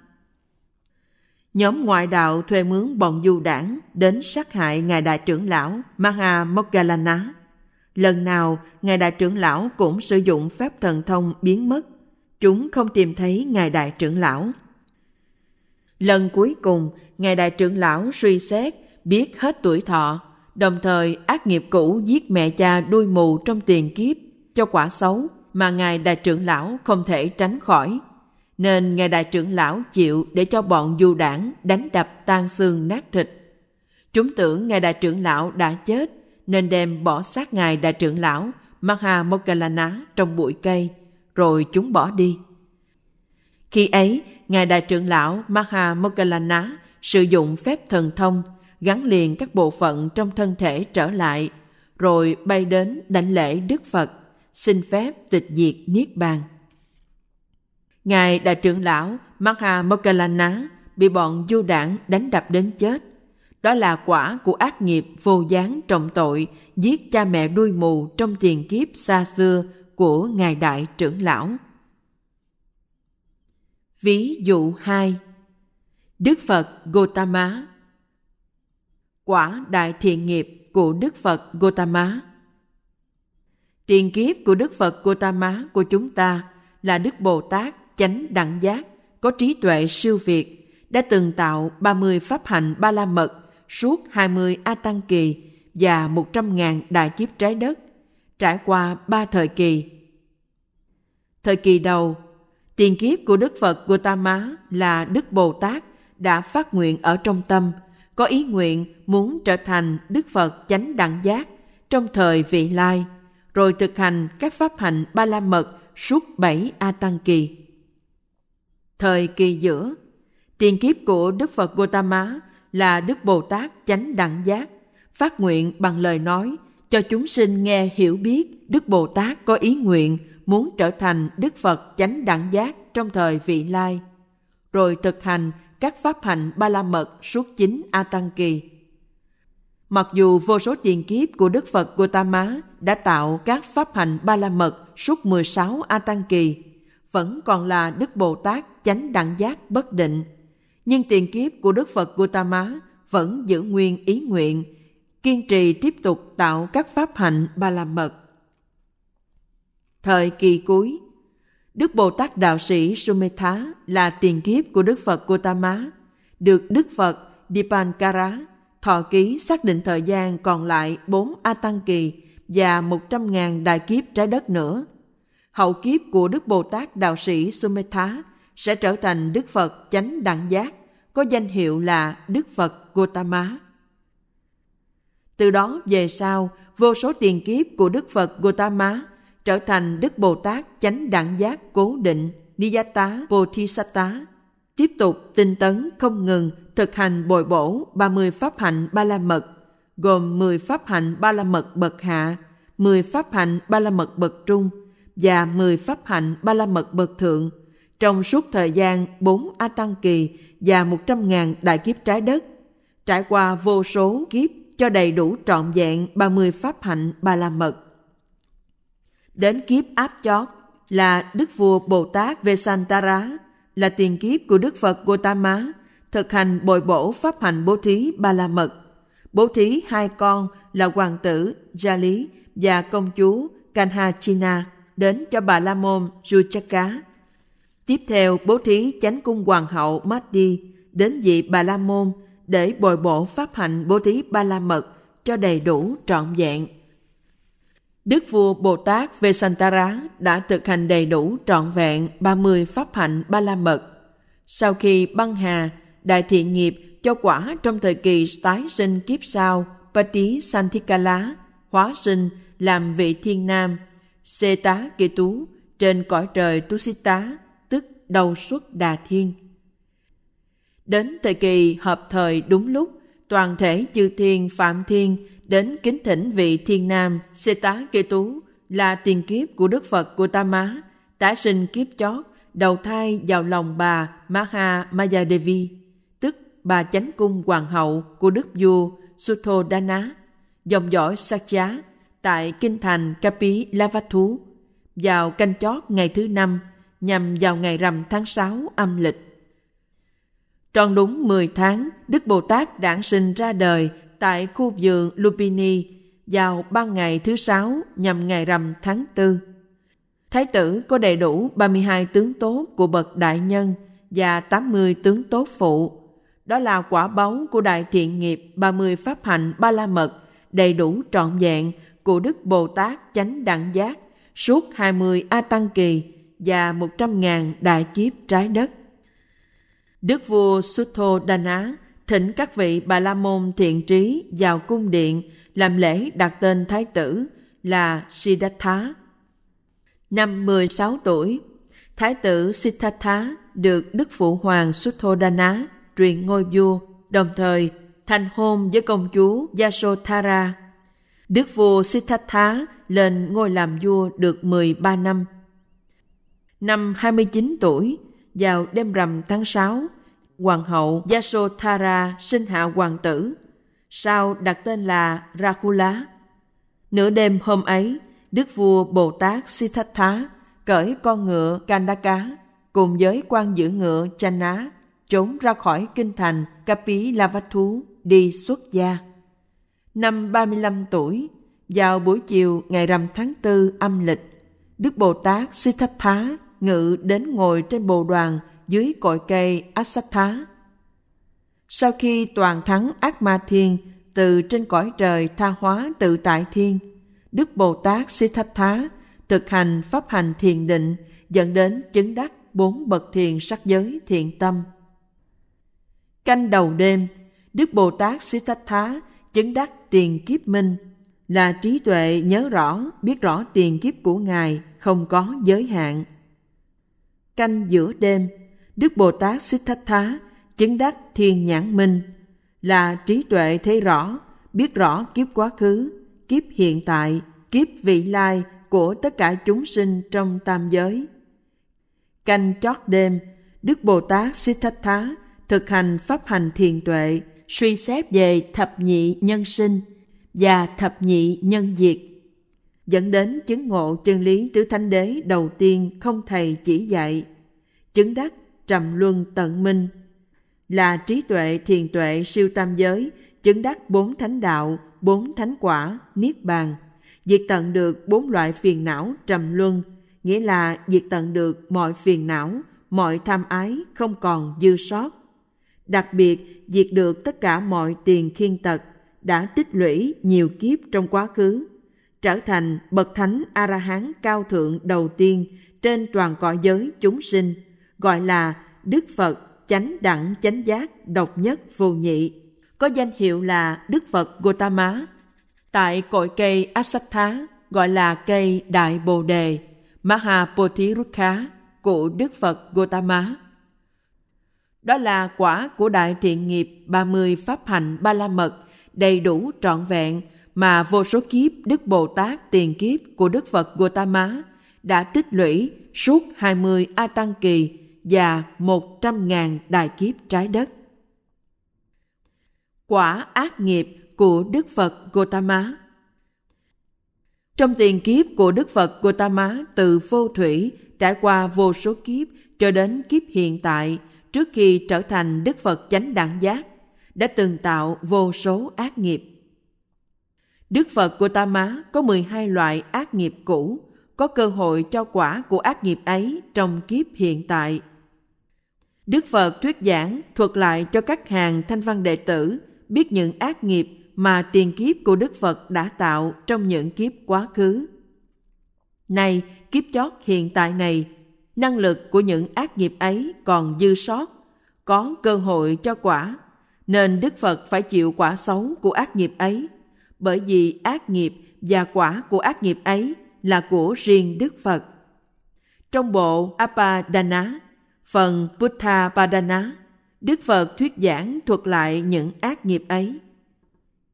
Nhóm ngoại đạo thuê mướn bọn du đảng đến sát hại Ngài Đại trưởng lão Maha Moggallana Lần nào, Ngài Đại trưởng Lão cũng sử dụng phép thần thông biến mất. Chúng không tìm thấy Ngài Đại trưởng Lão. Lần cuối cùng, Ngài Đại trưởng Lão suy xét, biết hết tuổi thọ, đồng thời ác nghiệp cũ giết mẹ cha đuôi mù trong tiền kiếp cho quả xấu mà Ngài Đại trưởng Lão không thể tránh khỏi. Nên Ngài Đại trưởng Lão chịu để cho bọn du đảng đánh đập tan xương nát thịt. Chúng tưởng Ngài Đại trưởng Lão đã chết nên đem bỏ xác ngài đại trưởng lão Maha Moggallana trong bụi cây, rồi chúng bỏ đi. Khi ấy, ngài đại trưởng lão Maha Moggallana sử dụng phép thần thông gắn liền các bộ phận trong thân thể trở lại, rồi bay đến đảnh lễ Đức Phật, xin phép tịch diệt Niết Bàn. Ngài đại trưởng lão Maha Moggallana bị bọn du đảng đánh đập đến chết đó là quả của ác nghiệp vô gián trọng tội giết cha mẹ đuôi mù trong tiền kiếp xa xưa của ngài đại trưởng lão. Ví dụ hai, Đức Phật Gotama Quả đại thiện nghiệp của Đức Phật Gotama Tiền kiếp của Đức Phật Gotama của chúng ta là Đức Bồ Tát chánh đẳng giác, có trí tuệ siêu việt, đã từng tạo 30 pháp hành ba la mật suốt 20 A Tăng Kỳ và 100.000 đại kiếp trái đất, trải qua ba thời kỳ. Thời kỳ đầu, tiền kiếp của Đức Phật Gautama là Đức Bồ Tát đã phát nguyện ở trong tâm, có ý nguyện muốn trở thành Đức Phật chánh đẳng giác trong thời vị lai, rồi thực hành các pháp hành ba la mật suốt bảy A Tăng Kỳ. Thời kỳ giữa, tiền kiếp của Đức Phật Gautama là Đức Bồ Tát chánh đẳng giác, phát nguyện bằng lời nói cho chúng sinh nghe hiểu biết Đức Bồ Tát có ý nguyện muốn trở thành Đức Phật chánh đẳng giác trong thời vị lai, rồi thực hành các pháp hạnh ba la mật suốt chín a tăng kỳ. Mặc dù vô số tiền kiếp của Đức Phật Gautama đã tạo các pháp hạnh ba la mật suốt 16 a tăng kỳ, vẫn còn là Đức Bồ Tát chánh đẳng giác bất định – nhưng tiền kiếp của Đức Phật Gotama vẫn giữ nguyên ý nguyện, kiên trì tiếp tục tạo các pháp hạnh ba la mật. Thời kỳ cuối, Đức Bồ Tát Đạo sĩ Sumetha là tiền kiếp của Đức Phật Gotama được Đức Phật Dipankara thọ ký xác định thời gian còn lại bốn A Tăng Kỳ và 100.000 đại kiếp trái đất nữa. Hậu kiếp của Đức Bồ Tát Đạo sĩ Sumetha – sẽ trở thành Đức Phật chánh đẳng giác, có danh hiệu là Đức Phật Gotama. Từ đó về sau, vô số tiền kiếp của Đức Phật Gotama trở thành Đức Bồ Tát chánh đẳng giác cố định Niyata Bodhisatta, tiếp tục tinh tấn không ngừng thực hành bồi bổ 30 pháp hạnh ba la mật, gồm 10 pháp hạnh ba la mật bậc hạ, 10 pháp hạnh ba la mật bậc trung và 10 pháp hạnh ba la mật bậc thượng – trong suốt thời gian 4 A Tăng Kỳ và 100.000 đại kiếp trái đất, trải qua vô số kiếp cho đầy đủ trọn vẹn 30 pháp hạnh Ba La Mật. Đến kiếp áp chót là Đức Vua Bồ Tát Vesantara, là tiền kiếp của Đức Phật Gautama, thực hành bồi bổ pháp hạnh bố thí Ba La Mật. Bố thí hai con là hoàng tử Gia Lý và công chúa Kanhachina đến cho Bà La Môn Juchaka Tiếp theo bố thí chánh cung hoàng hậu Mahdi đến vị Bà La Môn để bồi bổ pháp hành bố thí Ba La Mật cho đầy đủ trọn vẹn. Đức vua Bồ Tát Vesantara đã thực hành đầy đủ trọn vẹn 30 pháp hạnh Ba La Mật. Sau khi băng hà, đại thiện nghiệp cho quả trong thời kỳ tái sinh kiếp sau Pati santikala hóa sinh làm vị thiên nam, tá Kỳ Tú trên cõi trời Tusita đầu xuất đà thiên. Đến thời kỳ hợp thời đúng lúc, toàn thể chư thiên phạm thiên đến kính thỉnh vị thiên nam xê tá kê tú là tiền kiếp của Đức Phật của Ta Má, tái sinh kiếp chót, đầu thai vào lòng bà Maha Devi tức bà chánh cung hoàng hậu của Đức vua Suthodana, dòng dõi Sakya tại kinh thành Kapi Lavathu, vào canh chót ngày thứ năm nhằm vào ngày rằm tháng 6 âm lịch. Tròn đúng 10 tháng, Đức Bồ Tát đản sinh ra đời tại khu vườn Lupini vào ban ngày thứ sáu nhằm ngày rằm tháng 4. Thái tử có đầy đủ 32 tướng tốt của bậc đại nhân và 80 tướng tốt phụ. Đó là quả báu của đại thiện nghiệp 30 pháp hạnh ba la mật đầy đủ trọn vẹn của Đức Bồ Tát Chánh Đẳng Giác suốt 20 A Tăng Kỳ và 100.000 đại kiếp trái đất. Đức vua Sutthodana thỉnh các vị Bà La Môn thiện trí vào cung điện làm lễ đặt tên thái tử là Siddhartha. Năm 16 tuổi, thái tử Siddhartha được Đức Phụ Hoàng Sutthodana truyền ngôi vua, đồng thời thành hôn với công chúa Yasodhara. Đức vua Siddhartha lên ngôi làm vua được 13 năm – năm 29 tuổi, vào đêm rằm tháng 6, hoàng hậu Yasothara sinh hạ hoàng tử, sau đặt tên là Rakula. Nửa đêm hôm ấy, Đức vua Bồ Tát Siddhartha cởi con ngựa Kandaka cùng với quan giữ ngựa Chana trốn ra khỏi kinh thành Kapi Lavathu đi xuất gia. Năm 35 tuổi, vào buổi chiều ngày rằm tháng 4 âm lịch, Đức Bồ Tát Siddhartha ngự đến ngồi trên bồ đoàn dưới cội cây Asatha. Sau khi toàn thắng ác ma thiên từ trên cõi trời tha hóa tự tại thiên, Đức Bồ Tát Siddhartha thực hành pháp hành thiền định dẫn đến chứng đắc bốn bậc thiền sắc giới thiện tâm. Canh đầu đêm, Đức Bồ Tát Siddhartha chứng đắc tiền kiếp minh là trí tuệ nhớ rõ, biết rõ tiền kiếp của Ngài không có giới hạn canh giữa đêm, Đức Bồ Tát Siddhartha chứng đắc thiền nhãn minh là trí tuệ thấy rõ, biết rõ kiếp quá khứ, kiếp hiện tại, kiếp vị lai của tất cả chúng sinh trong tam giới. Canh chót đêm, Đức Bồ Tát Siddhartha thực hành pháp hành thiền tuệ, suy xét về thập nhị nhân sinh và thập nhị nhân diệt dẫn đến chứng ngộ chân lý tứ thánh đế đầu tiên không thầy chỉ dạy, chứng đắc trầm luân tận minh, là trí tuệ thiền tuệ siêu tam giới, chứng đắc bốn thánh đạo, bốn thánh quả, niết bàn, diệt tận được bốn loại phiền não trầm luân, nghĩa là diệt tận được mọi phiền não, mọi tham ái không còn dư sót. Đặc biệt, diệt được tất cả mọi tiền khiên tật đã tích lũy nhiều kiếp trong quá khứ trở thành bậc thánh a la hán cao thượng đầu tiên trên toàn cõi giới chúng sinh gọi là đức phật chánh đẳng chánh giác độc nhất vô nhị có danh hiệu là đức phật gotama tại cội cây asattha gọi là cây đại bồ đề mahapothirukkha của đức phật gotama đó là quả của đại thiện nghiệp 30 pháp hạnh ba la mật đầy đủ trọn vẹn mà vô số kiếp Đức Bồ Tát tiền kiếp của Đức Phật Gautama đã tích lũy suốt 20 A Tăng Kỳ và 100.000 đại kiếp trái đất. Quả ác nghiệp của Đức Phật Gautama Trong tiền kiếp của Đức Phật Gautama từ vô thủy trải qua vô số kiếp cho đến kiếp hiện tại trước khi trở thành Đức Phật chánh đẳng giác đã từng tạo vô số ác nghiệp Đức Phật của Ta Má có 12 loại ác nghiệp cũ, có cơ hội cho quả của ác nghiệp ấy trong kiếp hiện tại. Đức Phật thuyết giảng thuật lại cho các hàng thanh văn đệ tử biết những ác nghiệp mà tiền kiếp của Đức Phật đã tạo trong những kiếp quá khứ. Này, kiếp chót hiện tại này, năng lực của những ác nghiệp ấy còn dư sót, có cơ hội cho quả, nên Đức Phật phải chịu quả xấu của ác nghiệp ấy bởi vì ác nghiệp và quả của ác nghiệp ấy là của riêng Đức Phật. Trong bộ Apadana, phần Buddha Padana, Đức Phật thuyết giảng thuật lại những ác nghiệp ấy.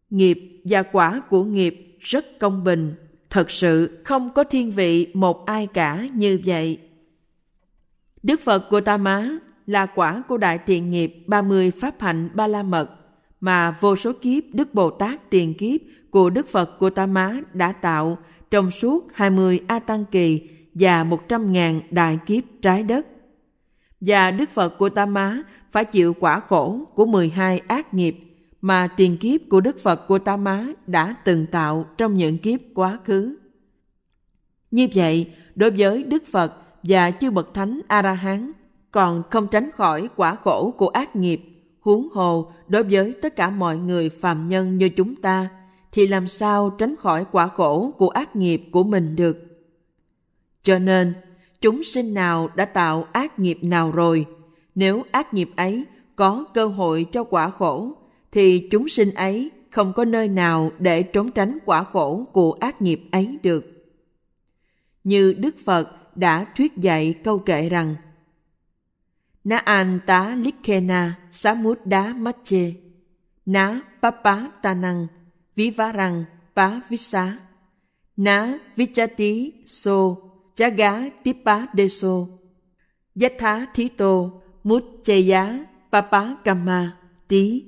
Nghiệp và quả của nghiệp rất công bình, thật sự không có thiên vị một ai cả như vậy. Đức Phật Gautama là quả của đại thiện nghiệp 30 pháp hạnh ba la mật mà vô số kiếp Đức Bồ Tát tiền kiếp của Đức Phật Gotama đã tạo trong suốt 20 A Tăng Kỳ và 100.000 đại kiếp trái đất. Và Đức Phật Gotama phải chịu quả khổ của 12 ác nghiệp mà tiền kiếp của Đức Phật Gotama đã từng tạo trong những kiếp quá khứ. Như vậy, đối với Đức Phật và chư Bậc Thánh A-la-hán còn không tránh khỏi quả khổ của ác nghiệp huống hồ đối với tất cả mọi người phàm nhân như chúng ta thì làm sao tránh khỏi quả khổ của ác nghiệp của mình được cho nên chúng sinh nào đã tạo ác nghiệp nào rồi nếu ác nghiệp ấy có cơ hội cho quả khổ thì chúng sinh ấy không có nơi nào để trốn tránh quả khổ của ác nghiệp ấy được như đức phật đã thuyết dạy câu kệ rằng Na an tá likhena samudda matche. Na papa tanang vivarang pá visa. Na vichati so chaga tipa deso. Yatha thí tô mút papa kama tí.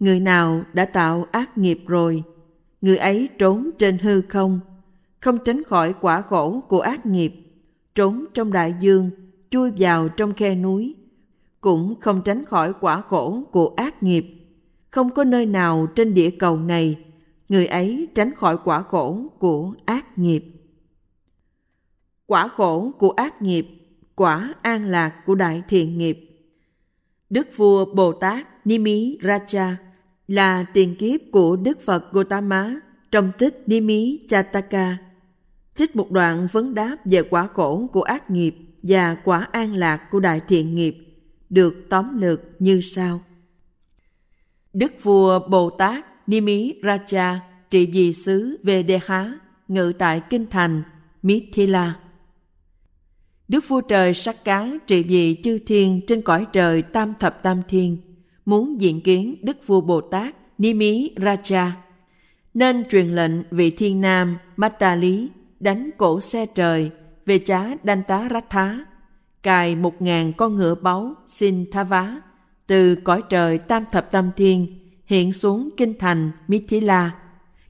Người nào đã tạo ác nghiệp rồi, người ấy trốn trên hư không, không tránh khỏi quả khổ của ác nghiệp, trốn trong đại dương chui vào trong khe núi cũng không tránh khỏi quả khổ của ác nghiệp không có nơi nào trên địa cầu này người ấy tránh khỏi quả khổ của ác nghiệp quả khổ của ác nghiệp quả an lạc của đại thiện nghiệp đức vua bồ tát nimi raja là tiền kiếp của đức phật gotama trong tích nimi chataka trích một đoạn vấn đáp về quả khổ của ác nghiệp và quả an lạc của đại thiện nghiệp được tóm lược như sau. Đức vua Bồ Tát Nimi Raja trị vì xứ về Há ngự tại kinh thành Mithila. Đức vua trời sắc cá trị vì chư thiên trên cõi trời tam thập tam thiên, muốn diện kiến Đức vua Bồ Tát Nimi Raja, nên truyền lệnh vị thiên nam Mata Lý đánh cổ xe trời về chá đanh tá rách thá cài một ngàn con ngựa báu xin tha vá từ cõi trời tam thập tam thiên hiện xuống kinh thành mithila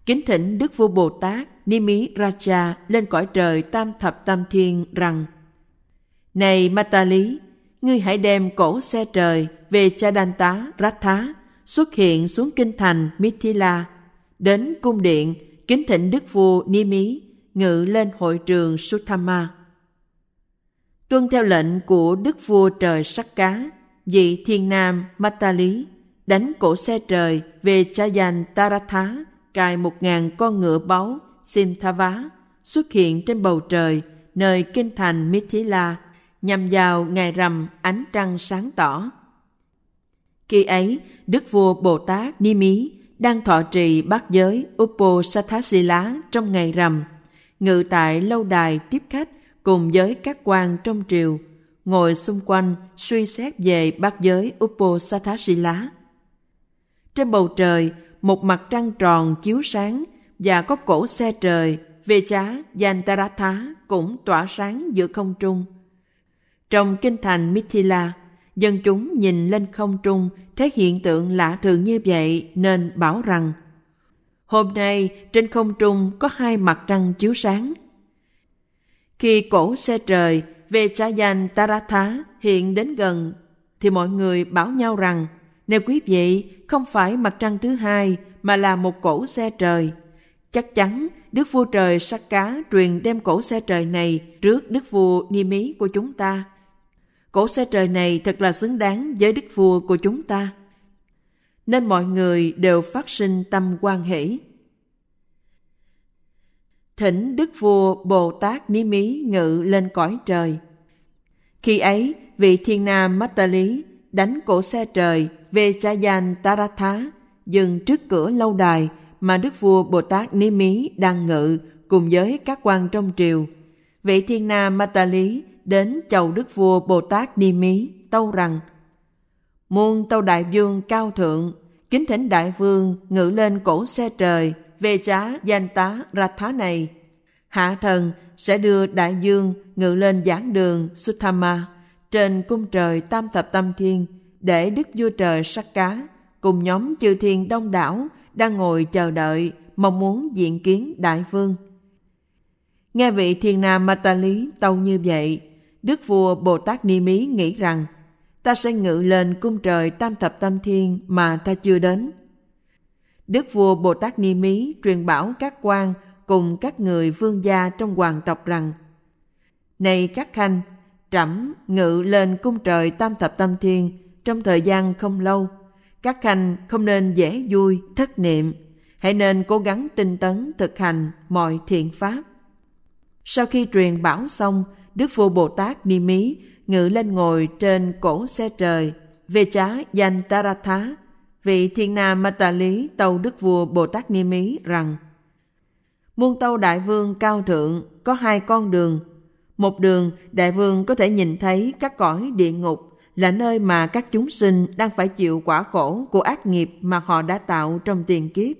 kính thỉnh đức vua bồ tát ni mí racha lên cõi trời tam thập tam thiên rằng này mata lý ngươi hãy đem cổ xe trời về cha đan tá rách thá xuất hiện xuống kinh thành mithila đến cung điện kính thỉnh đức vua ni mí ngự lên hội trường Suthama. Tuân theo lệnh của đức vua trời sắc cá, vị thiên nam Matali đánh cổ xe trời về Cha Chayan Taratha cài một ngàn con ngựa báu Simthavá xuất hiện trên bầu trời nơi kinh thành Mithila nhằm vào ngày rằm ánh trăng sáng tỏ. Khi ấy, Đức vua Bồ Tát Ni Mí đang thọ trì bát giới Upo trong ngày rằm ngự tại lâu đài tiếp khách cùng với các quan trong triều, ngồi xung quanh suy xét về bát giới Uposatthasila. Trên bầu trời, một mặt trăng tròn chiếu sáng và có cổ xe trời về chá Yantaratha cũng tỏa sáng giữa không trung. Trong kinh thành Mithila, dân chúng nhìn lên không trung thấy hiện tượng lạ thường như vậy nên bảo rằng – Hôm nay trên không trung có hai mặt trăng chiếu sáng. Khi cổ xe trời về cha danh Taratha hiện đến gần, thì mọi người bảo nhau rằng, nếu quý vị không phải mặt trăng thứ hai mà là một cổ xe trời, chắc chắn Đức Vua Trời Sắc Cá truyền đem cổ xe trời này trước Đức Vua Ni Mí của chúng ta. Cổ xe trời này thật là xứng đáng với Đức Vua của chúng ta nên mọi người đều phát sinh tâm quan hỷ. Thỉnh Đức Vua Bồ Tát Ní Mí ngự lên cõi trời. Khi ấy, vị thiên nam Tà Lý đánh cổ xe trời về cha gian Taratha dừng trước cửa lâu đài mà Đức Vua Bồ Tát Ní Mí đang ngự cùng với các quan trong triều. Vị thiên nam Tà Lý đến chầu Đức Vua Bồ Tát Ni Mí, tâu rằng – Muôn tâu đại vương cao thượng, kính thỉnh đại vương ngự lên cổ xe trời về trá danh tá ra thá này. Hạ thần sẽ đưa đại dương ngự lên giảng đường Suthama trên cung trời tam thập tam thiên để đức vua trời sắc cá cùng nhóm chư thiên đông đảo đang ngồi chờ đợi mong muốn diện kiến đại vương. Nghe vị thiên nam mata lý tâu như vậy, Đức vua Bồ Tát Ni Mí nghĩ rằng ta sẽ ngự lên cung trời tam thập tam thiên mà ta chưa đến. Đức vua Bồ Tát Ni Mí truyền bảo các quan cùng các người vương gia trong hoàng tộc rằng Này các khanh, trẫm ngự lên cung trời tam thập tam thiên trong thời gian không lâu. Các khanh không nên dễ vui, thất niệm. Hãy nên cố gắng tinh tấn thực hành mọi thiện pháp. Sau khi truyền bảo xong, Đức vua Bồ Tát Ni Mí ngự lên ngồi trên cổ xe trời, về trá danh Taratha, vị thiên na mata lý tâu đức vua Bồ Tát Ni Mí rằng Muôn tâu đại vương cao thượng có hai con đường. Một đường đại vương có thể nhìn thấy các cõi địa ngục là nơi mà các chúng sinh đang phải chịu quả khổ của ác nghiệp mà họ đã tạo trong tiền kiếp.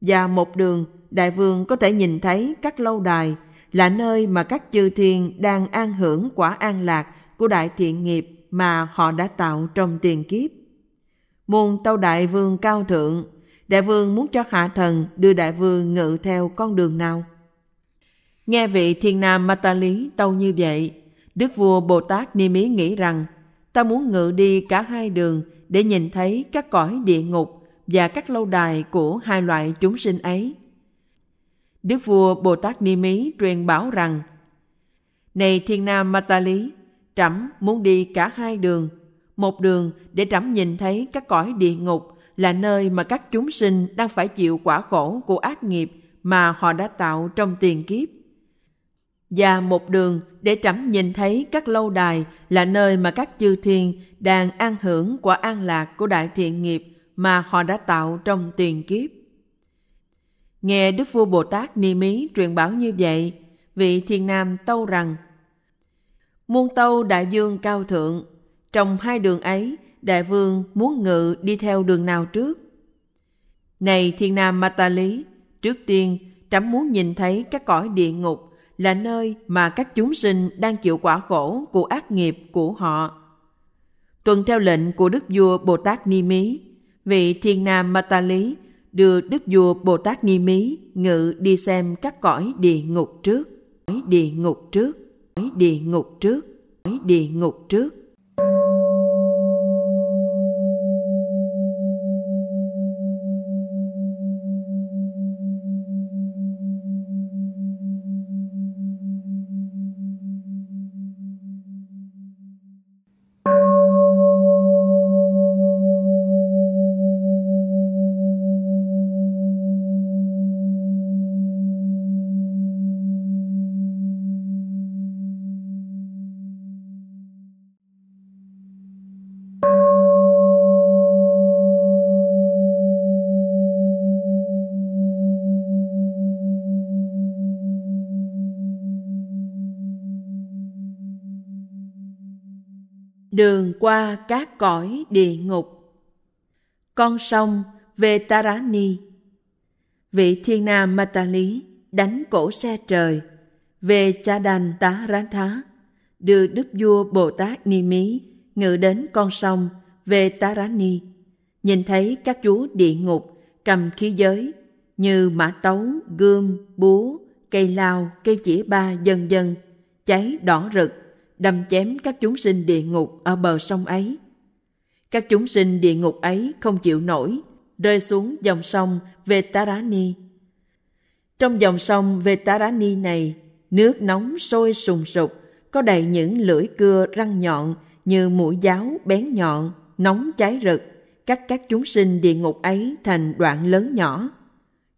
Và một đường, đại vương có thể nhìn thấy các lâu đài là nơi mà các chư thiên đang an hưởng quả an lạc của đại thiện nghiệp mà họ đã tạo trong tiền kiếp. Muôn tâu đại vương cao thượng, đại vương muốn cho hạ thần đưa đại vương ngự theo con đường nào? Nghe vị thiên nam ma ta lý tâu như vậy, Đức vua Bồ Tát Ni Mí nghĩ rằng ta muốn ngự đi cả hai đường để nhìn thấy các cõi địa ngục và các lâu đài của hai loại chúng sinh ấy. Đức vua Bồ Tát Ni Mí truyền bảo rằng Này Thiên Nam Ma Ta Lý, trẫm muốn đi cả hai đường. Một đường để trẫm nhìn thấy các cõi địa ngục là nơi mà các chúng sinh đang phải chịu quả khổ của ác nghiệp mà họ đã tạo trong tiền kiếp. Và một đường để trẫm nhìn thấy các lâu đài là nơi mà các chư thiên đang an hưởng quả an lạc của đại thiện nghiệp mà họ đã tạo trong tiền kiếp. Nghe Đức Vua Bồ Tát Ni Mí truyền bảo như vậy, vị thiên nam tâu rằng Muôn tâu đại dương cao thượng, trong hai đường ấy, đại vương muốn ngự đi theo đường nào trước? Này thiên nam Mata Lý, trước tiên trẫm muốn nhìn thấy các cõi địa ngục là nơi mà các chúng sinh đang chịu quả khổ của ác nghiệp của họ. Tuần theo lệnh của Đức Vua Bồ Tát Ni Mí, vị thiên nam Mata Lý đưa Đức Vua Bồ Tát Ni Mí ngự đi xem các cõi địa ngục trước, cõi địa ngục trước, cõi địa ngục trước, cõi địa ngục trước. đường qua các cõi địa ngục. Con sông Vetarani Vị thiên nam Mata Lý đánh cổ xe trời về cha Đàn tá Rá thá đưa đức vua bồ tát ni mí ngự đến con sông về tá nhìn thấy các chú địa ngục cầm khí giới như mã tấu gươm búa cây lao cây chỉ ba dần dần cháy đỏ rực đâm chém các chúng sinh địa ngục ở bờ sông ấy. Các chúng sinh địa ngục ấy không chịu nổi, rơi xuống dòng sông Vetarani. Trong dòng sông Vetarani này, nước nóng sôi sùng sục, có đầy những lưỡi cưa răng nhọn như mũi giáo bén nhọn, nóng cháy rực, cắt các chúng sinh địa ngục ấy thành đoạn lớn nhỏ.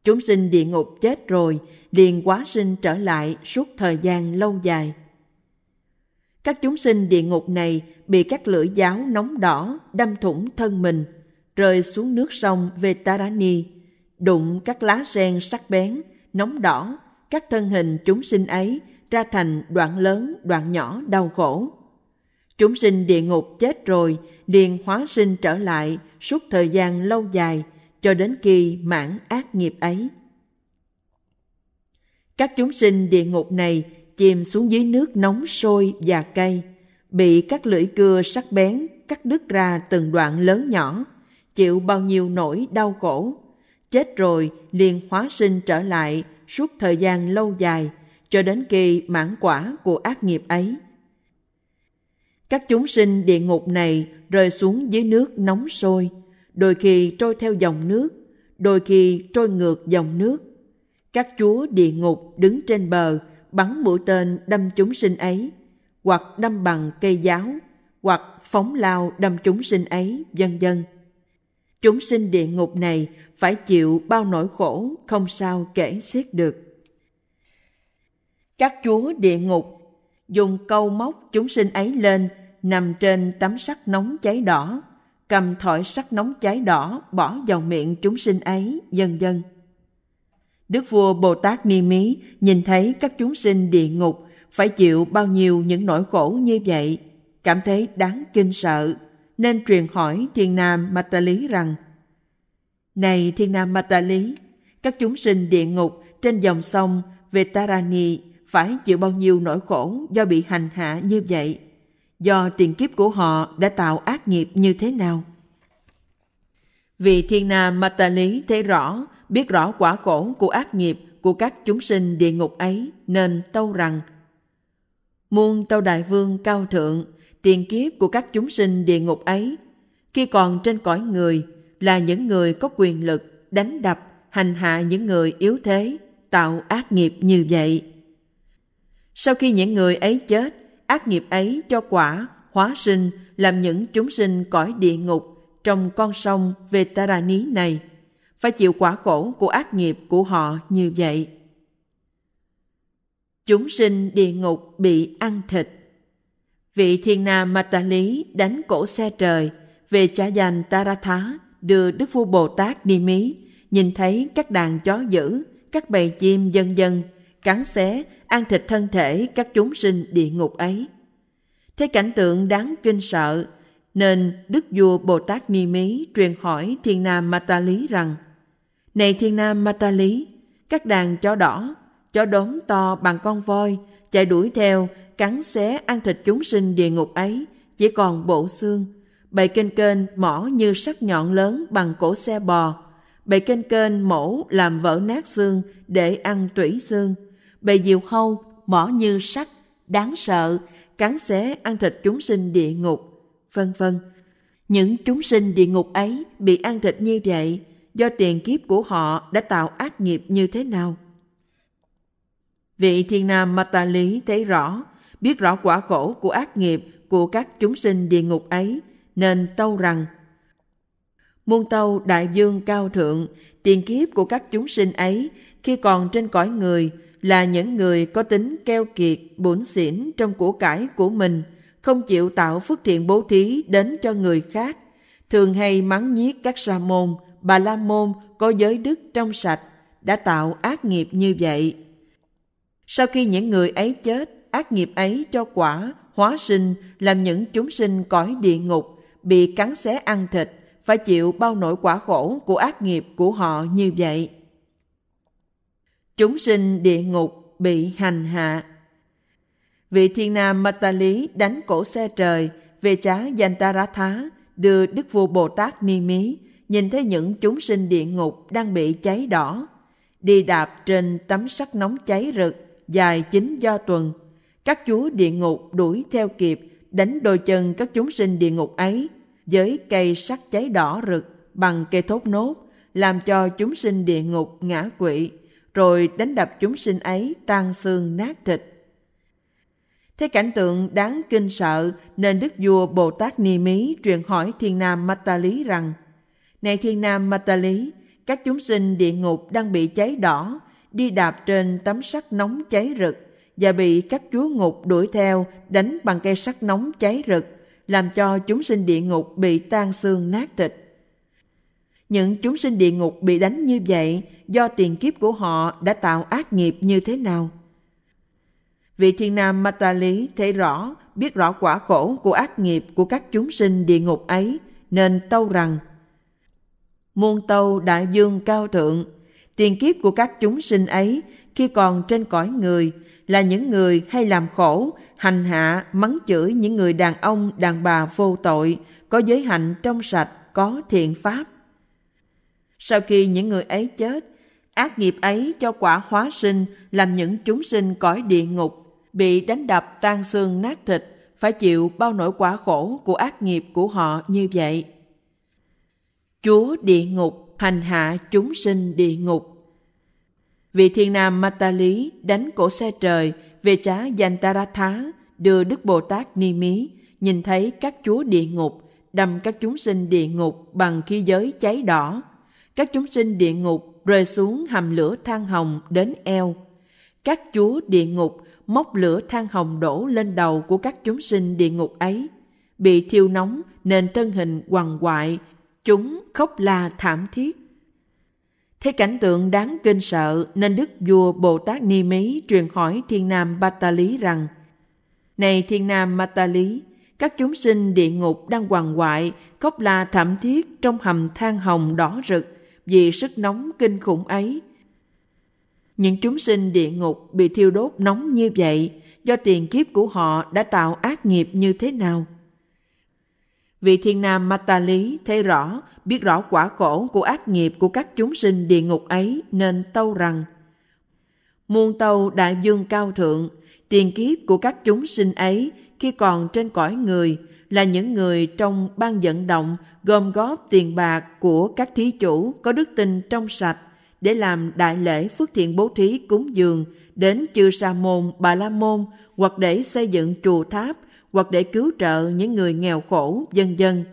Chúng sinh địa ngục chết rồi, liền quá sinh trở lại suốt thời gian lâu dài các chúng sinh địa ngục này bị các lưỡi giáo nóng đỏ đâm thủng thân mình, rơi xuống nước sông Vetarani, đụng các lá sen sắc bén, nóng đỏ, các thân hình chúng sinh ấy ra thành đoạn lớn, đoạn nhỏ đau khổ. Chúng sinh địa ngục chết rồi, liền hóa sinh trở lại suốt thời gian lâu dài cho đến khi mãn ác nghiệp ấy. Các chúng sinh địa ngục này chìm xuống dưới nước nóng sôi và cay, bị các lưỡi cưa sắc bén cắt đứt ra từng đoạn lớn nhỏ, chịu bao nhiêu nỗi đau khổ. Chết rồi liền hóa sinh trở lại suốt thời gian lâu dài, cho đến khi mãn quả của ác nghiệp ấy. Các chúng sinh địa ngục này rơi xuống dưới nước nóng sôi, đôi khi trôi theo dòng nước, đôi khi trôi ngược dòng nước. Các chúa địa ngục đứng trên bờ bắn mũi tên đâm chúng sinh ấy, hoặc đâm bằng cây giáo, hoặc phóng lao đâm chúng sinh ấy, vân vân. Chúng sinh địa ngục này phải chịu bao nỗi khổ không sao kể xiết được. Các chúa địa ngục dùng câu móc chúng sinh ấy lên nằm trên tấm sắt nóng cháy đỏ, cầm thỏi sắt nóng cháy đỏ bỏ vào miệng chúng sinh ấy, vân dần. Đức vua Bồ Tát Ni Mí nhìn thấy các chúng sinh địa ngục phải chịu bao nhiêu những nỗi khổ như vậy, cảm thấy đáng kinh sợ, nên truyền hỏi Thiên Nam Mata Lý rằng Này Thiên Nam Mata Lý, các chúng sinh địa ngục trên dòng sông Vetarani phải chịu bao nhiêu nỗi khổ do bị hành hạ như vậy, do tiền kiếp của họ đã tạo ác nghiệp như thế nào. Vì thiên nam Mata Lý thấy rõ biết rõ quả khổ của ác nghiệp của các chúng sinh địa ngục ấy nên tâu rằng muôn tâu đại vương cao thượng tiền kiếp của các chúng sinh địa ngục ấy khi còn trên cõi người là những người có quyền lực đánh đập hành hạ những người yếu thế tạo ác nghiệp như vậy sau khi những người ấy chết ác nghiệp ấy cho quả hóa sinh làm những chúng sinh cõi địa ngục trong con sông Vetarani này phải chịu quả khổ của ác nghiệp của họ như vậy. Chúng sinh địa ngục bị ăn thịt. Vị thiên nam mata lý đánh cổ xe trời về trả dành Taratha đưa Đức Vua Bồ Tát đi Mí, nhìn thấy các đàn chó dữ, các bầy chim dân dân, cắn xé, ăn thịt thân thể các chúng sinh địa ngục ấy. Thế cảnh tượng đáng kinh sợ, nên Đức Vua Bồ Tát Ni Mí truyền hỏi Thiên Nam mata Lý rằng này thiên nam ma ta lý, các đàn chó đỏ, chó đốm to bằng con voi, chạy đuổi theo, cắn xé ăn thịt chúng sinh địa ngục ấy, chỉ còn bộ xương. Bầy kênh kênh mỏ như sắc nhọn lớn bằng cổ xe bò. Bầy kênh kênh mổ làm vỡ nát xương để ăn tủy xương. Bầy diều hâu mỏ như sắt, đáng sợ, cắn xé ăn thịt chúng sinh địa ngục, vân vân. Những chúng sinh địa ngục ấy bị ăn thịt như vậy do tiền kiếp của họ đã tạo ác nghiệp như thế nào. Vị thiên nam Mata Lý thấy rõ, biết rõ quả khổ của ác nghiệp của các chúng sinh địa ngục ấy, nên tâu rằng Muôn tâu đại dương cao thượng, tiền kiếp của các chúng sinh ấy khi còn trên cõi người là những người có tính keo kiệt, bổn xỉn trong của cải của mình, không chịu tạo phước thiện bố thí đến cho người khác, thường hay mắng nhiếc các sa môn, Bà La Môn có giới đức trong sạch đã tạo ác nghiệp như vậy. Sau khi những người ấy chết, ác nghiệp ấy cho quả, hóa sinh, làm những chúng sinh cõi địa ngục, bị cắn xé ăn thịt, phải chịu bao nỗi quả khổ của ác nghiệp của họ như vậy. Chúng sinh địa ngục bị hành hạ. Vị thiên nam Mata Lý đánh cổ xe trời về chá danh trá thá đưa Đức vua Bồ Tát Ni Mí nhìn thấy những chúng sinh địa ngục đang bị cháy đỏ, đi đạp trên tấm sắt nóng cháy rực dài chín do tuần. Các chúa địa ngục đuổi theo kịp, đánh đôi chân các chúng sinh địa ngục ấy với cây sắt cháy đỏ rực bằng cây thốt nốt, làm cho chúng sinh địa ngục ngã quỵ, rồi đánh đập chúng sinh ấy tan xương nát thịt. Thế cảnh tượng đáng kinh sợ nên Đức Vua Bồ Tát Ni Mí truyền hỏi Thiên Nam Mata Lý rằng – này thiên nam ma ta lý, các chúng sinh địa ngục đang bị cháy đỏ, đi đạp trên tấm sắt nóng cháy rực và bị các chúa ngục đuổi theo đánh bằng cây sắt nóng cháy rực, làm cho chúng sinh địa ngục bị tan xương nát thịt. Những chúng sinh địa ngục bị đánh như vậy do tiền kiếp của họ đã tạo ác nghiệp như thế nào? Vị thiên nam Mata Lý thấy rõ, biết rõ quả khổ của ác nghiệp của các chúng sinh địa ngục ấy, nên tâu rằng muôn tâu đại dương cao thượng. Tiền kiếp của các chúng sinh ấy khi còn trên cõi người là những người hay làm khổ, hành hạ, mắng chửi những người đàn ông, đàn bà vô tội, có giới hạnh trong sạch, có thiện pháp. Sau khi những người ấy chết, ác nghiệp ấy cho quả hóa sinh làm những chúng sinh cõi địa ngục, bị đánh đập tan xương nát thịt, phải chịu bao nỗi quả khổ của ác nghiệp của họ như vậy chúa địa ngục hành hạ chúng sinh địa ngục. Vị thiên nam Mata Lý đánh cổ xe trời về trá Yantaratha đưa Đức Bồ Tát Ni Mí nhìn thấy các chúa địa ngục đâm các chúng sinh địa ngục bằng khí giới cháy đỏ. Các chúng sinh địa ngục rơi xuống hầm lửa than hồng đến eo. Các chúa địa ngục móc lửa than hồng đổ lên đầu của các chúng sinh địa ngục ấy. Bị thiêu nóng nên thân hình quằn quại chúng khóc la thảm thiết. Thấy cảnh tượng đáng kinh sợ nên Đức Vua Bồ Tát Ni Mí truyền hỏi Thiên Nam Ba Ta Lý rằng Này Thiên Nam Ma Ta Lý, các chúng sinh địa ngục đang hoàng hoại, khóc la thảm thiết trong hầm than hồng đỏ rực vì sức nóng kinh khủng ấy. Những chúng sinh địa ngục bị thiêu đốt nóng như vậy do tiền kiếp của họ đã tạo ác nghiệp như thế nào? Vị thiên nam Mata Lý thấy rõ, biết rõ quả khổ của ác nghiệp của các chúng sinh địa ngục ấy nên tâu rằng Muôn tâu đại dương cao thượng, tiền kiếp của các chúng sinh ấy khi còn trên cõi người là những người trong ban vận động gom góp tiền bạc của các thí chủ có đức tin trong sạch để làm đại lễ phước thiện bố thí cúng dường đến chư sa môn bà la môn hoặc để xây dựng chùa tháp hoặc để cứu trợ những người nghèo khổ, dân dân.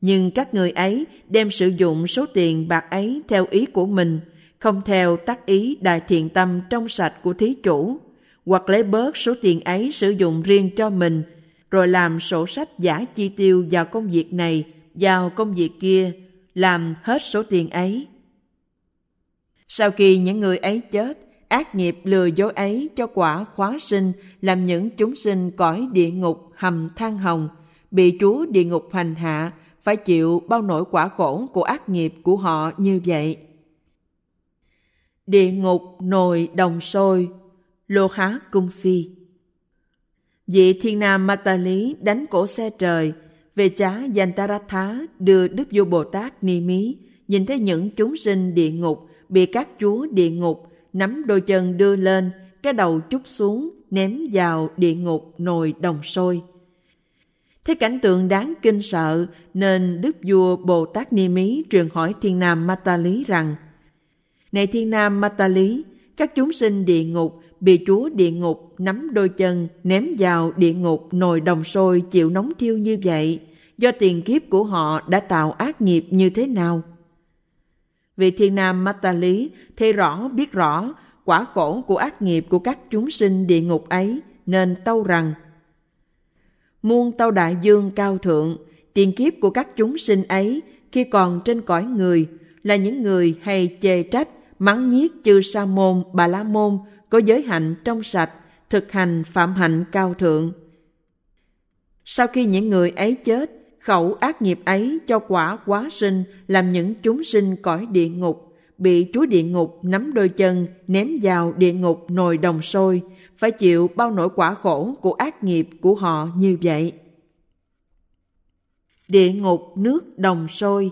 Nhưng các người ấy đem sử dụng số tiền bạc ấy theo ý của mình, không theo tác ý đài thiện tâm trong sạch của thí chủ, hoặc lấy bớt số tiền ấy sử dụng riêng cho mình, rồi làm sổ sách giả chi tiêu vào công việc này, vào công việc kia, làm hết số tiền ấy. Sau khi những người ấy chết, ác nghiệp lừa dối ấy cho quả khóa sinh làm những chúng sinh cõi địa ngục hầm than hồng bị chúa địa ngục hành hạ phải chịu bao nỗi quả khổ của ác nghiệp của họ như vậy địa ngục nồi đồng sôi lô há cung phi vị thiên nam ma ta lý đánh cổ xe trời về chá ta ra thá đưa Đức Vua Bồ Tát Ni Mí nhìn thấy những chúng sinh địa ngục bị các chúa địa ngục nắm đôi chân đưa lên, cái đầu chúc xuống, ném vào địa ngục nồi đồng sôi. Thế cảnh tượng đáng kinh sợ nên Đức Vua Bồ Tát Ni Mí truyền hỏi Thiên Nam Mata Lý rằng Này Thiên Nam Mata Lý, các chúng sinh địa ngục bị Chúa địa ngục nắm đôi chân ném vào địa ngục nồi đồng sôi chịu nóng thiêu như vậy do tiền kiếp của họ đã tạo ác nghiệp như thế nào? Vì thiên nam mát ta lý, thấy rõ biết rõ, quả khổ của ác nghiệp của các chúng sinh địa ngục ấy, nên tâu rằng Muôn tâu đại dương cao thượng, tiền kiếp của các chúng sinh ấy khi còn trên cõi người là những người hay chê trách, mắng nhiếc chư sa môn, bà la môn có giới hạnh trong sạch, thực hành phạm hạnh cao thượng. Sau khi những người ấy chết, khẩu ác nghiệp ấy cho quả quá sinh làm những chúng sinh cõi địa ngục bị chúa địa ngục nắm đôi chân ném vào địa ngục nồi đồng sôi phải chịu bao nỗi quả khổ của ác nghiệp của họ như vậy địa ngục nước đồng sôi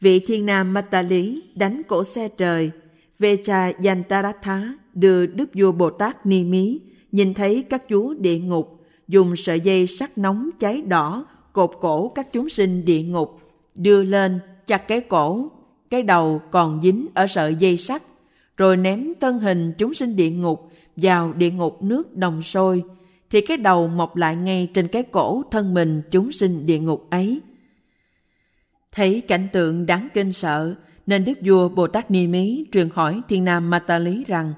vị thiên nam mata lý đánh cổ xe trời về trà yantaratha đưa đức vua bồ tát ni mí nhìn thấy các chúa địa ngục dùng sợi dây sắt nóng cháy đỏ cột cổ các chúng sinh địa ngục, đưa lên, chặt cái cổ, cái đầu còn dính ở sợi dây sắt, rồi ném thân hình chúng sinh địa ngục vào địa ngục nước đồng sôi, thì cái đầu mọc lại ngay trên cái cổ thân mình chúng sinh địa ngục ấy. Thấy cảnh tượng đáng kinh sợ, nên Đức Vua Bồ Tát Ni Mí truyền hỏi Thiên Nam Ma Ta Lý rằng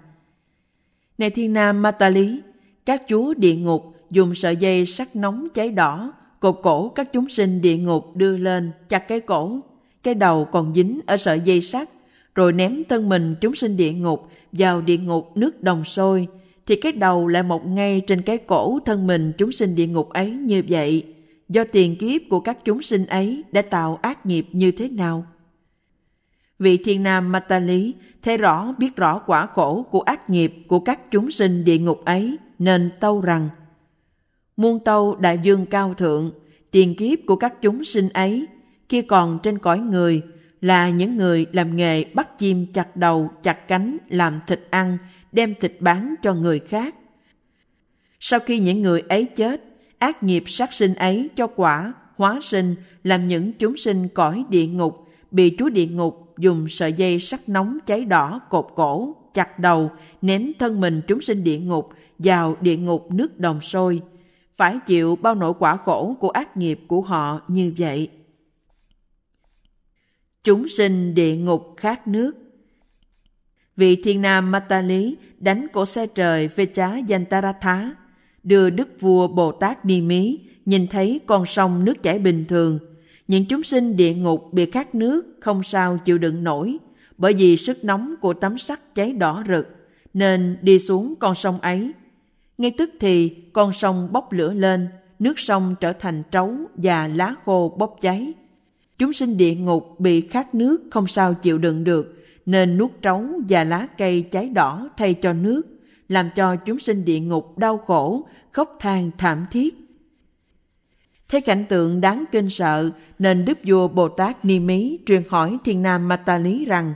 Này Thiên Nam Ma Ta Lý, các chúa địa ngục dùng sợi dây sắt nóng cháy đỏ cột cổ các chúng sinh địa ngục đưa lên chặt cái cổ cái đầu còn dính ở sợi dây sắt rồi ném thân mình chúng sinh địa ngục vào địa ngục nước đồng sôi thì cái đầu lại mọc ngay trên cái cổ thân mình chúng sinh địa ngục ấy như vậy do tiền kiếp của các chúng sinh ấy đã tạo ác nghiệp như thế nào vị thiên nam mata lý thấy rõ biết rõ quả khổ của ác nghiệp của các chúng sinh địa ngục ấy nên tâu rằng muôn tâu đại dương cao thượng, tiền kiếp của các chúng sinh ấy, khi còn trên cõi người, là những người làm nghề bắt chim chặt đầu, chặt cánh, làm thịt ăn, đem thịt bán cho người khác. Sau khi những người ấy chết, ác nghiệp sát sinh ấy cho quả, hóa sinh, làm những chúng sinh cõi địa ngục, bị chúa địa ngục dùng sợi dây sắt nóng cháy đỏ cột cổ, chặt đầu, ném thân mình chúng sinh địa ngục vào địa ngục nước đồng sôi phải chịu bao nỗi quả khổ của ác nghiệp của họ như vậy. Chúng sinh địa ngục khát nước Vị thiên nam mata lý đánh cổ xe trời về Vecha Yantaratha, đưa đức vua Bồ Tát đi Mí nhìn thấy con sông nước chảy bình thường. Những chúng sinh địa ngục bị khát nước không sao chịu đựng nổi, bởi vì sức nóng của tấm sắt cháy đỏ rực, nên đi xuống con sông ấy ngay tức thì con sông bốc lửa lên, nước sông trở thành trấu và lá khô bốc cháy. Chúng sinh địa ngục bị khát nước không sao chịu đựng được, nên nuốt trấu và lá cây cháy đỏ thay cho nước, làm cho chúng sinh địa ngục đau khổ, khóc than thảm thiết. Thấy cảnh tượng đáng kinh sợ, nên Đức Vua Bồ Tát Ni Mí truyền hỏi Thiên Nam Ta Lý rằng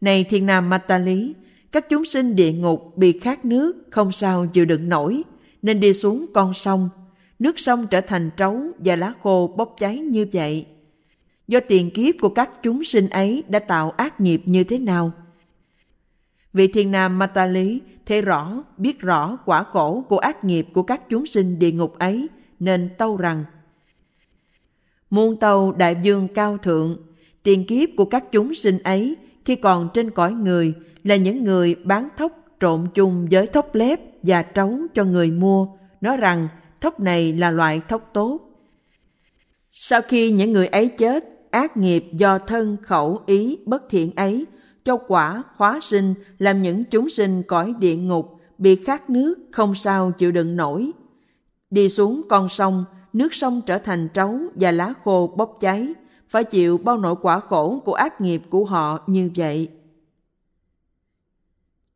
Này Thiên Nam Ta Lý, các chúng sinh địa ngục bị khát nước không sao chịu đựng nổi nên đi xuống con sông nước sông trở thành trấu và lá khô bốc cháy như vậy do tiền kiếp của các chúng sinh ấy đã tạo ác nghiệp như thế nào vị thiên nam mata lý thấy rõ biết rõ quả khổ của ác nghiệp của các chúng sinh địa ngục ấy nên tâu rằng muôn tàu đại dương cao thượng tiền kiếp của các chúng sinh ấy khi còn trên cõi người là những người bán thóc trộn chung với thóc lép và trấu cho người mua, nói rằng thóc này là loại thóc tốt. Sau khi những người ấy chết, ác nghiệp do thân khẩu ý bất thiện ấy cho quả hóa sinh làm những chúng sinh cõi địa ngục bị khát nước không sao chịu đựng nổi đi xuống con sông nước sông trở thành trấu và lá khô bốc cháy phải chịu bao nỗi quả khổ của ác nghiệp của họ như vậy.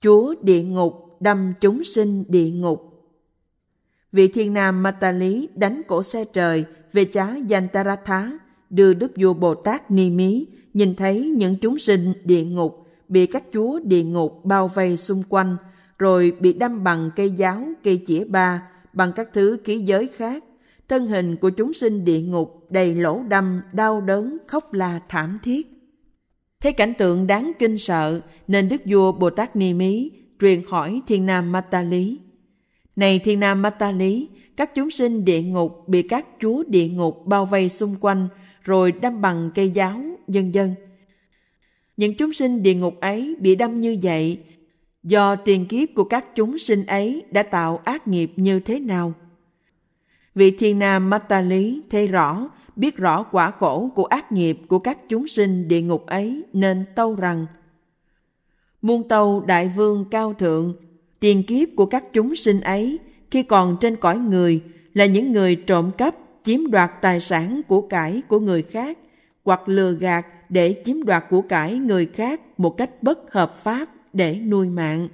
Chúa địa ngục đâm chúng sinh địa ngục. Vị thiên nam Matali đánh cổ xe trời về chá Yantaratha, đưa Đức vua Bồ Tát Ni Mí nhìn thấy những chúng sinh địa ngục bị các chúa địa ngục bao vây xung quanh, rồi bị đâm bằng cây giáo, cây chĩa ba, bằng các thứ ký giới khác. Thân hình của chúng sinh địa ngục đầy lỗ đâm đau đớn khóc la thảm thiết. Thấy cảnh tượng đáng kinh sợ nên Đức vua Bồ Tát Ni Mí truyền hỏi Thiên Nam Mata Lý. Này Thiên Nam Mata Lý, các chúng sinh địa ngục bị các chúa địa ngục bao vây xung quanh rồi đâm bằng cây giáo, dân dân. Những chúng sinh địa ngục ấy bị đâm như vậy do tiền kiếp của các chúng sinh ấy đã tạo ác nghiệp như thế nào. Vị thiên nam Mata Lý thấy rõ biết rõ quả khổ của ác nghiệp của các chúng sinh địa ngục ấy nên tâu rằng muôn tâu đại vương cao thượng tiền kiếp của các chúng sinh ấy khi còn trên cõi người là những người trộm cắp chiếm đoạt tài sản của cải của người khác hoặc lừa gạt để chiếm đoạt của cải người khác một cách bất hợp pháp để nuôi mạng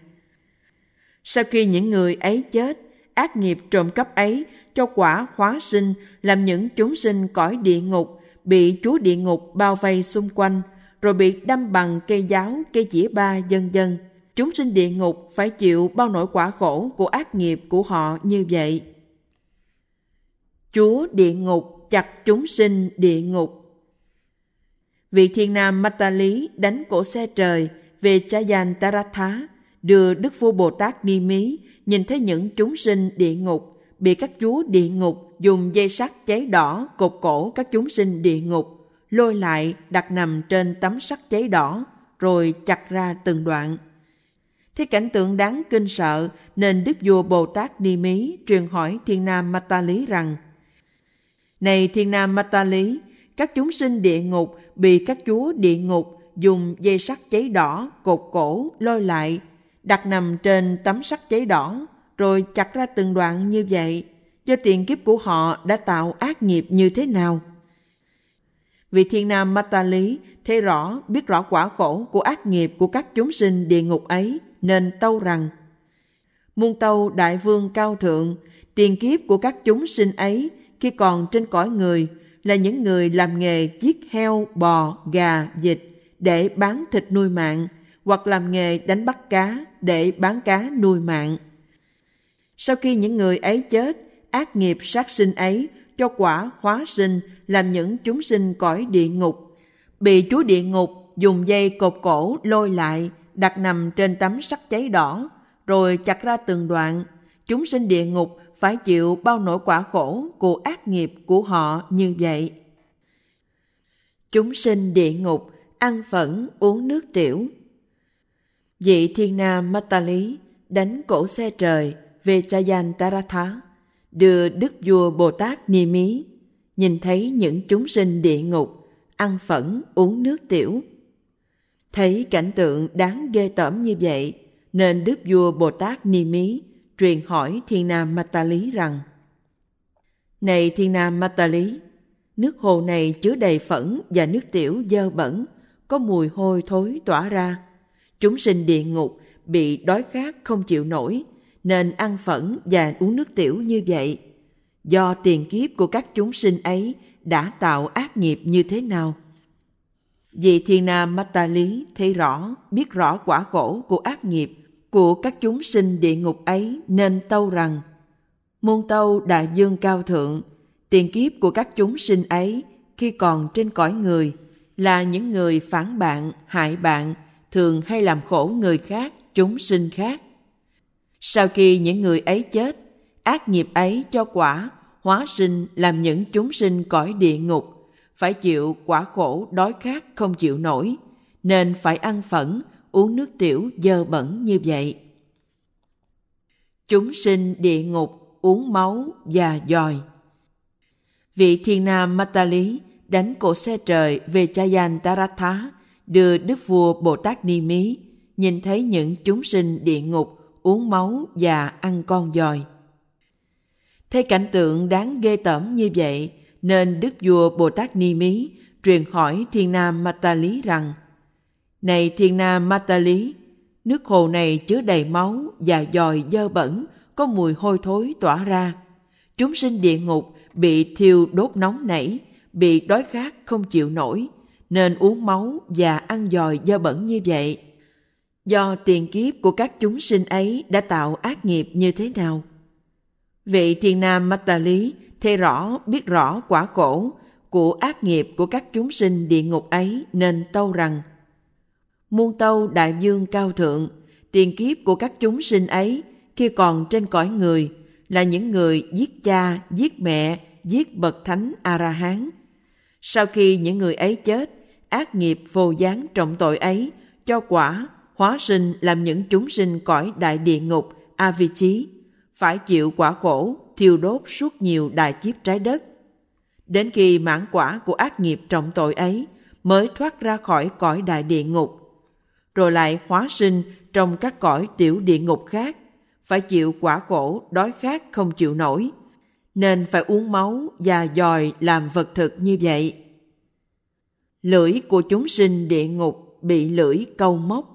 sau khi những người ấy chết ác nghiệp trộm cắp ấy cho quả hóa sinh làm những chúng sinh cõi địa ngục bị chúa địa ngục bao vây xung quanh rồi bị đâm bằng cây giáo cây chĩa ba dân dân chúng sinh địa ngục phải chịu bao nỗi quả khổ của ác nghiệp của họ như vậy chúa địa ngục chặt chúng sinh địa ngục vị thiên nam mata lý đánh cổ xe trời về cha chayan taratha đưa đức vua bồ tát ni mí nhìn thấy những chúng sinh địa ngục bị các chúa địa ngục dùng dây sắt cháy đỏ cột cổ các chúng sinh địa ngục, lôi lại đặt nằm trên tấm sắt cháy đỏ, rồi chặt ra từng đoạn. Thế cảnh tượng đáng kinh sợ nên Đức vua Bồ Tát Ni Mí truyền hỏi Thiên Nam Ta Lý rằng Này Thiên Nam Ta Lý, các chúng sinh địa ngục bị các chúa địa ngục dùng dây sắt cháy đỏ cột cổ lôi lại đặt nằm trên tấm sắt cháy đỏ rồi chặt ra từng đoạn như vậy do tiền kiếp của họ đã tạo ác nghiệp như thế nào. Vị thiên nam Mata Lý thấy rõ, biết rõ quả khổ của ác nghiệp của các chúng sinh địa ngục ấy, nên tâu rằng Muôn tâu đại vương cao thượng, tiền kiếp của các chúng sinh ấy khi còn trên cõi người là những người làm nghề giết heo, bò, gà, vịt để bán thịt nuôi mạng, hoặc làm nghề đánh bắt cá để bán cá nuôi mạng. Sau khi những người ấy chết, ác nghiệp sát sinh ấy cho quả hóa sinh làm những chúng sinh cõi địa ngục. Bị chúa địa ngục dùng dây cột cổ lôi lại, đặt nằm trên tấm sắt cháy đỏ, rồi chặt ra từng đoạn. Chúng sinh địa ngục phải chịu bao nỗi quả khổ của ác nghiệp của họ như vậy. Chúng sinh địa ngục ăn phẫn uống nước tiểu. Vị thiên nam mắt ta lý đánh cổ xe trời Vechayantaratha đưa Đức Vua Bồ Tát Ni Mí nhìn thấy những chúng sinh địa ngục ăn phẫn uống nước tiểu. Thấy cảnh tượng đáng ghê tởm như vậy nên Đức Vua Bồ Tát Ni Mí truyền hỏi Thiên Nam Mata Lý rằng Này Thiên Nam Mata Lý, nước hồ này chứa đầy phẫn và nước tiểu dơ bẩn, có mùi hôi thối tỏa ra. Chúng sinh địa ngục bị đói khát không chịu nổi, nên ăn phẫn và uống nước tiểu như vậy. Do tiền kiếp của các chúng sinh ấy đã tạo ác nghiệp như thế nào? Vị thiên nam Mata Lý thấy rõ, biết rõ quả khổ của ác nghiệp của các chúng sinh địa ngục ấy nên tâu rằng Môn tâu đại dương cao thượng, tiền kiếp của các chúng sinh ấy khi còn trên cõi người là những người phản bạn, hại bạn, thường hay làm khổ người khác, chúng sinh khác. Sau khi những người ấy chết, ác nghiệp ấy cho quả, hóa sinh làm những chúng sinh cõi địa ngục, phải chịu quả khổ đói khát không chịu nổi, nên phải ăn phẫn, uống nước tiểu dơ bẩn như vậy. Chúng sinh địa ngục uống máu và dòi. Vị thiên nam mata lý đánh cổ xe trời về Chayan Taratha, đưa Đức vua Bồ Tát Ni Mí, nhìn thấy những chúng sinh địa ngục uống máu và ăn con dòi. Thấy cảnh tượng đáng ghê tởm như vậy, nên Đức Vua Bồ Tát Ni Mí truyền hỏi Thiên Nam Mata Lý rằng Này Thiên Nam Mata Lý, nước hồ này chứa đầy máu và dòi dơ bẩn, có mùi hôi thối tỏa ra. Chúng sinh địa ngục bị thiêu đốt nóng nảy, bị đói khát không chịu nổi, nên uống máu và ăn dòi dơ bẩn như vậy do tiền kiếp của các chúng sinh ấy đã tạo ác nghiệp như thế nào. Vị thiên nam Mách Tà Lý thê rõ biết rõ quả khổ của ác nghiệp của các chúng sinh địa ngục ấy nên tâu rằng muôn tâu đại dương cao thượng tiền kiếp của các chúng sinh ấy khi còn trên cõi người là những người giết cha giết mẹ giết bậc thánh a la hán sau khi những người ấy chết ác nghiệp vô gián trọng tội ấy cho quả hóa sinh làm những chúng sinh cõi đại địa ngục a vi chí phải chịu quả khổ thiêu đốt suốt nhiều đại kiếp trái đất đến khi mãn quả của ác nghiệp trọng tội ấy mới thoát ra khỏi cõi đại địa ngục rồi lại hóa sinh trong các cõi tiểu địa ngục khác phải chịu quả khổ đói khát không chịu nổi nên phải uống máu và dòi làm vật thực như vậy lưỡi của chúng sinh địa ngục bị lưỡi câu móc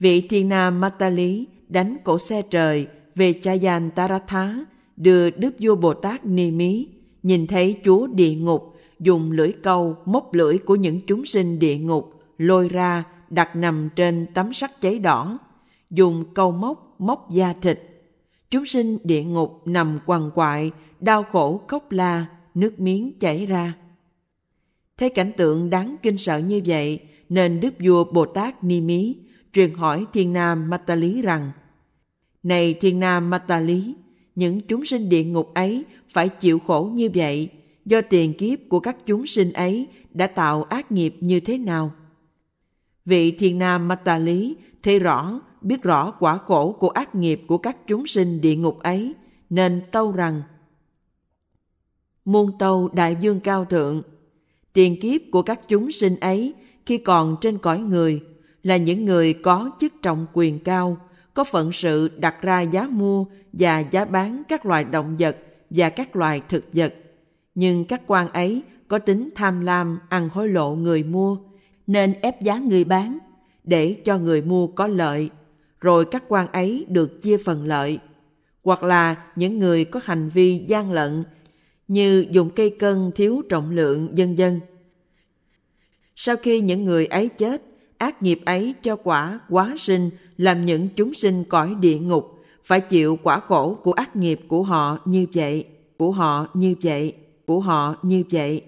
vị thiên nam Matali đánh cổ xe trời về Chayan Taratha, đưa Đức Vua Bồ Tát Ni Mí, nhìn thấy Chúa địa ngục dùng lưỡi câu móc lưỡi của những chúng sinh địa ngục lôi ra đặt nằm trên tấm sắt cháy đỏ, dùng câu móc móc da thịt. Chúng sinh địa ngục nằm quằn quại, đau khổ khóc la, nước miếng chảy ra. Thấy cảnh tượng đáng kinh sợ như vậy, nên Đức Vua Bồ Tát Ni Mí truyền hỏi Thiên Nam Mata Lý rằng Này Thiên Nam Mata Lý, những chúng sinh địa ngục ấy phải chịu khổ như vậy do tiền kiếp của các chúng sinh ấy đã tạo ác nghiệp như thế nào? Vị Thiên Nam Mata Lý thấy rõ, biết rõ quả khổ của ác nghiệp của các chúng sinh địa ngục ấy, nên tâu rằng Muôn tâu đại dương cao thượng, tiền kiếp của các chúng sinh ấy khi còn trên cõi người – là những người có chức trọng quyền cao, có phận sự đặt ra giá mua và giá bán các loài động vật và các loài thực vật. Nhưng các quan ấy có tính tham lam ăn hối lộ người mua, nên ép giá người bán để cho người mua có lợi, rồi các quan ấy được chia phần lợi. Hoặc là những người có hành vi gian lận như dùng cây cân thiếu trọng lượng dân dân. Sau khi những người ấy chết, ác nghiệp ấy cho quả quá sinh làm những chúng sinh cõi địa ngục phải chịu quả khổ của ác nghiệp của họ như vậy của họ như vậy của họ như vậy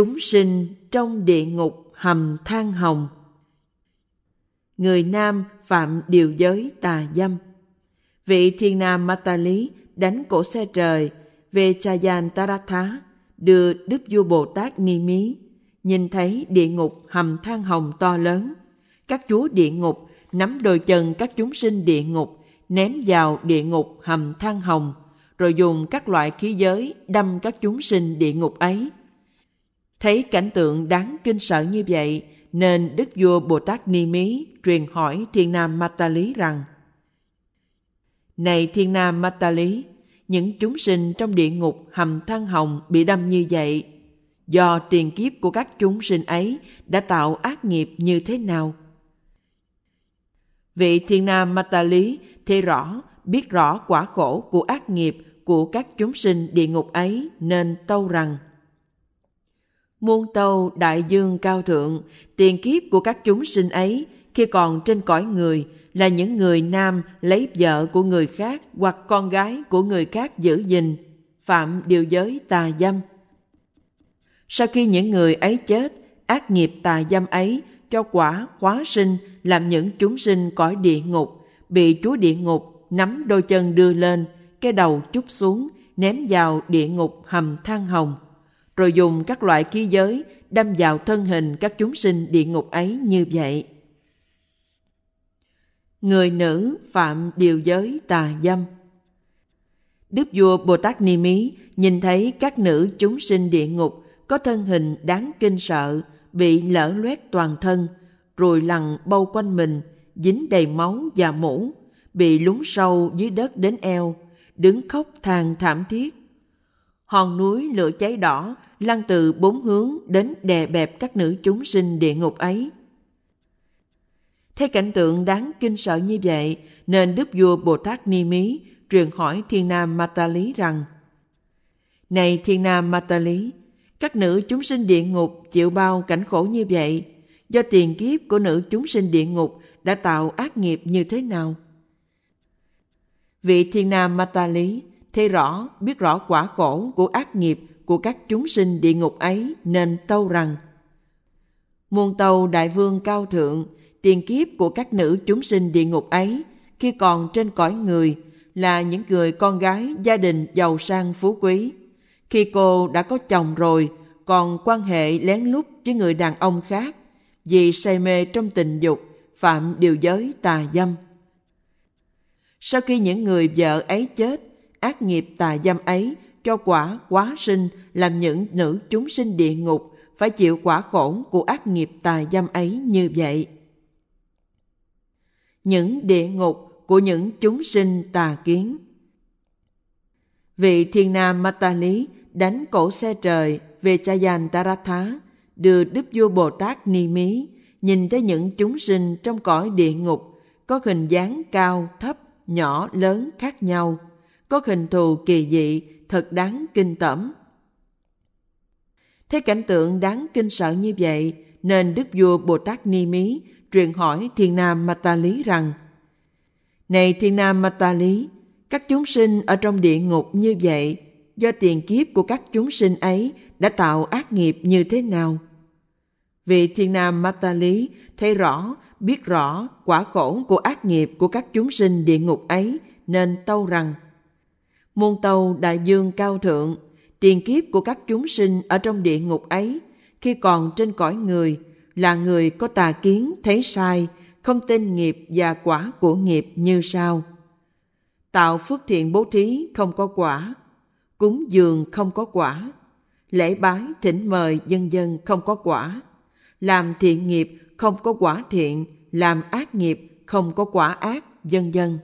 chúng sinh trong địa ngục hầm than hồng người nam phạm điều giới tà dâm vị thiên nam mata lý đánh cổ xe trời về chayan taratha đưa đức vua bồ tát ni mí nhìn thấy địa ngục hầm than hồng to lớn các chúa địa ngục nắm đôi chân các chúng sinh địa ngục ném vào địa ngục hầm than hồng rồi dùng các loại khí giới đâm các chúng sinh địa ngục ấy Thấy cảnh tượng đáng kinh sợ như vậy, nên Đức Vua Bồ Tát Ni Mí truyền hỏi Thiên Nam Mata Lý rằng Này Thiên Nam Mata Lý, những chúng sinh trong địa ngục hầm thăng hồng bị đâm như vậy, do tiền kiếp của các chúng sinh ấy đã tạo ác nghiệp như thế nào? Vị Thiên Nam Mata Lý thấy rõ, biết rõ quả khổ của ác nghiệp của các chúng sinh địa ngục ấy nên tâu rằng – muôn tàu đại dương cao thượng, tiền kiếp của các chúng sinh ấy khi còn trên cõi người là những người nam lấy vợ của người khác hoặc con gái của người khác giữ gìn, phạm điều giới tà dâm. Sau khi những người ấy chết, ác nghiệp tà dâm ấy cho quả hóa sinh làm những chúng sinh cõi địa ngục, bị chúa địa ngục nắm đôi chân đưa lên, cái đầu chúc xuống, ném vào địa ngục hầm than hồng – rồi dùng các loại khí giới đâm vào thân hình các chúng sinh địa ngục ấy như vậy. Người nữ phạm điều giới tà dâm Đức vua Bồ Tát Ni Mí nhìn thấy các nữ chúng sinh địa ngục có thân hình đáng kinh sợ, bị lở loét toàn thân, rồi lằn bao quanh mình, dính đầy máu và mũ, bị lún sâu dưới đất đến eo, đứng khóc than thảm thiết hòn núi lửa cháy đỏ lăn từ bốn hướng đến đè bẹp các nữ chúng sinh địa ngục ấy. Thấy cảnh tượng đáng kinh sợ như vậy, nên Đức Vua Bồ Tát Ni Mí truyền hỏi Thiên Nam Mata Lý rằng Này Thiên Nam Mata Lý, các nữ chúng sinh địa ngục chịu bao cảnh khổ như vậy, do tiền kiếp của nữ chúng sinh địa ngục đã tạo ác nghiệp như thế nào? Vị Thiên Nam Mata Lý thấy rõ, biết rõ quả khổ của ác nghiệp của các chúng sinh địa ngục ấy nên tâu rằng Muôn tàu đại vương cao thượng, tiền kiếp của các nữ chúng sinh địa ngục ấy khi còn trên cõi người là những người con gái gia đình giàu sang phú quý. Khi cô đã có chồng rồi, còn quan hệ lén lút với người đàn ông khác vì say mê trong tình dục phạm điều giới tà dâm. Sau khi những người vợ ấy chết, ác nghiệp tà dâm ấy cho quả quá sinh làm những nữ chúng sinh địa ngục phải chịu quả khổ của ác nghiệp tà dâm ấy như vậy. Những địa ngục của những chúng sinh tà kiến Vị thiên nam Mata Lý đánh cổ xe trời về Chayantaratha, đưa Đức Vua Bồ Tát Ni Mí, nhìn thấy những chúng sinh trong cõi địa ngục, có hình dáng cao, thấp, nhỏ, lớn khác nhau – có hình thù kỳ dị, thật đáng kinh tởm. Thế cảnh tượng đáng kinh sợ như vậy, nên Đức Vua Bồ Tát Ni Mí truyền hỏi Thiên Nam Mata Lý rằng Này Thiên Nam Mata Lý, các chúng sinh ở trong địa ngục như vậy, do tiền kiếp của các chúng sinh ấy đã tạo ác nghiệp như thế nào? Vì Thiên Nam Mata Lý thấy rõ, biết rõ quả khổ của ác nghiệp của các chúng sinh địa ngục ấy nên tâu rằng – muôn tàu đại dương cao thượng, tiền kiếp của các chúng sinh ở trong địa ngục ấy, khi còn trên cõi người, là người có tà kiến, thấy sai, không tin nghiệp và quả của nghiệp như sau. Tạo phước thiện bố thí không có quả, cúng dường không có quả, lễ bái thỉnh mời dân dân không có quả, làm thiện nghiệp không có quả thiện, làm ác nghiệp không có quả ác, dân dân.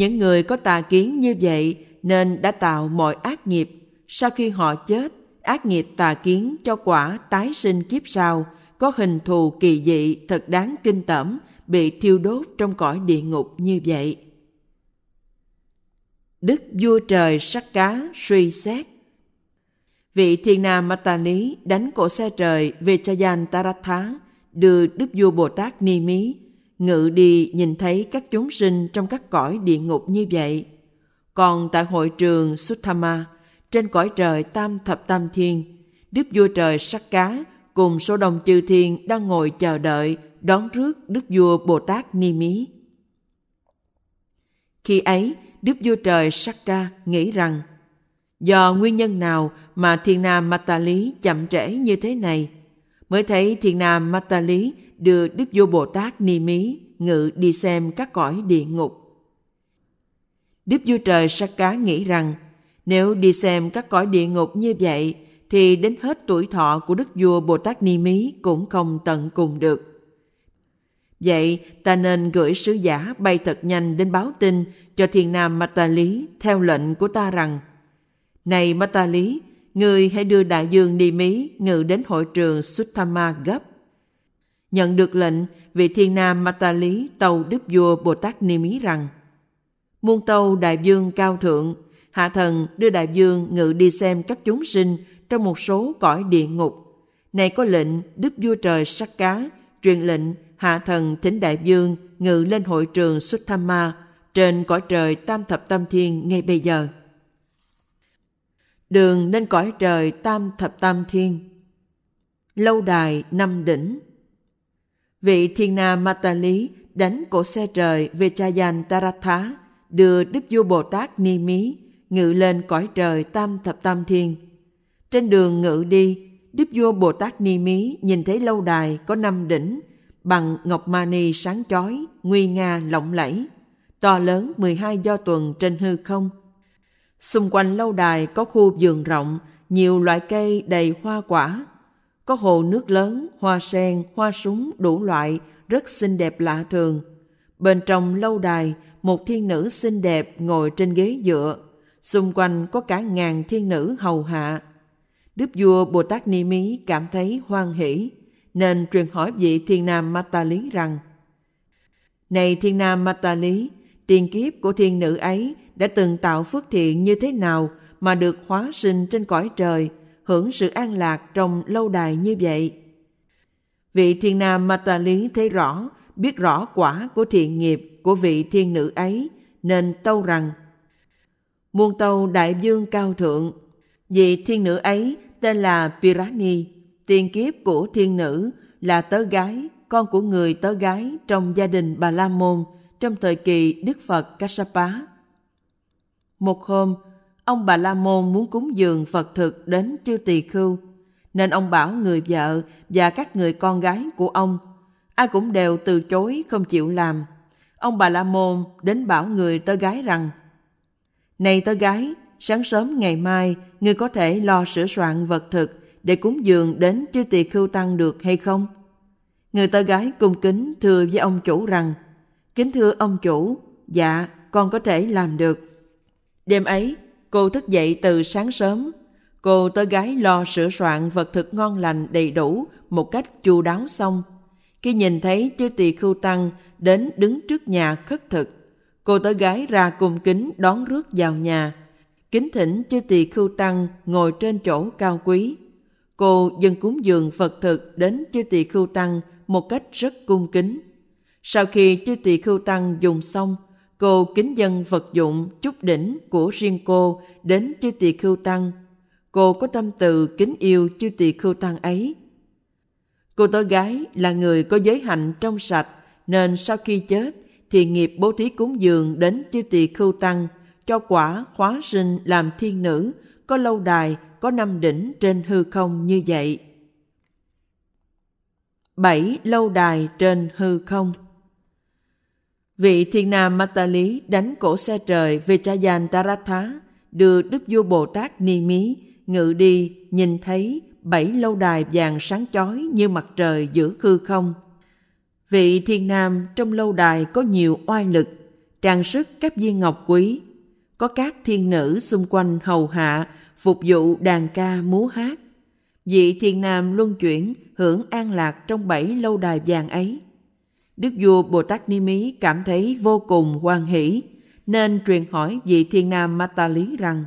Những người có tà kiến như vậy nên đã tạo mọi ác nghiệp. Sau khi họ chết, ác nghiệp tà kiến cho quả tái sinh kiếp sau, có hình thù kỳ dị thật đáng kinh tởm, bị thiêu đốt trong cõi địa ngục như vậy. Đức vua trời sắc cá suy xét Vị thiên nam Mata Lý đánh cổ xe trời về Vichayan Taratha đưa Đức vua Bồ Tát Ni Mí ngự đi nhìn thấy các chúng sinh trong các cõi địa ngục như vậy. Còn tại hội trường Suttama, trên cõi trời Tam Thập Tam Thiên, Đức Vua Trời Sắc Cá cùng số đông chư thiên đang ngồi chờ đợi đón rước Đức Vua Bồ Tát Ni Mí. Khi ấy, Đức Vua Trời Sắc Ca nghĩ rằng do nguyên nhân nào mà Thiên Nam Mata Lý chậm trễ như thế này mới thấy Thiên Nam Mata Lý đưa Đức Vua Bồ Tát Ni Mí ngự đi xem các cõi địa ngục. Đức Vua Trời cá nghĩ rằng nếu đi xem các cõi địa ngục như vậy thì đến hết tuổi thọ của Đức Vua Bồ Tát Ni Mí cũng không tận cùng được. Vậy ta nên gửi sứ giả bay thật nhanh đến báo tin cho thiên nam Mata Lý theo lệnh của ta rằng Này Mata Lý, người hãy đưa đại dương Ni Mí ngự đến hội trường Suttama gấp nhận được lệnh vị thiên nam Mata Lý tàu Đức Vua Bồ Tát Ni Mí rằng Muôn tàu đại dương cao thượng, hạ thần đưa đại dương ngự đi xem các chúng sinh trong một số cõi địa ngục. Này có lệnh Đức Vua Trời sắc cá, truyền lệnh hạ thần thỉnh đại dương ngự lên hội trường xuất tham ma trên cõi trời tam thập tam thiên ngay bây giờ. Đường lên cõi trời tam thập tam thiên Lâu đài năm đỉnh vị thiên na mata lý đánh cổ xe trời Vijayan Taratha đưa Đức Vua Bồ Tát Ni Mí ngự lên cõi trời Tam Thập Tam Thiên. Trên đường ngự đi, Đức Vua Bồ Tát Ni Mí nhìn thấy lâu đài có năm đỉnh bằng ngọc mani sáng chói, nguy nga lộng lẫy, to lớn 12 do tuần trên hư không. Xung quanh lâu đài có khu vườn rộng, nhiều loại cây đầy hoa quả, có hồ nước lớn, hoa sen, hoa súng đủ loại, rất xinh đẹp lạ thường. Bên trong lâu đài, một thiên nữ xinh đẹp ngồi trên ghế dựa. Xung quanh có cả ngàn thiên nữ hầu hạ. Đức vua Bồ Tát Ni Mí cảm thấy hoan hỷ, nên truyền hỏi vị thiên nam Mata Lý rằng Này thiên nam Mata Lý, tiền kiếp của thiên nữ ấy đã từng tạo phước thiện như thế nào mà được hóa sinh trên cõi trời – hưởng sự an lạc trong lâu đài như vậy. Vị thiên nam Mata Lý thấy rõ, biết rõ quả của thiện nghiệp của vị thiên nữ ấy, nên tâu rằng Muôn tâu đại dương cao thượng, vị thiên nữ ấy tên là Pirani, tiền kiếp của thiên nữ là tớ gái, con của người tớ gái trong gia đình Bà La Môn trong thời kỳ Đức Phật Kassapa. Một hôm, Ông bà La Môn muốn cúng dường Phật thực đến chư tỳ khưu, nên ông bảo người vợ và các người con gái của ông. Ai cũng đều từ chối không chịu làm. Ông bà La Môn đến bảo người tớ gái rằng Này tớ gái, sáng sớm ngày mai ngươi có thể lo sửa soạn vật thực để cúng dường đến chư tỳ khưu tăng được hay không? Người tớ gái cung kính thưa với ông chủ rằng Kính thưa ông chủ, dạ con có thể làm được. Đêm ấy, Cô thức dậy từ sáng sớm. Cô tới gái lo sửa soạn vật thực ngon lành đầy đủ một cách chu đáo xong. Khi nhìn thấy chư tỳ khưu tăng đến đứng trước nhà khất thực, cô tới gái ra cung kính đón rước vào nhà. Kính thỉnh chư tỳ khưu tăng ngồi trên chỗ cao quý. Cô dâng cúng dường vật thực đến chư tỳ khưu tăng một cách rất cung kính. Sau khi chư tỳ khưu tăng dùng xong, cô kính dân vật dụng chút đỉnh của riêng cô đến chư tỳ khưu tăng cô có tâm từ kính yêu chư tỳ khưu tăng ấy cô tớ gái là người có giới hạnh trong sạch nên sau khi chết thì nghiệp bố thí cúng dường đến chư tỳ khưu tăng cho quả hóa sinh làm thiên nữ có lâu đài có năm đỉnh trên hư không như vậy bảy lâu đài trên hư không Vị thiên nam Mata Lý đánh cổ xe trời về cha Vichayan Taratha, đưa Đức Vua Bồ Tát Ni Mí ngự đi nhìn thấy bảy lâu đài vàng sáng chói như mặt trời giữa hư không. Vị thiên nam trong lâu đài có nhiều oai lực, trang sức các viên ngọc quý, có các thiên nữ xung quanh hầu hạ, phục vụ đàn ca múa hát. Vị thiên nam luân chuyển hưởng an lạc trong bảy lâu đài vàng ấy. Đức vua Bồ Tát Ni Mí cảm thấy vô cùng hoan hỷ, nên truyền hỏi vị thiên nam Mata Lý rằng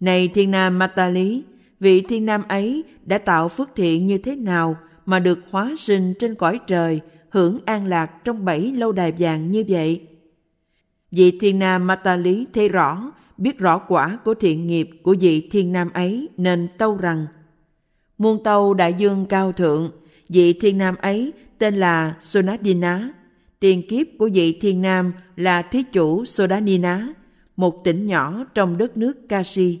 Này thiên nam Mata Lý, vị thiên nam ấy đã tạo phước thiện như thế nào mà được hóa sinh trên cõi trời, hưởng an lạc trong bảy lâu đài vàng như vậy? Vị thiên nam Mata Lý thấy rõ, biết rõ quả của thiện nghiệp của vị thiên nam ấy nên tâu rằng Muôn tâu đại dương cao thượng, vị thiên nam ấy tên là Sonadina. Tiền kiếp của vị thiên nam là thí chủ Sodanina, một tỉnh nhỏ trong đất nước Kashi.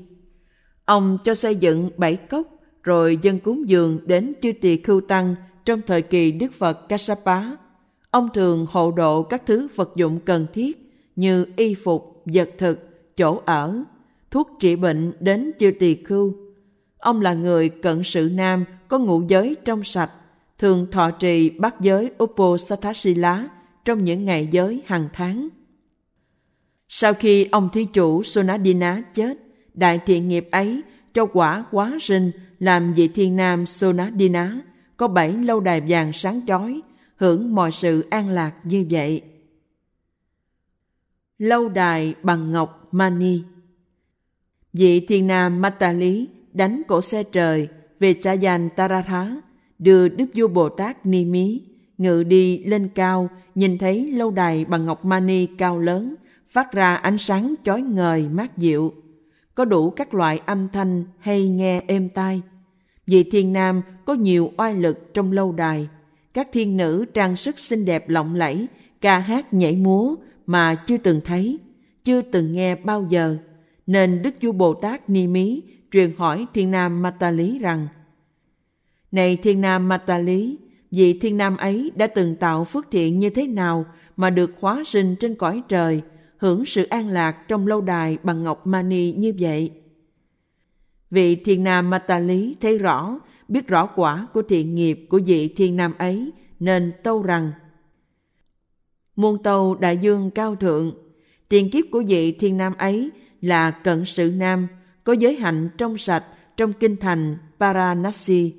Ông cho xây dựng bảy cốc rồi dân cúng dường đến chư tỳ khưu tăng trong thời kỳ Đức Phật Kassapa. Ông thường hộ độ các thứ vật dụng cần thiết như y phục, vật thực, chỗ ở, thuốc trị bệnh đến chư tỳ khưu. Ông là người cận sự nam có ngũ giới trong sạch, thường thọ trì bắt giới Uposatthasila trong những ngày giới hàng tháng. Sau khi ông thí chủ Sonadina chết, đại thiện nghiệp ấy cho quả quá rinh làm vị thiên nam Sonadina có bảy lâu đài vàng sáng chói, hưởng mọi sự an lạc như vậy. Lâu đài bằng ngọc Mani Vị thiên nam Matali đánh cổ xe trời về cha dành Taratha đưa Đức Vua Bồ Tát Ni Mí ngự đi lên cao, nhìn thấy lâu đài bằng ngọc mani cao lớn, phát ra ánh sáng chói ngời mát dịu, có đủ các loại âm thanh hay nghe êm tai. Vì thiên nam có nhiều oai lực trong lâu đài, các thiên nữ trang sức xinh đẹp lộng lẫy, ca hát nhảy múa mà chưa từng thấy, chưa từng nghe bao giờ. Nên Đức Vua Bồ Tát Ni Mí truyền hỏi Thiên Nam mata Lý rằng – này thiên nam Mata Lý, vị thiên nam ấy đã từng tạo phước thiện như thế nào mà được hóa sinh trên cõi trời, hưởng sự an lạc trong lâu đài bằng ngọc mani như vậy? Vị thiên nam Mata Lý thấy rõ, biết rõ quả của thiện nghiệp của vị thiên nam ấy, nên tâu rằng Muôn tâu đại dương cao thượng, tiền kiếp của vị thiên nam ấy là cận sự nam, có giới hạnh trong sạch trong kinh thành Paranasi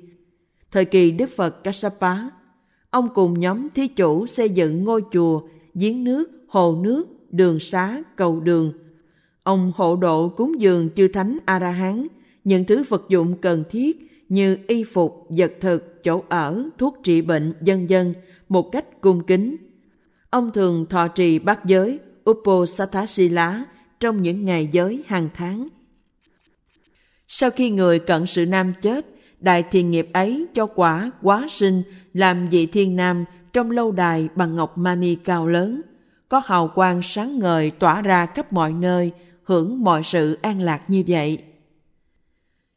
thời kỳ Đức Phật Kassapa. Ông cùng nhóm thí chủ xây dựng ngôi chùa, giếng nước, hồ nước, đường xá, cầu đường. Ông hộ độ cúng dường chư thánh a ra hán những thứ vật dụng cần thiết như y phục, vật thực, chỗ ở, thuốc trị bệnh, dân dân, một cách cung kính. Ông thường thọ trì bát giới, Upo Sathasila, trong những ngày giới hàng tháng. Sau khi người cận sự nam chết, đại thiền nghiệp ấy cho quả quá sinh làm vị thiên nam trong lâu đài bằng ngọc mani cao lớn có hào quang sáng ngời tỏa ra khắp mọi nơi hưởng mọi sự an lạc như vậy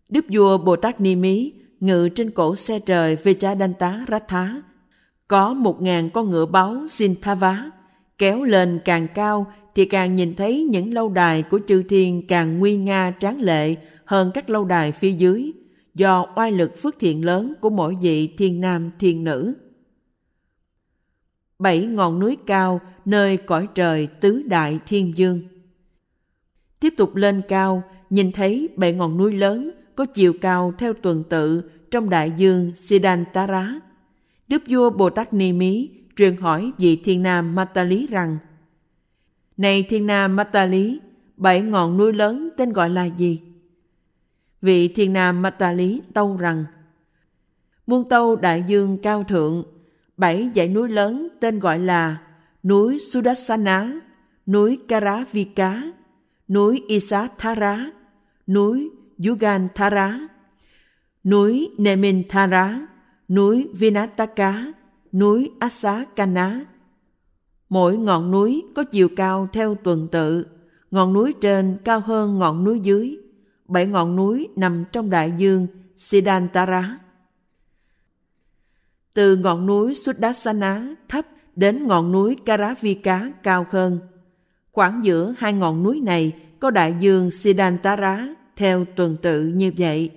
đức vua bồ tát ni mí ngự trên cổ xe trời vichadanta ratha có một ngàn con ngựa báu xin tha vá kéo lên càng cao thì càng nhìn thấy những lâu đài của chư thiên càng nguy nga tráng lệ hơn các lâu đài phía dưới do oai lực phước thiện lớn của mỗi vị thiên nam thiên nữ. Bảy ngọn núi cao nơi cõi trời tứ đại thiên dương. Tiếp tục lên cao, nhìn thấy bảy ngọn núi lớn có chiều cao theo tuần tự trong đại dương Siddhantara. Đức vua Bồ Tát Ni Mí truyền hỏi vị thiên nam Matali rằng Này thiên nam Matali, bảy ngọn núi lớn tên gọi là gì? vị thiền nam Mạch Tà Lý tâu rằng Muôn tâu đại dương cao thượng, bảy dãy núi lớn tên gọi là núi Sudassana, núi Karavika, núi Isathara, núi Yuganthara, núi Neminthara, núi Vinataka, núi Asakana. Mỗi ngọn núi có chiều cao theo tuần tự, ngọn núi trên cao hơn ngọn núi dưới, bảy ngọn núi nằm trong đại dương Siddhantara. Từ ngọn núi Suddasana thấp đến ngọn núi Karavika cao hơn. Khoảng giữa hai ngọn núi này có đại dương Siddhantara theo tuần tự như vậy.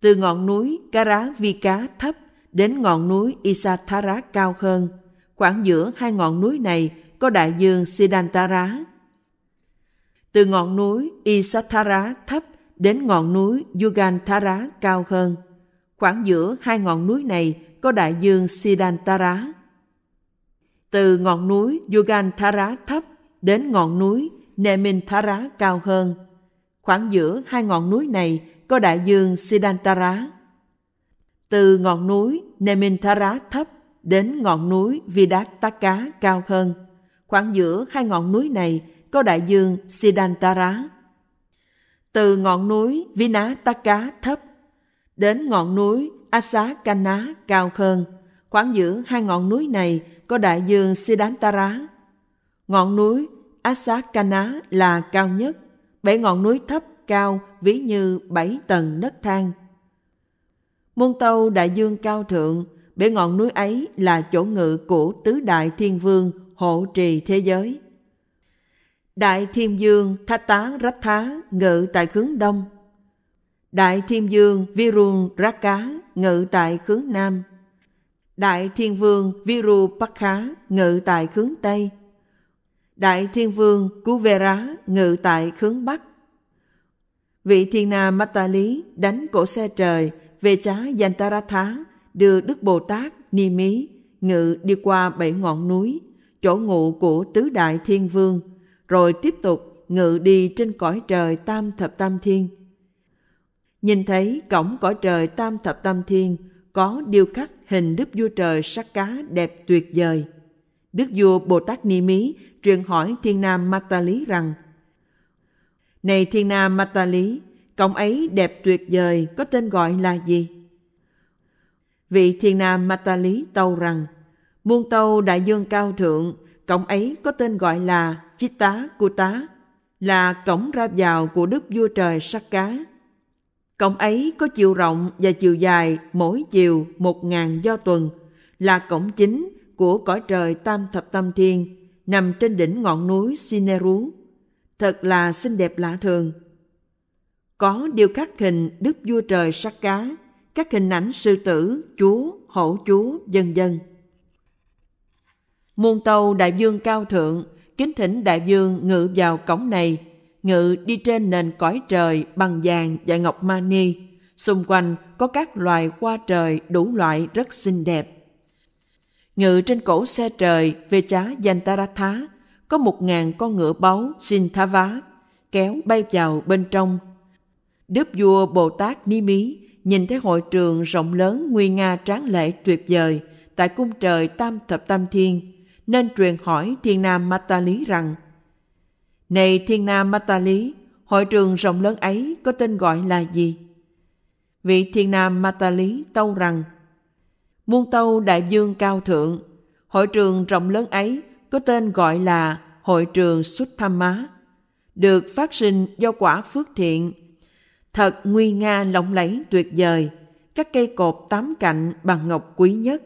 Từ ngọn núi Karavika thấp đến ngọn núi Isathara cao hơn, khoảng giữa hai ngọn núi này có đại dương Siddhantara từ ngọn núi Isathara thấp đến ngọn núi Yugantara cao hơn. Khoảng giữa hai ngọn núi này có đại dương Sidantara. Từ ngọn núi Yugantara thấp đến ngọn núi Neminthara cao hơn. Khoảng giữa hai ngọn núi này có đại dương Sidantara. Từ ngọn núi Neminthara thấp đến ngọn núi Vidattaka cao hơn. Khoảng giữa hai ngọn núi này có đại dương Siddhantara. Từ ngọn núi Vinataka thấp đến ngọn núi Asakana cao hơn, khoảng giữa hai ngọn núi này có đại dương Siddhantara. Ngọn núi Asakana là cao nhất, bảy ngọn núi thấp cao ví như bảy tầng đất thang. Môn tâu đại dương cao thượng, bể ngọn núi ấy là chỗ ngự của tứ đại thiên vương hộ trì thế giới. Đại Thiên Dương Thách Tá Rách Thá ngự tại hướng Đông. Đại Thiên Dương Virun Rác Cá ngự tại hướng Nam. Đại Thiên Vương Viru Bắc Khá ngự tại hướng Tây. Đại Thiên Vương Cú Vê Rá ngự tại hướng Bắc. Vị Thiên Na Mát Ta Lý đánh cổ xe trời về trá Yantara Thá đưa Đức Bồ Tát Ni Mí ngự đi qua bảy ngọn núi, chỗ ngụ của tứ đại thiên vương rồi tiếp tục ngự đi trên cõi trời tam thập tam thiên. Nhìn thấy cổng cõi trời tam thập tam thiên có điêu khắc hình Đức Vua Trời sắc cá đẹp tuyệt vời. Đức Vua Bồ Tát Ni Mí truyền hỏi Thiên Nam Mata Lý rằng Này Thiên Nam Mata Lý, cổng ấy đẹp tuyệt vời có tên gọi là gì? Vị Thiên Nam Mata Lý tâu rằng Muôn tâu đại dương cao thượng, cổng ấy có tên gọi là Chitta Kuta là cổng ra vào của Đức Vua Trời Sắc Cá. Cổng ấy có chiều rộng và chiều dài mỗi chiều một ngàn do tuần, là cổng chính của cõi trời Tam Thập Tam Thiên, nằm trên đỉnh ngọn núi Sineru. Thật là xinh đẹp lạ thường. Có điều khắc hình Đức Vua Trời Sắc Cá, các hình ảnh sư tử, chúa, hổ chúa, dân dân. Muôn tàu đại dương cao thượng kính thỉnh đại dương ngự vào cổng này, ngự đi trên nền cõi trời bằng vàng và ngọc mani. Xung quanh có các loài hoa trời đủ loại rất xinh đẹp. Ngự trên cổ xe trời về chá Yantaratha, có một ngàn con ngựa báu xin thá vá, kéo bay vào bên trong. Đức vua Bồ Tát Ni Mí nhìn thấy hội trường rộng lớn nguy nga tráng lệ tuyệt vời tại cung trời Tam Thập Tam Thiên – nên truyền hỏi Thiên Nam Mata Lý rằng Này Thiên Nam Mata Lý, hội trường rộng lớn ấy có tên gọi là gì? Vị Thiên Nam Mata Lý tâu rằng Muôn tâu đại dương cao thượng, hội trường rộng lớn ấy có tên gọi là hội trường Xuất Tham Má, được phát sinh do quả phước thiện. Thật nguy nga lộng lẫy tuyệt vời, các cây cột tám cạnh bằng ngọc quý nhất,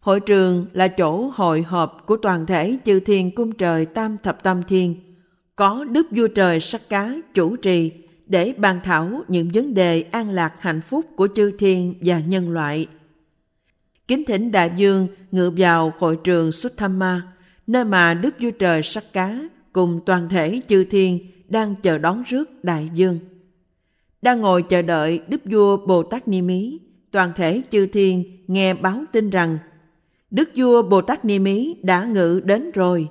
Hội trường là chỗ hội họp của toàn thể chư thiên cung trời tam thập tam thiên, có Đức Vua Trời Sắc Cá chủ trì để bàn thảo những vấn đề an lạc hạnh phúc của chư thiên và nhân loại. Kính thỉnh Đại Dương ngự vào hội trường Sutthamma, nơi mà Đức Vua Trời Sắc Cá cùng toàn thể chư thiên đang chờ đón rước Đại Dương. Đang ngồi chờ đợi Đức Vua Bồ Tát Ni Mí, toàn thể chư thiên nghe báo tin rằng Đức vua Bồ Tát Ni Mí đã ngự đến rồi.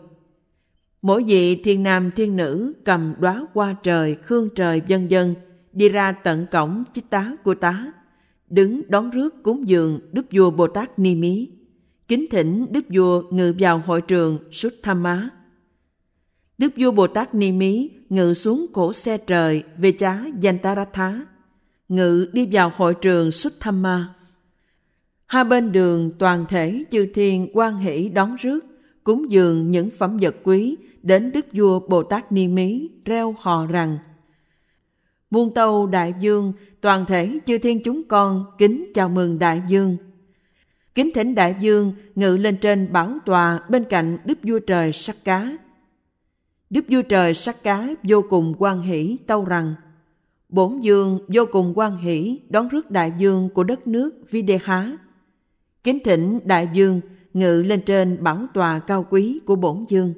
Mỗi vị thiên nam thiên nữ cầm đóa qua trời, khương trời vân vân đi ra tận cổng chích tá của tá, đứng đón rước cúng dường Đức vua Bồ Tát Ni Mí. Kính thỉnh Đức vua ngự vào hội trường Sút Tham Má. Đức vua Bồ Tát Ni Mí ngự xuống cổ xe trời về chá thá ngự đi vào hội trường Sút Tham Ma. Hai bên đường toàn thể chư thiên quan hỷ đón rước, cúng dường những phẩm vật quý đến Đức Vua Bồ Tát Ni Mí, reo hò rằng Muôn tâu đại dương, toàn thể chư thiên chúng con kính chào mừng đại dương. Kính thỉnh đại dương ngự lên trên bảo tòa bên cạnh Đức Vua Trời Sắc Cá. Đức Vua Trời Sắc Cá vô cùng quan hỷ tâu rằng Bổn dương vô cùng quan hỷ đón rước đại dương của đất nước Videha kính thỉnh đại dương ngự lên trên bảo tòa cao quý của bổn dương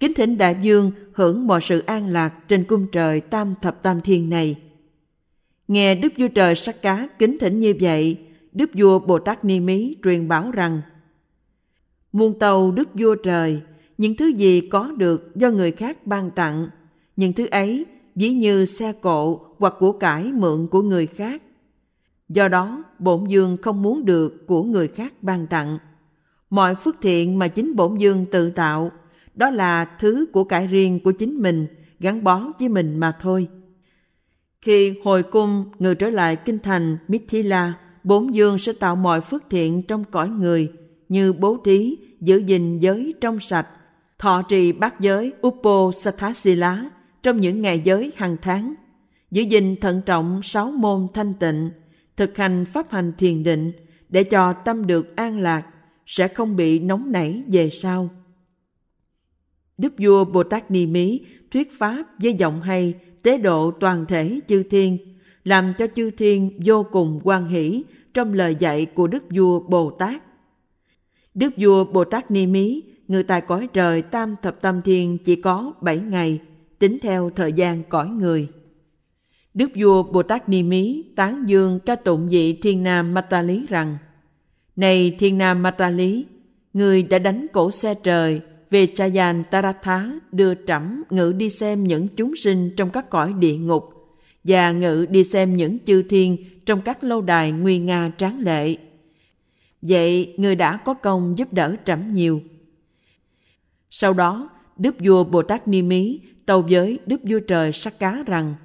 kính thỉnh đại dương hưởng mọi sự an lạc trên cung trời tam thập tam thiên này nghe đức vua trời sắc cá kính thỉnh như vậy đức vua bồ tát ni mí truyền bảo rằng muôn tàu đức vua trời những thứ gì có được do người khác ban tặng những thứ ấy ví như xe cộ hoặc của cải mượn của người khác Do đó, bổn dương không muốn được của người khác ban tặng. Mọi phước thiện mà chính bổn dương tự tạo, đó là thứ của cải riêng của chính mình, gắn bó với mình mà thôi. Khi hồi cung người trở lại kinh thành Mithila, bổn dương sẽ tạo mọi phước thiện trong cõi người, như bố trí, giữ gìn giới trong sạch, thọ trì bát giới Upo Sathasila trong những ngày giới hàng tháng, giữ gìn thận trọng sáu môn thanh tịnh, thực hành pháp hành thiền định để cho tâm được an lạc sẽ không bị nóng nảy về sau. Đức vua Bồ Tát Ni Mí thuyết pháp với giọng hay tế độ toàn thể chư thiên, làm cho chư thiên vô cùng quan hỷ trong lời dạy của Đức vua Bồ Tát. Đức vua Bồ Tát Ni Mí, người tài cõi trời Tam Thập Tam Thiên chỉ có 7 ngày, tính theo thời gian cõi người. Đức vua Bồ Tát Ni Mí tán dương ca tụng vị Thiên Nam Mata Lý rằng Này Thiên Nam Mata Lý, người đã đánh cổ xe trời về cha Chayan Taratha đưa trẫm ngự đi xem những chúng sinh trong các cõi địa ngục và ngự đi xem những chư thiên trong các lâu đài nguy nga tráng lệ. Vậy người đã có công giúp đỡ trẫm nhiều. Sau đó, Đức vua Bồ Tát Ni Mí tâu với Đức vua trời Sắc Cá rằng –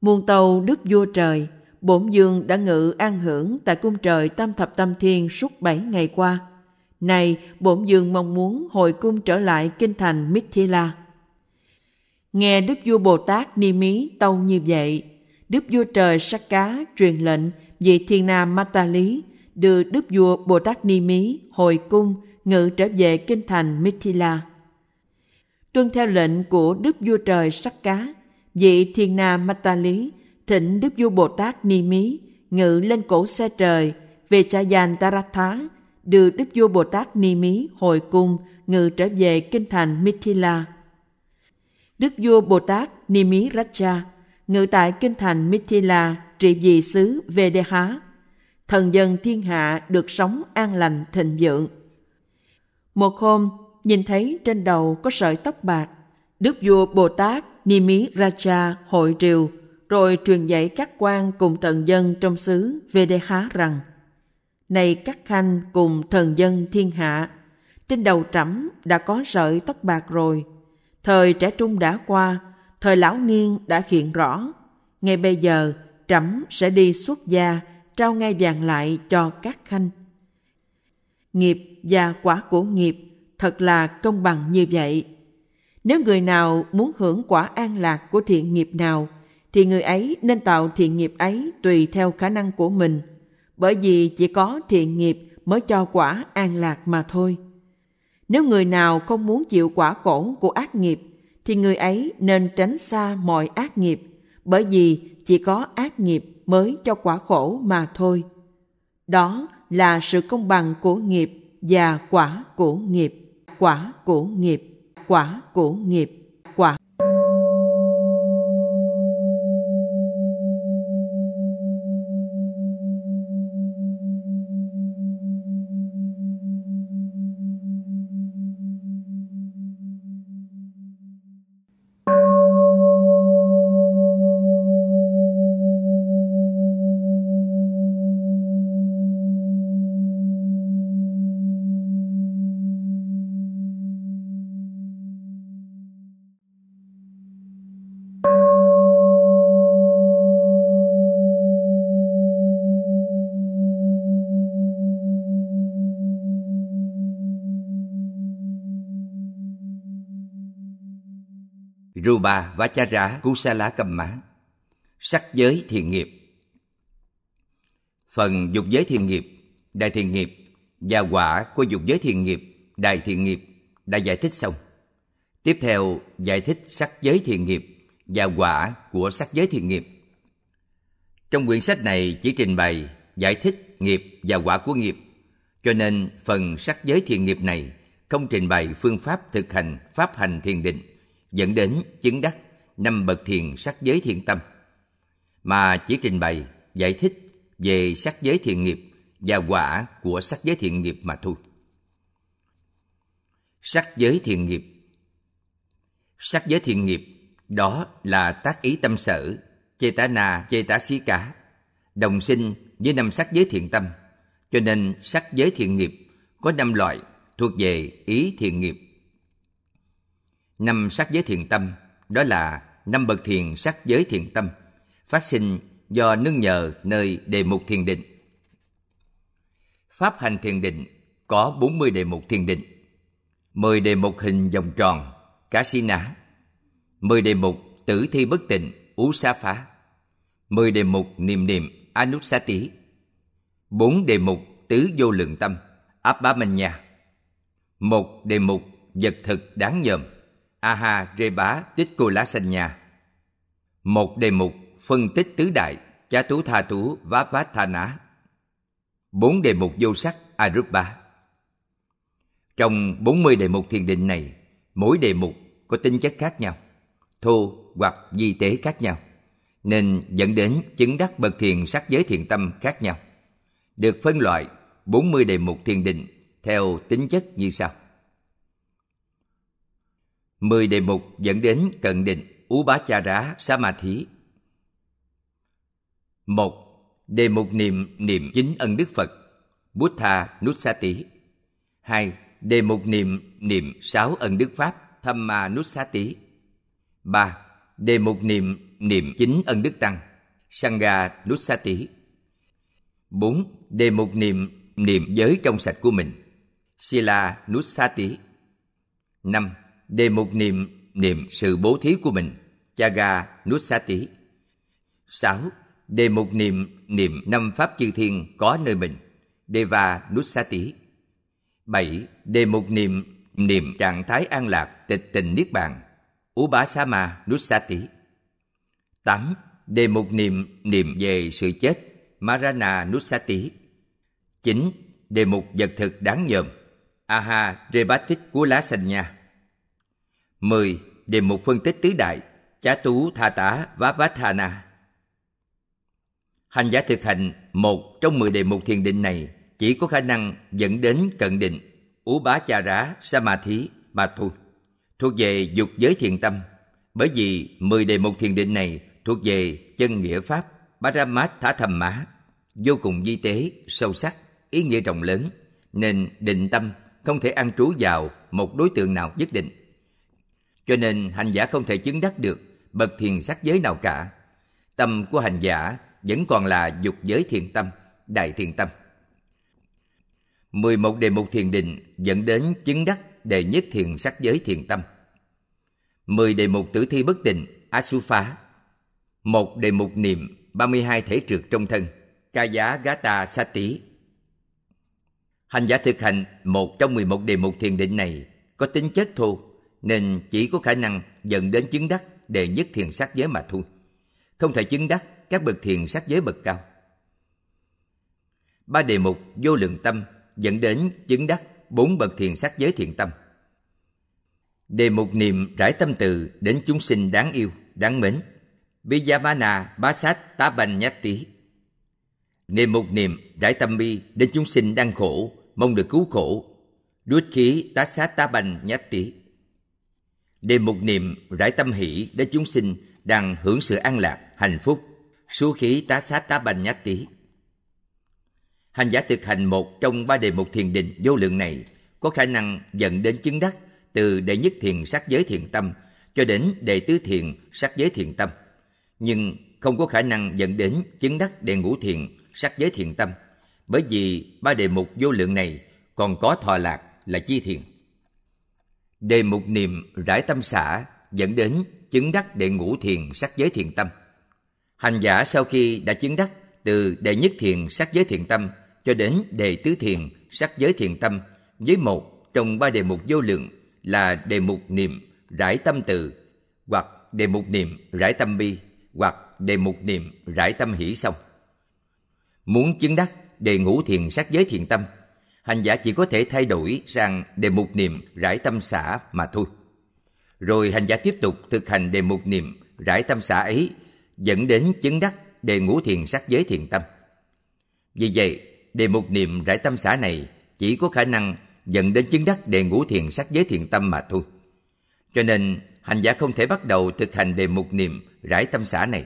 Muôn tàu đức vua trời, bổn dương đã ngự an hưởng tại cung trời tam thập tam thiên suốt bảy ngày qua. Này, bổn dương mong muốn hồi cung trở lại kinh thành Mithila. Nghe Đức Vua Bồ Tát Ni Mí tâu như vậy, Đức Vua Trời Sắc Cá truyền lệnh vị Thiên Nam Mata Lý đưa Đức Vua Bồ Tát Ni Mí hồi cung ngự trở về kinh thành Mithila. Tuân theo lệnh của Đức Vua Trời Sắc Cá, vị thiên na mata lý thỉnh đức vua bồ tát ni mí ngự lên cổ xe trời về cha dàn taratha đưa đức vua bồ tát ni mí hồi cung ngự trở về kinh thành mithila đức vua bồ tát ni mí racha ngự tại kinh thành mithila trị vì xứ há thần dân thiên hạ được sống an lành thịnh vượng một hôm nhìn thấy trên đầu có sợi tóc bạc Đức vua Bồ Tát Nimi Raja hội triều rồi truyền dạy các quan cùng thần dân trong xứ Vedha rằng Này các khanh cùng thần dân thiên hạ, trên đầu trẫm đã có sợi tóc bạc rồi. Thời trẻ trung đã qua, thời lão niên đã hiện rõ. Ngay bây giờ, trẫm sẽ đi xuất gia, trao ngay vàng lại cho các khanh. Nghiệp và quả của nghiệp thật là công bằng như vậy nếu người nào muốn hưởng quả an lạc của thiện nghiệp nào, thì người ấy nên tạo thiện nghiệp ấy tùy theo khả năng của mình, bởi vì chỉ có thiện nghiệp mới cho quả an lạc mà thôi. Nếu người nào không muốn chịu quả khổ của ác nghiệp, thì người ấy nên tránh xa mọi ác nghiệp, bởi vì chỉ có ác nghiệp mới cho quả khổ mà thôi. Đó là sự công bằng của nghiệp và quả của nghiệp, quả của nghiệp quả của nghiệp Bà và Cha rã cusa Lá Cầm Má Sắc giới thiền nghiệp Phần dục giới thiền nghiệp, đại thiền nghiệp và quả của dục giới thiền nghiệp, đại thiền nghiệp đã giải thích xong. Tiếp theo giải thích sắc giới thiền nghiệp và quả của sắc giới thiền nghiệp. Trong quyển sách này chỉ trình bày giải thích nghiệp và quả của nghiệp, cho nên phần sắc giới thiền nghiệp này không trình bày phương pháp thực hành pháp hành thiền định dẫn đến chứng đắc năm bậc thiền sắc giới thiện tâm mà chỉ trình bày giải thích về sắc giới thiện nghiệp và quả của sắc giới thiện nghiệp mà thôi sắc giới thiện nghiệp sắc giới thiện nghiệp đó là tác ý tâm sở chê tá na chê tá xí cá đồng sinh với năm sắc giới thiện tâm cho nên sắc giới thiện nghiệp có năm loại thuộc về ý thiện nghiệp năm sắc giới thiền tâm đó là năm bậc thiền sắc giới thiền tâm phát sinh do nương nhờ nơi đề mục thiền định pháp hành thiền định có 40 đề mục thiền định 10 đề mục hình vòng tròn cá si ná 10 đề mục tử thi bất tịnh ú xá phá 10 đề mục niệm niệm anussati 4 đề mục tứ vô lượng tâm abhamanya một đề mục vật thực đáng nhờm Aha reba, Tích Cô Lá sanh Nhà. Một đề mục phân tích tứ đại cha Tú Tha Tú Vá Vá Tha Ná. Bốn đề mục vô sắc Arupa. Trong 40 đề mục thiền định này, mỗi đề mục có tính chất khác nhau, thô hoặc di tế khác nhau, nên dẫn đến chứng đắc bậc thiền sắc giới thiền tâm khác nhau. Được phân loại 40 đề mục thiền định theo tính chất như sau mười đề mục dẫn đến cận định Ú Bá Cha Rá Sa Ma Thí. một Đề mục niệm niệm chính ân Đức Phật bút nút sa Nussati hai Đề mục niệm niệm sáu ân Đức Pháp thâm ma nút sa Nussati ba Đề mục niệm niệm chính ân Đức Tăng Sangha Nussati bốn Đề mục niệm niệm giới trong sạch của mình Sila Nussati năm Đề mục niệm niệm sự bố thí của mình Chaga Nusati sáu Đề mục niệm niệm năm pháp chư thiên có nơi mình Deva Nusati bảy Đề mục niệm niệm trạng thái an lạc tịch tình niết bàn u bá sa nút Ubasama Nusati tám Đề mục niệm niệm về sự chết Marana nút Nusati chín Đề mục vật thực đáng nhờm Aha Rebatit của lá xanh nha 10. Đề mục phân tích tứ đại Chá tú tha tá vá vá tha na Hành giả thực hành một trong 10 đề mục thiền định này chỉ có khả năng dẫn đến cận định ú bá cha rá sa ma thí bà thu thuộc về dục giới thiền tâm bởi vì 10 đề mục thiền định này thuộc về chân nghĩa pháp bá Paramat thả thầm mã vô cùng di tế sâu sắc ý nghĩa rộng lớn nên định tâm không thể ăn trú vào một đối tượng nào nhất định cho nên hành giả không thể chứng đắc được bậc thiền sắc giới nào cả. Tâm của hành giả vẫn còn là dục giới thiền tâm, đại thiền tâm. 11 đề mục thiền định dẫn đến chứng đắc đệ nhất thiền sắc giới thiền tâm. 10 đề mục tử thi bất định, Asupha. một đề mục niệm, 32 thể trượt trong thân, ca giá gá ta sa Sati. Hành giả thực hành một trong 11 đề mục thiền định này có tính chất thô nên chỉ có khả năng dẫn đến chứng đắc đệ nhất thiền sắc giới mà thôi. Không thể chứng đắc các bậc thiền sắc giới bậc cao. Ba đề mục vô lượng tâm dẫn đến chứng đắc bốn bậc thiền sắc giới thiện tâm. Đề mục niệm rải tâm từ đến chúng sinh đáng yêu, đáng mến. bá sát tá banh Nhát Tí Niệm một niệm rải tâm bi đến chúng sinh đang khổ, mong được cứu khổ. Đuốt khí tá sát tá banh nhát tí đề một niệm rải tâm hỷ để chúng sinh đang hưởng sự an lạc, hạnh phúc, số khí tá sát tá banh nhát tí. Hành giả thực hành một trong ba đề mục thiền định vô lượng này có khả năng dẫn đến chứng đắc từ đệ nhất thiền sắc giới thiền tâm cho đến đệ tứ thiền sắc giới thiền tâm, nhưng không có khả năng dẫn đến chứng đắc đệ ngũ thiền sắc giới thiền tâm, bởi vì ba đề mục vô lượng này còn có thọ lạc là chi thiền. Đề mục niệm rải tâm xả dẫn đến chứng đắc đệ ngũ thiền sắc giới thiền tâm. Hành giả sau khi đã chứng đắc từ đệ nhất thiền sắc giới thiền tâm cho đến đệ tứ thiền sắc giới thiền tâm với một trong ba đề mục vô lượng là đề mục niệm rải tâm từ hoặc đề mục niệm rải tâm bi hoặc đề mục niệm rải tâm hỷ xong muốn chứng đắc đề ngũ thiền sắc giới thiền tâm hành giả chỉ có thể thay đổi sang đề mục niệm rải tâm xã mà thôi. Rồi hành giả tiếp tục thực hành đề mục niệm rải tâm xã ấy dẫn đến chứng đắc đề ngũ thiền sắc giới thiền tâm. Vì vậy, đề mục niệm rải tâm xã này chỉ có khả năng dẫn đến chứng đắc đề ngũ thiền sắc giới thiền tâm mà thôi. Cho nên, hành giả không thể bắt đầu thực hành đề mục niệm rải tâm xã này.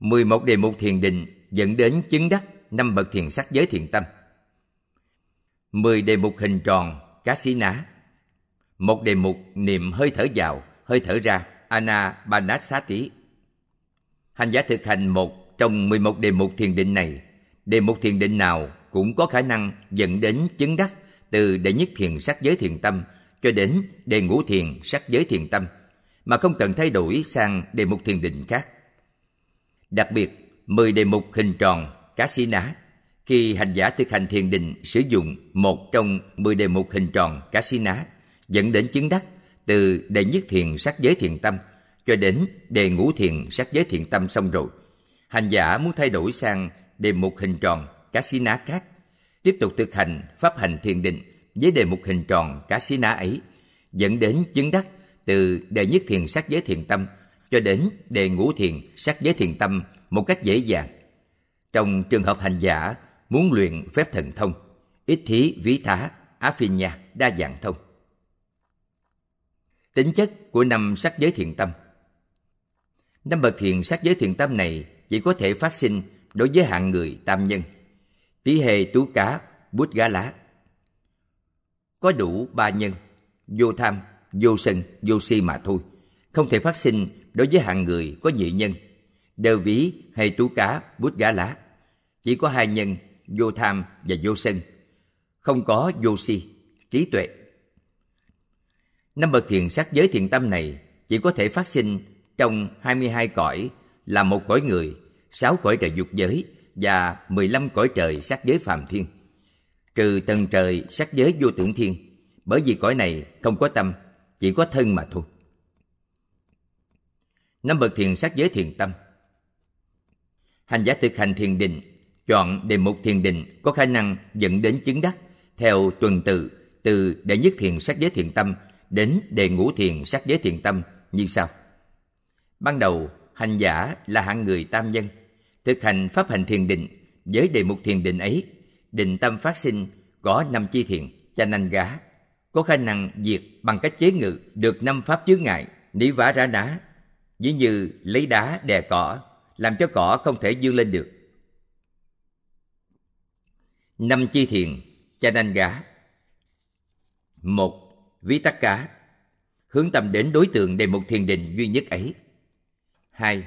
11 đề mục thiền định dẫn đến chứng đắc năm bậc thiền sắc giới thiện tâm. mười đề mục hình tròn, cá xí ná. Một đề mục niệm hơi thở vào, hơi thở ra, ana Anapanasati. Hành giả thực hành một trong 11 đề mục thiền định này, đề mục thiền định nào cũng có khả năng dẫn đến chứng đắc từ đệ nhất thiền sắc giới thiền tâm cho đến đề ngũ thiền sắc giới thiền tâm mà không cần thay đổi sang đề mục thiền định khác. Đặc biệt, 10 đề mục hình tròn cá sĩ ná khi hành giả thực hành thiền định sử dụng một trong 10 đề mục hình tròn cá sĩ ná dẫn đến chứng đắc từ đề nhất thiền sắc giới thiền tâm cho đến đề ngũ thiền sắc giới thiền tâm xong rồi hành giả muốn thay đổi sang đề mục hình tròn cá sĩ ná khác tiếp tục thực hành pháp hành thiền định với đề mục hình tròn cá sĩ ná ấy dẫn đến chứng đắc từ đề nhất thiền sắc giới thiền tâm cho đến đề ngũ thiền sắc giới thiền tâm một cách dễ dàng trong trường hợp hành giả muốn luyện phép thần thông ít thí ví thá á phi nha đa dạng thông tính chất của năm sắc giới thiện tâm năm bậc thiền sắc giới thiện tâm này chỉ có thể phát sinh đối với hạng người tam nhân tí hề tú cá bút gá lá có đủ ba nhân vô tham vô sân vô si mà thôi không thể phát sinh đối với hạng người có nhị nhân đơ ví hay tú cá, bút gá lá. Chỉ có hai nhân, vô tham và vô sân. Không có vô si, trí tuệ. Năm bậc thiền sắc giới thiện tâm này chỉ có thể phát sinh trong 22 cõi là một cõi người, sáu cõi trời dục giới và 15 cõi trời sắc giới phàm thiên. Trừ tầng trời sắc giới vô tưởng thiên, bởi vì cõi này không có tâm, chỉ có thân mà thôi. Năm bậc thiền sắc giới thiền tâm hành giả thực hành thiền định chọn đề mục thiền định có khả năng dẫn đến chứng đắc theo tuần tự từ đệ nhất thiền sắc giới thiền tâm đến đệ ngũ thiền sắc giới thiền tâm như sau ban đầu hành giả là hạng người tam nhân thực hành pháp hành thiền định với đề mục thiền định ấy định tâm phát sinh có năm chi thiền cho nên gá có khả năng diệt bằng cách chế ngự được năm pháp chướng ngại nỉ vả ra đá ví như lấy đá đè cỏ làm cho cỏ không thể dương lên được. Năm chi thiền, cha Chananga Một, ví tắc cá Hướng tâm đến đối tượng đề mục thiền định duy nhất ấy. Hai,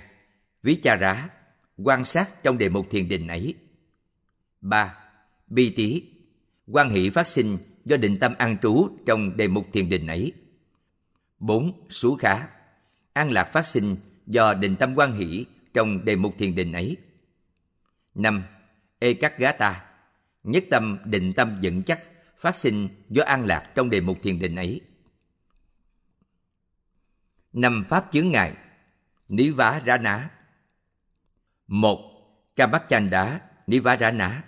ví cha rá, quan sát trong đề mục thiền định ấy. Ba, bi tí, quan hỷ phát sinh do định tâm an trú trong đề mục thiền định ấy. Bốn Sú khá An lạc phát sinh do định tâm quan hỷ trong đề mục thiền định ấy. 5. ta Nhất tâm định tâm vững chắc phát sinh do an lạc trong đề mục thiền định ấy. Năm pháp chướng ngại Ní vá rã ná Một Ca bắt chanh đá Ní vá rã ná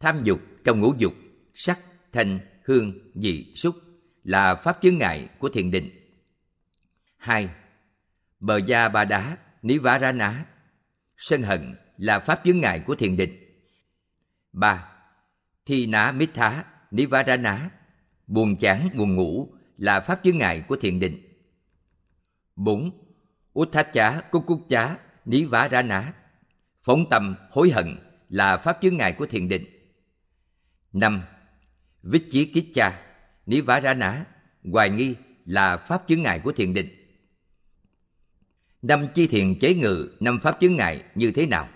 Tham dục trong ngũ dục Sắc, thanh, hương, vị, xúc Là pháp chướng ngại của thiền định 2. Bờ da ba đá Ní vá rã ná sân hận là pháp chướng ngại của thiền định. 3. Thi ná mít thá, nivarana, buồn chán buồn ngủ là pháp chướng ngại của thiền định. 4. Út thá chá, cúc cúc chá, ní vá ra ná. Phóng tâm, hối hận là pháp chướng ngại của thiền định. 5. Vích chí kích cha, ní vá ra ná, hoài nghi là pháp chướng ngại của thiền định năm chi thiền chế ngự năm pháp chướng ngại như thế nào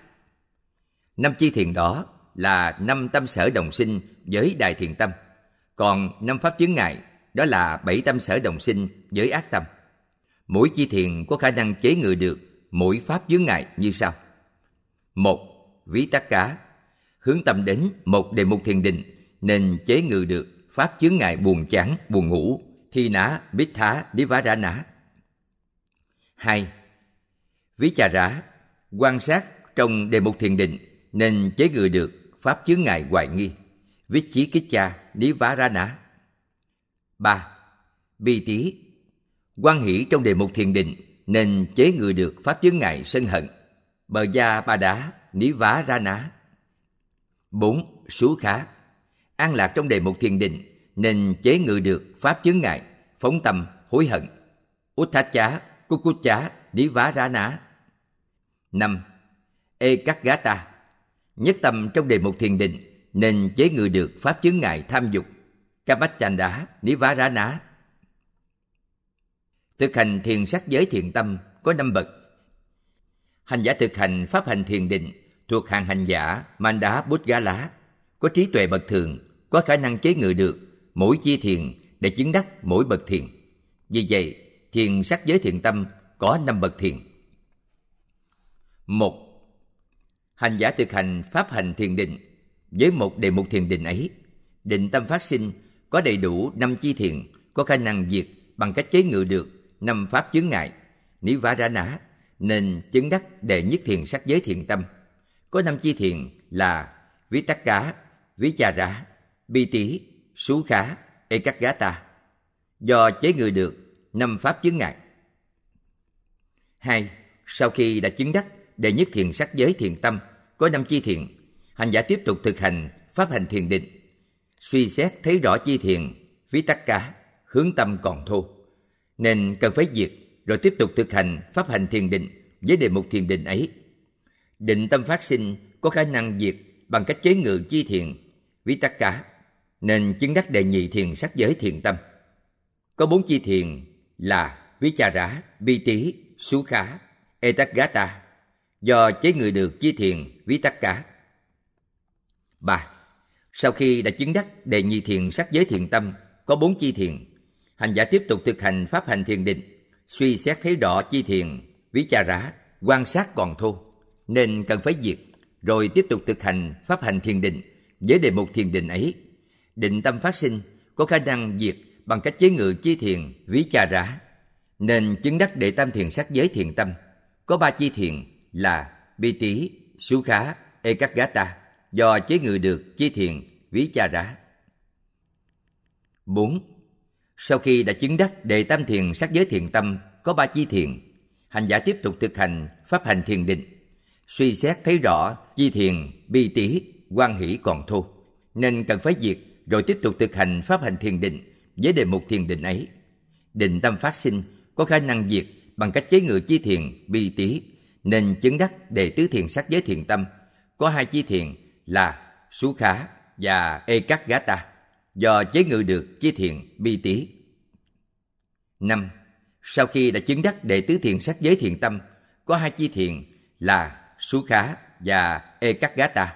năm chi thiền đó là năm tâm sở đồng sinh với đài thiền tâm còn năm pháp chướng ngại đó là bảy tâm sở đồng sinh với ác tâm mỗi chi thiền có khả năng chế ngự được mỗi pháp chướng ngại như sau một ví tắc cá hướng tâm đến một đề mục thiền định nên chế ngự được pháp chướng ngại buồn chán buồn ngủ thi ná bích thá đi vá ra ná hai Ví cha rã, quan sát trong đề mục thiền định nên chế ngự được pháp chướng ngại hoài nghi. ví chí kích cha, ní vá ra ná ba Bi tí quan hỷ trong đề mục thiền định nên chế ngự được pháp chướng ngại sân hận. Bờ gia ba đá, ní vá ra ná. bốn Sú khá An lạc trong đề mục thiền định nên chế ngự được pháp chướng ngại, phóng tâm, hối hận. Út thá chá, cú cú chá, ní vá ra ná. 5. Ê các gá ta Nhất tâm trong đề mục thiền định Nên chế ngự được pháp chướng ngại tham dục ca-bát-chanh-da vá Kamachanda Nivarana Thực hành thiền sắc giới thiền tâm có năm bậc Hành giả thực hành pháp hành thiền định thuộc hàng hành giả Manda Bút Gá Lá có trí tuệ bậc thường có khả năng chế ngự được mỗi chi thiền để chứng đắc mỗi bậc thiền vì vậy thiền sắc giới thiền tâm có năm bậc thiền một Hành giả thực hành pháp hành thiền định với một đề mục thiền định ấy, định tâm phát sinh có đầy đủ năm chi thiền, có khả năng diệt bằng cách chế ngự được năm pháp chướng ngại, nỉ vã ra nã, nên chứng đắc đệ nhất thiền sắc giới thiền tâm. Có năm chi thiền là ví tắc cá, ví chà rã, bi tí, sú khá, ê cắt gá ta. Do chế ngự được năm pháp chướng ngại. hai Sau khi đã chứng đắc đệ nhất thiền sắc giới thiền tâm có năm chi thiền hành giả tiếp tục thực hành pháp hành thiền định suy xét thấy rõ chi thiền ví tắc cá hướng tâm còn thô nên cần phải diệt rồi tiếp tục thực hành pháp hành thiền định với đề mục thiền định ấy định tâm phát sinh có khả năng diệt bằng cách chế ngự chi thiền ví tắc cá nên chứng đắc đề nhị thiền sắc giới thiền tâm có bốn chi thiền là cha rã bi tý sú khá e gá ta do chế người được chi thiền ví tất cả 3. Sau khi đã chứng đắc đề nhị thiền sắc giới thiền tâm, có bốn chi thiền, hành giả tiếp tục thực hành pháp hành thiền định, suy xét thấy rõ chi thiền, ví cha rã quan sát còn thô, nên cần phải diệt, rồi tiếp tục thực hành pháp hành thiền định với đề mục thiền định ấy. Định tâm phát sinh có khả năng diệt bằng cách chế ngự chi thiền, ví cha rã nên chứng đắc đệ tam thiền sắc giới thiền tâm, có ba chi thiền là bi tí, sú khá, ê các gá ta, do chế ngự được chi thiền, ví cha rá. 4. Sau khi đã chứng đắc đề tam thiền sắc giới thiền tâm có ba chi thiền, hành giả tiếp tục thực hành pháp hành thiền định, suy xét thấy rõ chi thiền, bi tí, quan hỷ còn thô, nên cần phải diệt rồi tiếp tục thực hành pháp hành thiền định với đề mục thiền định ấy. Định tâm phát sinh có khả năng diệt bằng cách chế ngự chi thiền, bi tí, nên chứng đắc đệ tứ thiền sắc giới thiền tâm có hai chi thiền là sú khá và ê cắt gá ta do chế ngự được chi thiền bi tí năm sau khi đã chứng đắc đệ tứ thiền sắc giới thiền tâm có hai chi thiền là sú khá và ê cắt gá ta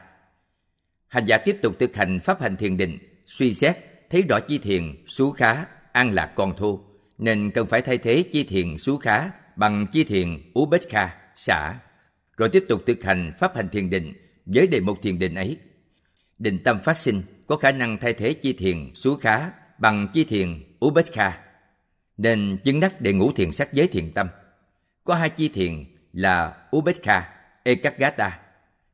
hành giả tiếp tục thực hành pháp hành thiền định suy xét thấy rõ chi thiền sú khá an lạc còn thô nên cần phải thay thế chi thiền sú khá bằng chi thiền ú bích kha xả, rồi tiếp tục thực hành pháp hành thiền định với đề mục thiền định ấy. Định tâm phát sinh có khả năng thay thế chi thiền xú khá bằng chi thiền ubekha nên chứng đắc để ngũ thiền sắc giới thiền tâm. Có hai chi thiền là ubekha ekagata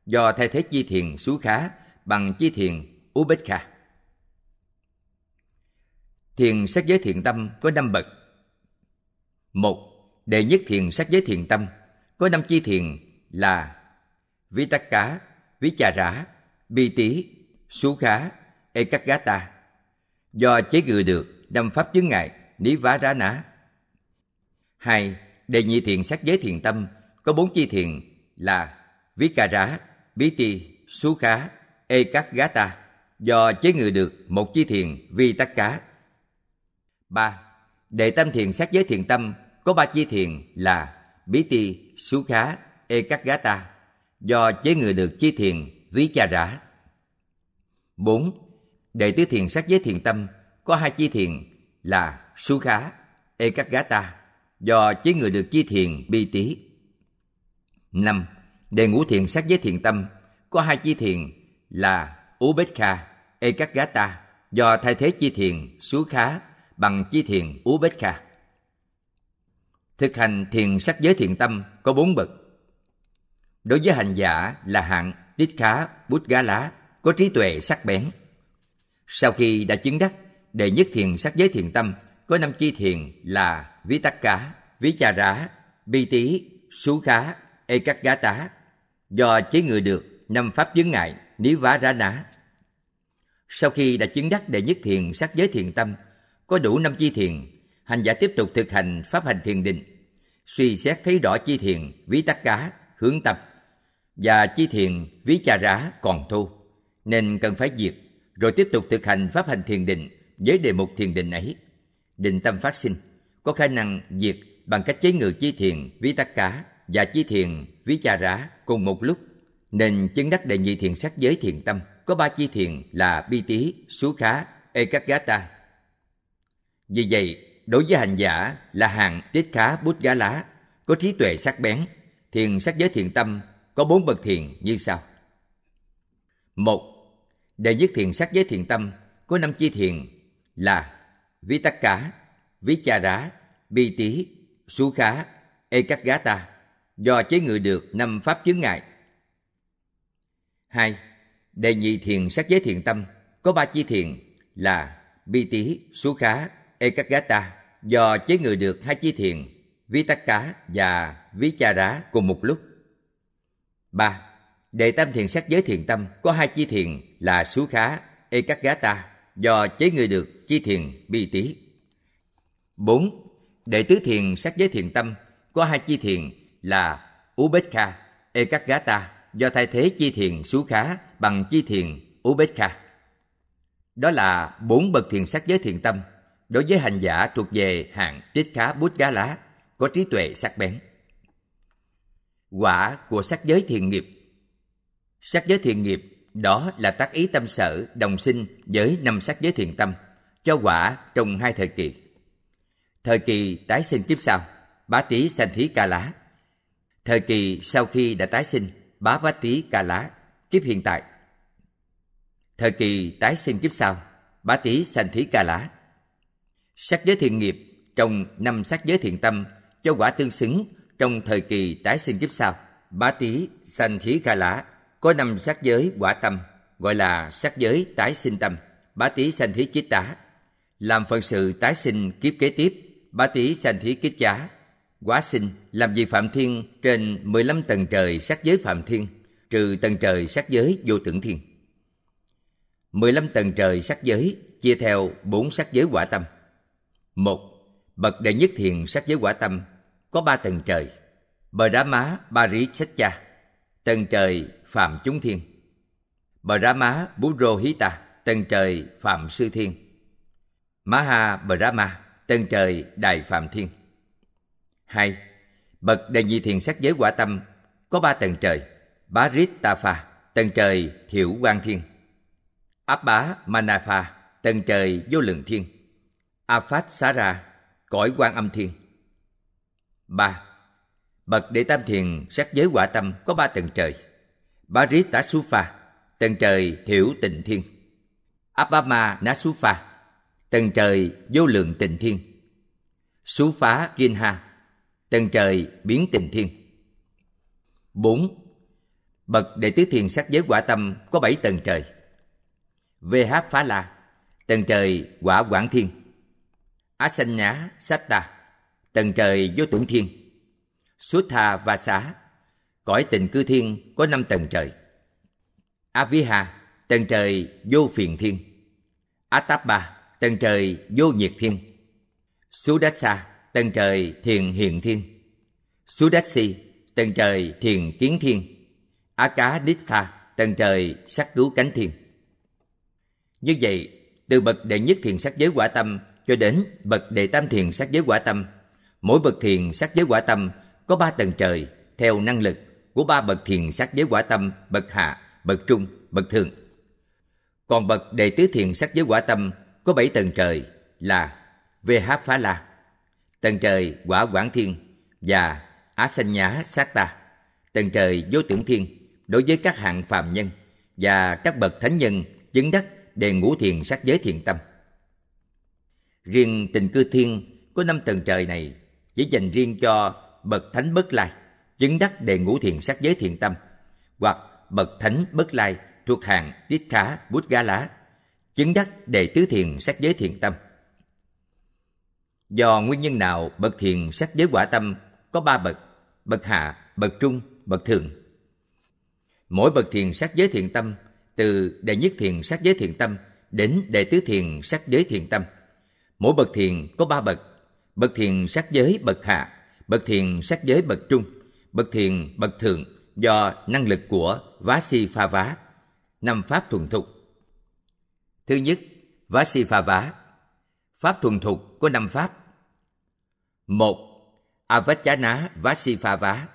do thay thế chi thiền xú khá bằng chi thiền ubekha. Thiền sắc giới thiền tâm có năm bậc. một Đệ nhất thiền sắc giới thiền tâm có năm chi thiền là Ví tắc cá, ví trà rã, bi tí, sú khá, ê cắt gá ta. Do chế ngự được năm pháp chứng ngại, ní vá rá nã. Hai, đề nhị thiền sát giới thiền tâm có bốn chi thiền là ví cà rá, bí ti, sú khá, ê cắt gá ta. Do chế ngự được một chi thiền vi tắc cá. Ba, đệ tam thiền sát giới thiền tâm có ba chi thiền là bí ti xú khá ê các gá ta do chế người được chi thiền ví cha rã 4. Đệ tứ thiền sắc giới thiền tâm có hai chi thiền là xú khá ê các gá ta do chế người được chi thiền bi tí 5. Đề ngũ thiền sắc giới thiền tâm có hai chi thiền là ú bết kha ê các gá ta do thay thế chi thiền xú khá bằng chi thiền ú bết kha Thực hành thiền sắc giới thiện tâm có bốn bậc. Đối với hành giả là hạng tiết khá bút gá lá có trí tuệ sắc bén. Sau khi đã chứng đắc đệ nhất thiền sắc giới thiện tâm có năm chi thiền là ví tắc cá, ví cha rá, bi tí, sú khá, ê cắt gá tá do chế ngự được năm pháp chướng ngại ní vá rá ná. Sau khi đã chứng đắc đệ nhất thiền sắc giới thiền tâm có đủ năm chi thiền hành giả tiếp tục thực hành pháp hành thiền định suy xét thấy rõ chi thiền ví tắc cá hướng tâm và chi thiền ví cha rá còn thu nên cần phải diệt rồi tiếp tục thực hành pháp hành thiền định với đề mục thiền định ấy định tâm phát sinh có khả năng diệt bằng cách chế ngự chi thiền ví tắc cá và chi thiền ví cha rá cùng một lúc nên chứng đắc đề nhị thiền sắc giới thiền tâm có ba chi thiền là bi tý xú khá ekagata vì vậy đối với hành giả là hạng tiết khá bút gá lá, có trí tuệ sắc bén, thiền sắc giới thiền tâm, có bốn bậc thiền như sau. một Đệ nhất thiền sắc giới thiền tâm có năm chi thiền là vi tắc cá, vi cha rá, bi tí, su khá, ê cắt gá ta, do chế ngự được năm pháp chướng ngại. hai đệ nhị thiền sắc giới thiền tâm có ba chi thiền là bi tí, su khá, Ekagata do chế ngự được hai chi thiền Vitaka và Vichara cùng một lúc. 3. Đệ tam thiền sắc giới thiền tâm có hai chi thiền là Sú Khá, Ekagata do chế ngự được chi thiền Bi Tí. 4. Đệ tứ thiền sắc giới thiền tâm có hai chi thiền là Ubekha, Ekagata do thay thế chi thiền Sú Khá bằng chi thiền Ubekha. Đó là bốn bậc thiền sắc giới thiền tâm đối với hành giả thuộc về hạng tiết khá bút gá lá, có trí tuệ sắc bén. Quả của sắc giới thiền nghiệp Sắc giới thiền nghiệp đó là tác ý tâm sở đồng sinh với năm sắc giới thiền tâm cho quả trong hai thời kỳ. Thời kỳ tái sinh kiếp sau, bá tí sanh thí ca lá. Thời kỳ sau khi đã tái sinh, bá bá tí ca lá, kiếp hiện tại. Thời kỳ tái sinh kiếp sau, bá tí sanh thí ca lá, Sắc giới thiện nghiệp trong năm sắc giới thiện tâm cho quả tương xứng trong thời kỳ tái sinh kiếp sau. Bá tý sanh thí ca lã có năm sắc giới quả tâm gọi là sắc giới tái sinh tâm. Bá tý sanh thí chiết tá làm phần sự tái sinh kiếp kế tiếp. Bá tý sanh thí kiết chá quá sinh làm việc phạm thiên trên 15 tầng trời sắc giới phạm thiên trừ tầng trời sắc giới vô tưởng thiên. 15 tầng trời sắc giới chia theo bốn sắc giới quả tâm một Bậc đệ nhất thiền sát giới quả tâm có ba tầng trời. Bờ đá má Ba Rí Sách Cha, tầng trời Phạm Chúng Thiên. Bờ đá má Bú Rô Hí Ta, tầng trời Phạm Sư Thiên. Má Ha Bờ đá ma, tầng trời Đại Phạm Thiên. hai Bậc đệ nhị thiền sát giới quả tâm có ba tầng trời. Bá Rít Ta Pha, tầng trời Thiểu Quang Thiên. Áp Bá Manapha, tầng trời Vô Lượng Thiên Aphat xá ra, cõi quan âm thiên. 3. Bậc Đệ Tam Thiền sắc giới quả tâm có ba tầng trời. Barit Tá Sú Pha, tầng trời thiểu tình thiên. abama Ná Sú Pha, tầng trời vô lượng tình thiên. Sú Phá Kiên Ha, tầng trời biến tình thiên. 4. Bậc Đệ Tứ Thiền sắc giới quả tâm có bảy tầng trời. VH Phá La, tầng trời quả quảng thiên á sanh nhã sát ta tầng trời vô tưởng thiên suốt thà và xã cõi tình cư thiên có năm tầng trời a vi hà tầng trời vô phiền thiên a táp tầng trời vô nhiệt thiên sú tầng trời thiền hiện thiên sú tầng trời thiền kiến thiên a cá đít tha tầng trời sắc cứu cánh thiên như vậy từ bậc đệ nhất thiền sắc giới quả tâm cho đến bậc đề tam thiền sát giới quả tâm. Mỗi bậc thiền sát giới quả tâm có ba tầng trời theo năng lực của ba bậc thiền sát giới quả tâm bậc hạ, bậc trung, bậc thượng. Còn bậc đề tứ thiền sắc giới quả tâm có bảy tầng trời là VH Phá La, tầng trời Quả Quảng Thiên và Á Sanh Nhá Sát Ta, tầng trời Vô Tưởng Thiên đối với các hạng phàm nhân và các bậc thánh nhân chứng đắc đề ngũ thiền sắc giới thiền tâm. Riêng tình cư thiên có năm tầng trời này chỉ dành riêng cho bậc thánh bất lai, chứng đắc đề ngũ thiền sắc giới thiền tâm, hoặc bậc thánh bất lai thuộc hàng tiết khá bút gá lá, chứng đắc đề tứ thiền sắc giới thiền tâm. Do nguyên nhân nào bậc thiền sắc giới quả tâm có ba bậc, bậc hạ, bậc trung, bậc thường. Mỗi bậc thiền sắc giới thiền tâm từ đệ nhất thiền sắc giới thiền tâm đến đệ tứ thiền sắc giới thiền tâm – Mỗi bậc thiền có ba bậc, bậc thiền sát giới bậc hạ, bậc thiền sát giới bậc trung, bậc thiền bậc thượng do năng lực của Vasi Pha Vá, năm pháp thuần thục. Thứ nhất, Vasi Pha Vá. Pháp thuần thục có năm pháp. Một, Avachana Vasi Pha Vá.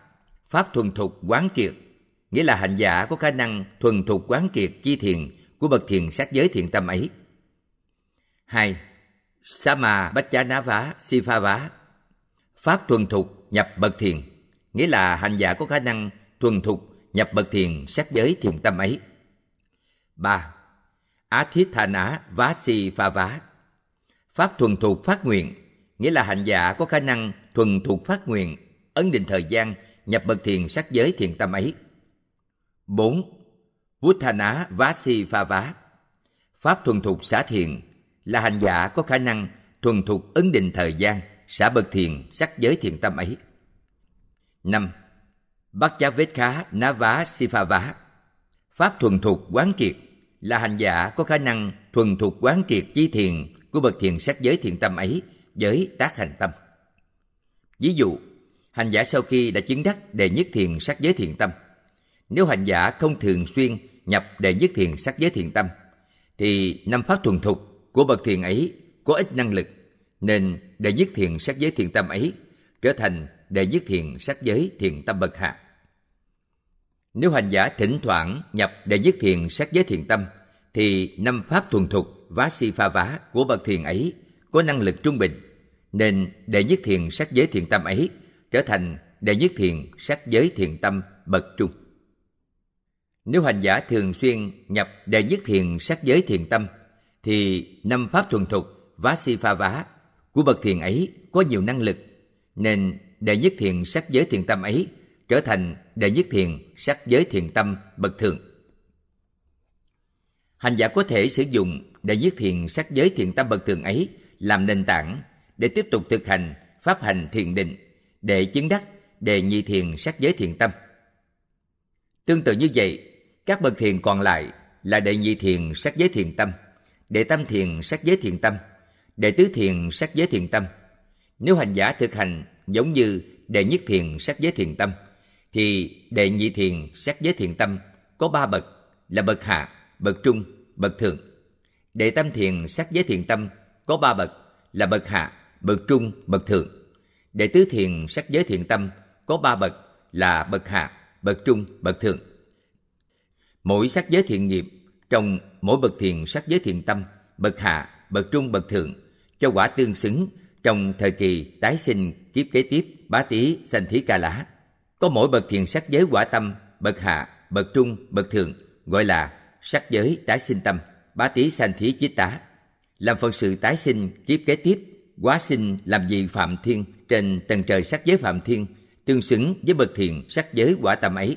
Pháp thuần thục quán triệt, nghĩa là hành giả có khả năng thuần thục quán triệt chi thiền của bậc thiền sát giới thiện tâm ấy. Hai, sama mà bách si pha vá pháp thuần thục nhập bậc thiền nghĩa là hành giả có khả năng thuần thục nhập bậc thiền sát giới thiền tâm ấy ba á thiết si pha vá pháp thuần thục phát nguyện nghĩa là hành giả có khả năng thuần thục phát nguyện ấn định thời gian nhập bậc thiền sát giới thiền tâm ấy. 4. Vút tha si pha vá Pháp thuần thục xả thiền là hành giả có khả năng thuần thục ấn định thời gian, xả bậc thiền, sắc giới thiền tâm ấy. 5. Bác chá vết khá ná vá si pha vá Pháp thuần thục quán triệt là hành giả có khả năng thuần thục quán triệt chi thiền của bậc thiền sắc giới thiền tâm ấy với tác hành tâm. Ví dụ, hành giả sau khi đã chứng đắc đề nhất thiền sắc giới thiền tâm, nếu hành giả không thường xuyên nhập đề nhất thiền sắc giới thiền tâm, thì năm pháp thuần thục của bậc thiền ấy có ít năng lực nên đệ nhất thiền sát giới thiền tâm ấy trở thành đệ nhất thiền sát giới thiền tâm bậc hạt nếu hành giả thỉnh thoảng nhập đệ nhất thiền sát giới thiền tâm thì năm pháp thuần thục vá si pha vá của bậc thiền ấy có năng lực trung bình nên đệ nhất thiền sát giới thiền tâm ấy trở thành đệ nhất thiền sát giới thiền tâm bậc trung nếu hành giả thường xuyên nhập đệ nhất thiền sát giới thiền tâm thì năm pháp thuần thục vá si pha vá của bậc thiền ấy có nhiều năng lực nên đệ nhất thiền sắc giới thiền tâm ấy trở thành đệ nhất thiền sắc giới thiền tâm bậc thượng. Hành giả có thể sử dụng đệ nhất thiền sắc giới thiền tâm bậc thượng ấy làm nền tảng để tiếp tục thực hành pháp hành thiền định để chứng đắc đề nhị thiền sắc giới thiền tâm. Tương tự như vậy, các bậc thiền còn lại là đệ nhị thiền sắc giới thiền tâm – đệ tam thiền sát giới thiền tâm, đệ tứ thiền sát giới thiền tâm. Nếu hành giả thực hành giống như đệ nhất thiền sát giới thiền tâm, thì đệ nhị thiền sát giới thiền tâm có ba bậc là bậc hạ, bậc trung, bậc thượng. Đệ tam thiền sát giới thiền tâm có ba bậc là bậc hạ, bậc trung, bậc thượng. Đệ tứ thiền sắc giới thiền tâm có ba bậc là bậc hạ, bậc trung, bậc thượng. Mỗi sắc giới thiện nghiệp trong mỗi bậc thiền sắc giới thiền tâm, bậc hạ, bậc trung, bậc thượng, cho quả tương xứng trong thời kỳ tái sinh kiếp kế tiếp bá tí sanh thí ca lá. Có mỗi bậc thiền sắc giới quả tâm, bậc hạ, bậc trung, bậc thượng, gọi là sắc giới tái sinh tâm, bá tí sanh thí chiết tá. Làm phần sự tái sinh kiếp kế tiếp, quá sinh làm gì phạm thiên trên tầng trời sắc giới phạm thiên, tương xứng với bậc thiền sắc giới quả tâm ấy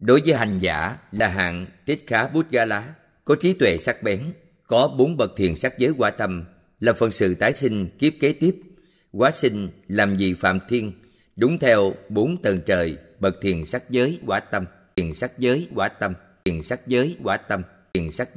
Đối với hành giả là hạng Tiết Khá Bút Ga Lá, có trí tuệ sắc bén, có bốn bậc thiền sắc giới quả tâm, là phần sự tái sinh kiếp kế tiếp, quá sinh làm gì phạm thiên, đúng theo bốn tầng trời bậc thiền sắc giới quả tâm, thiền sắc giới quả tâm, thiền sắc giới quả tâm, thiền sắc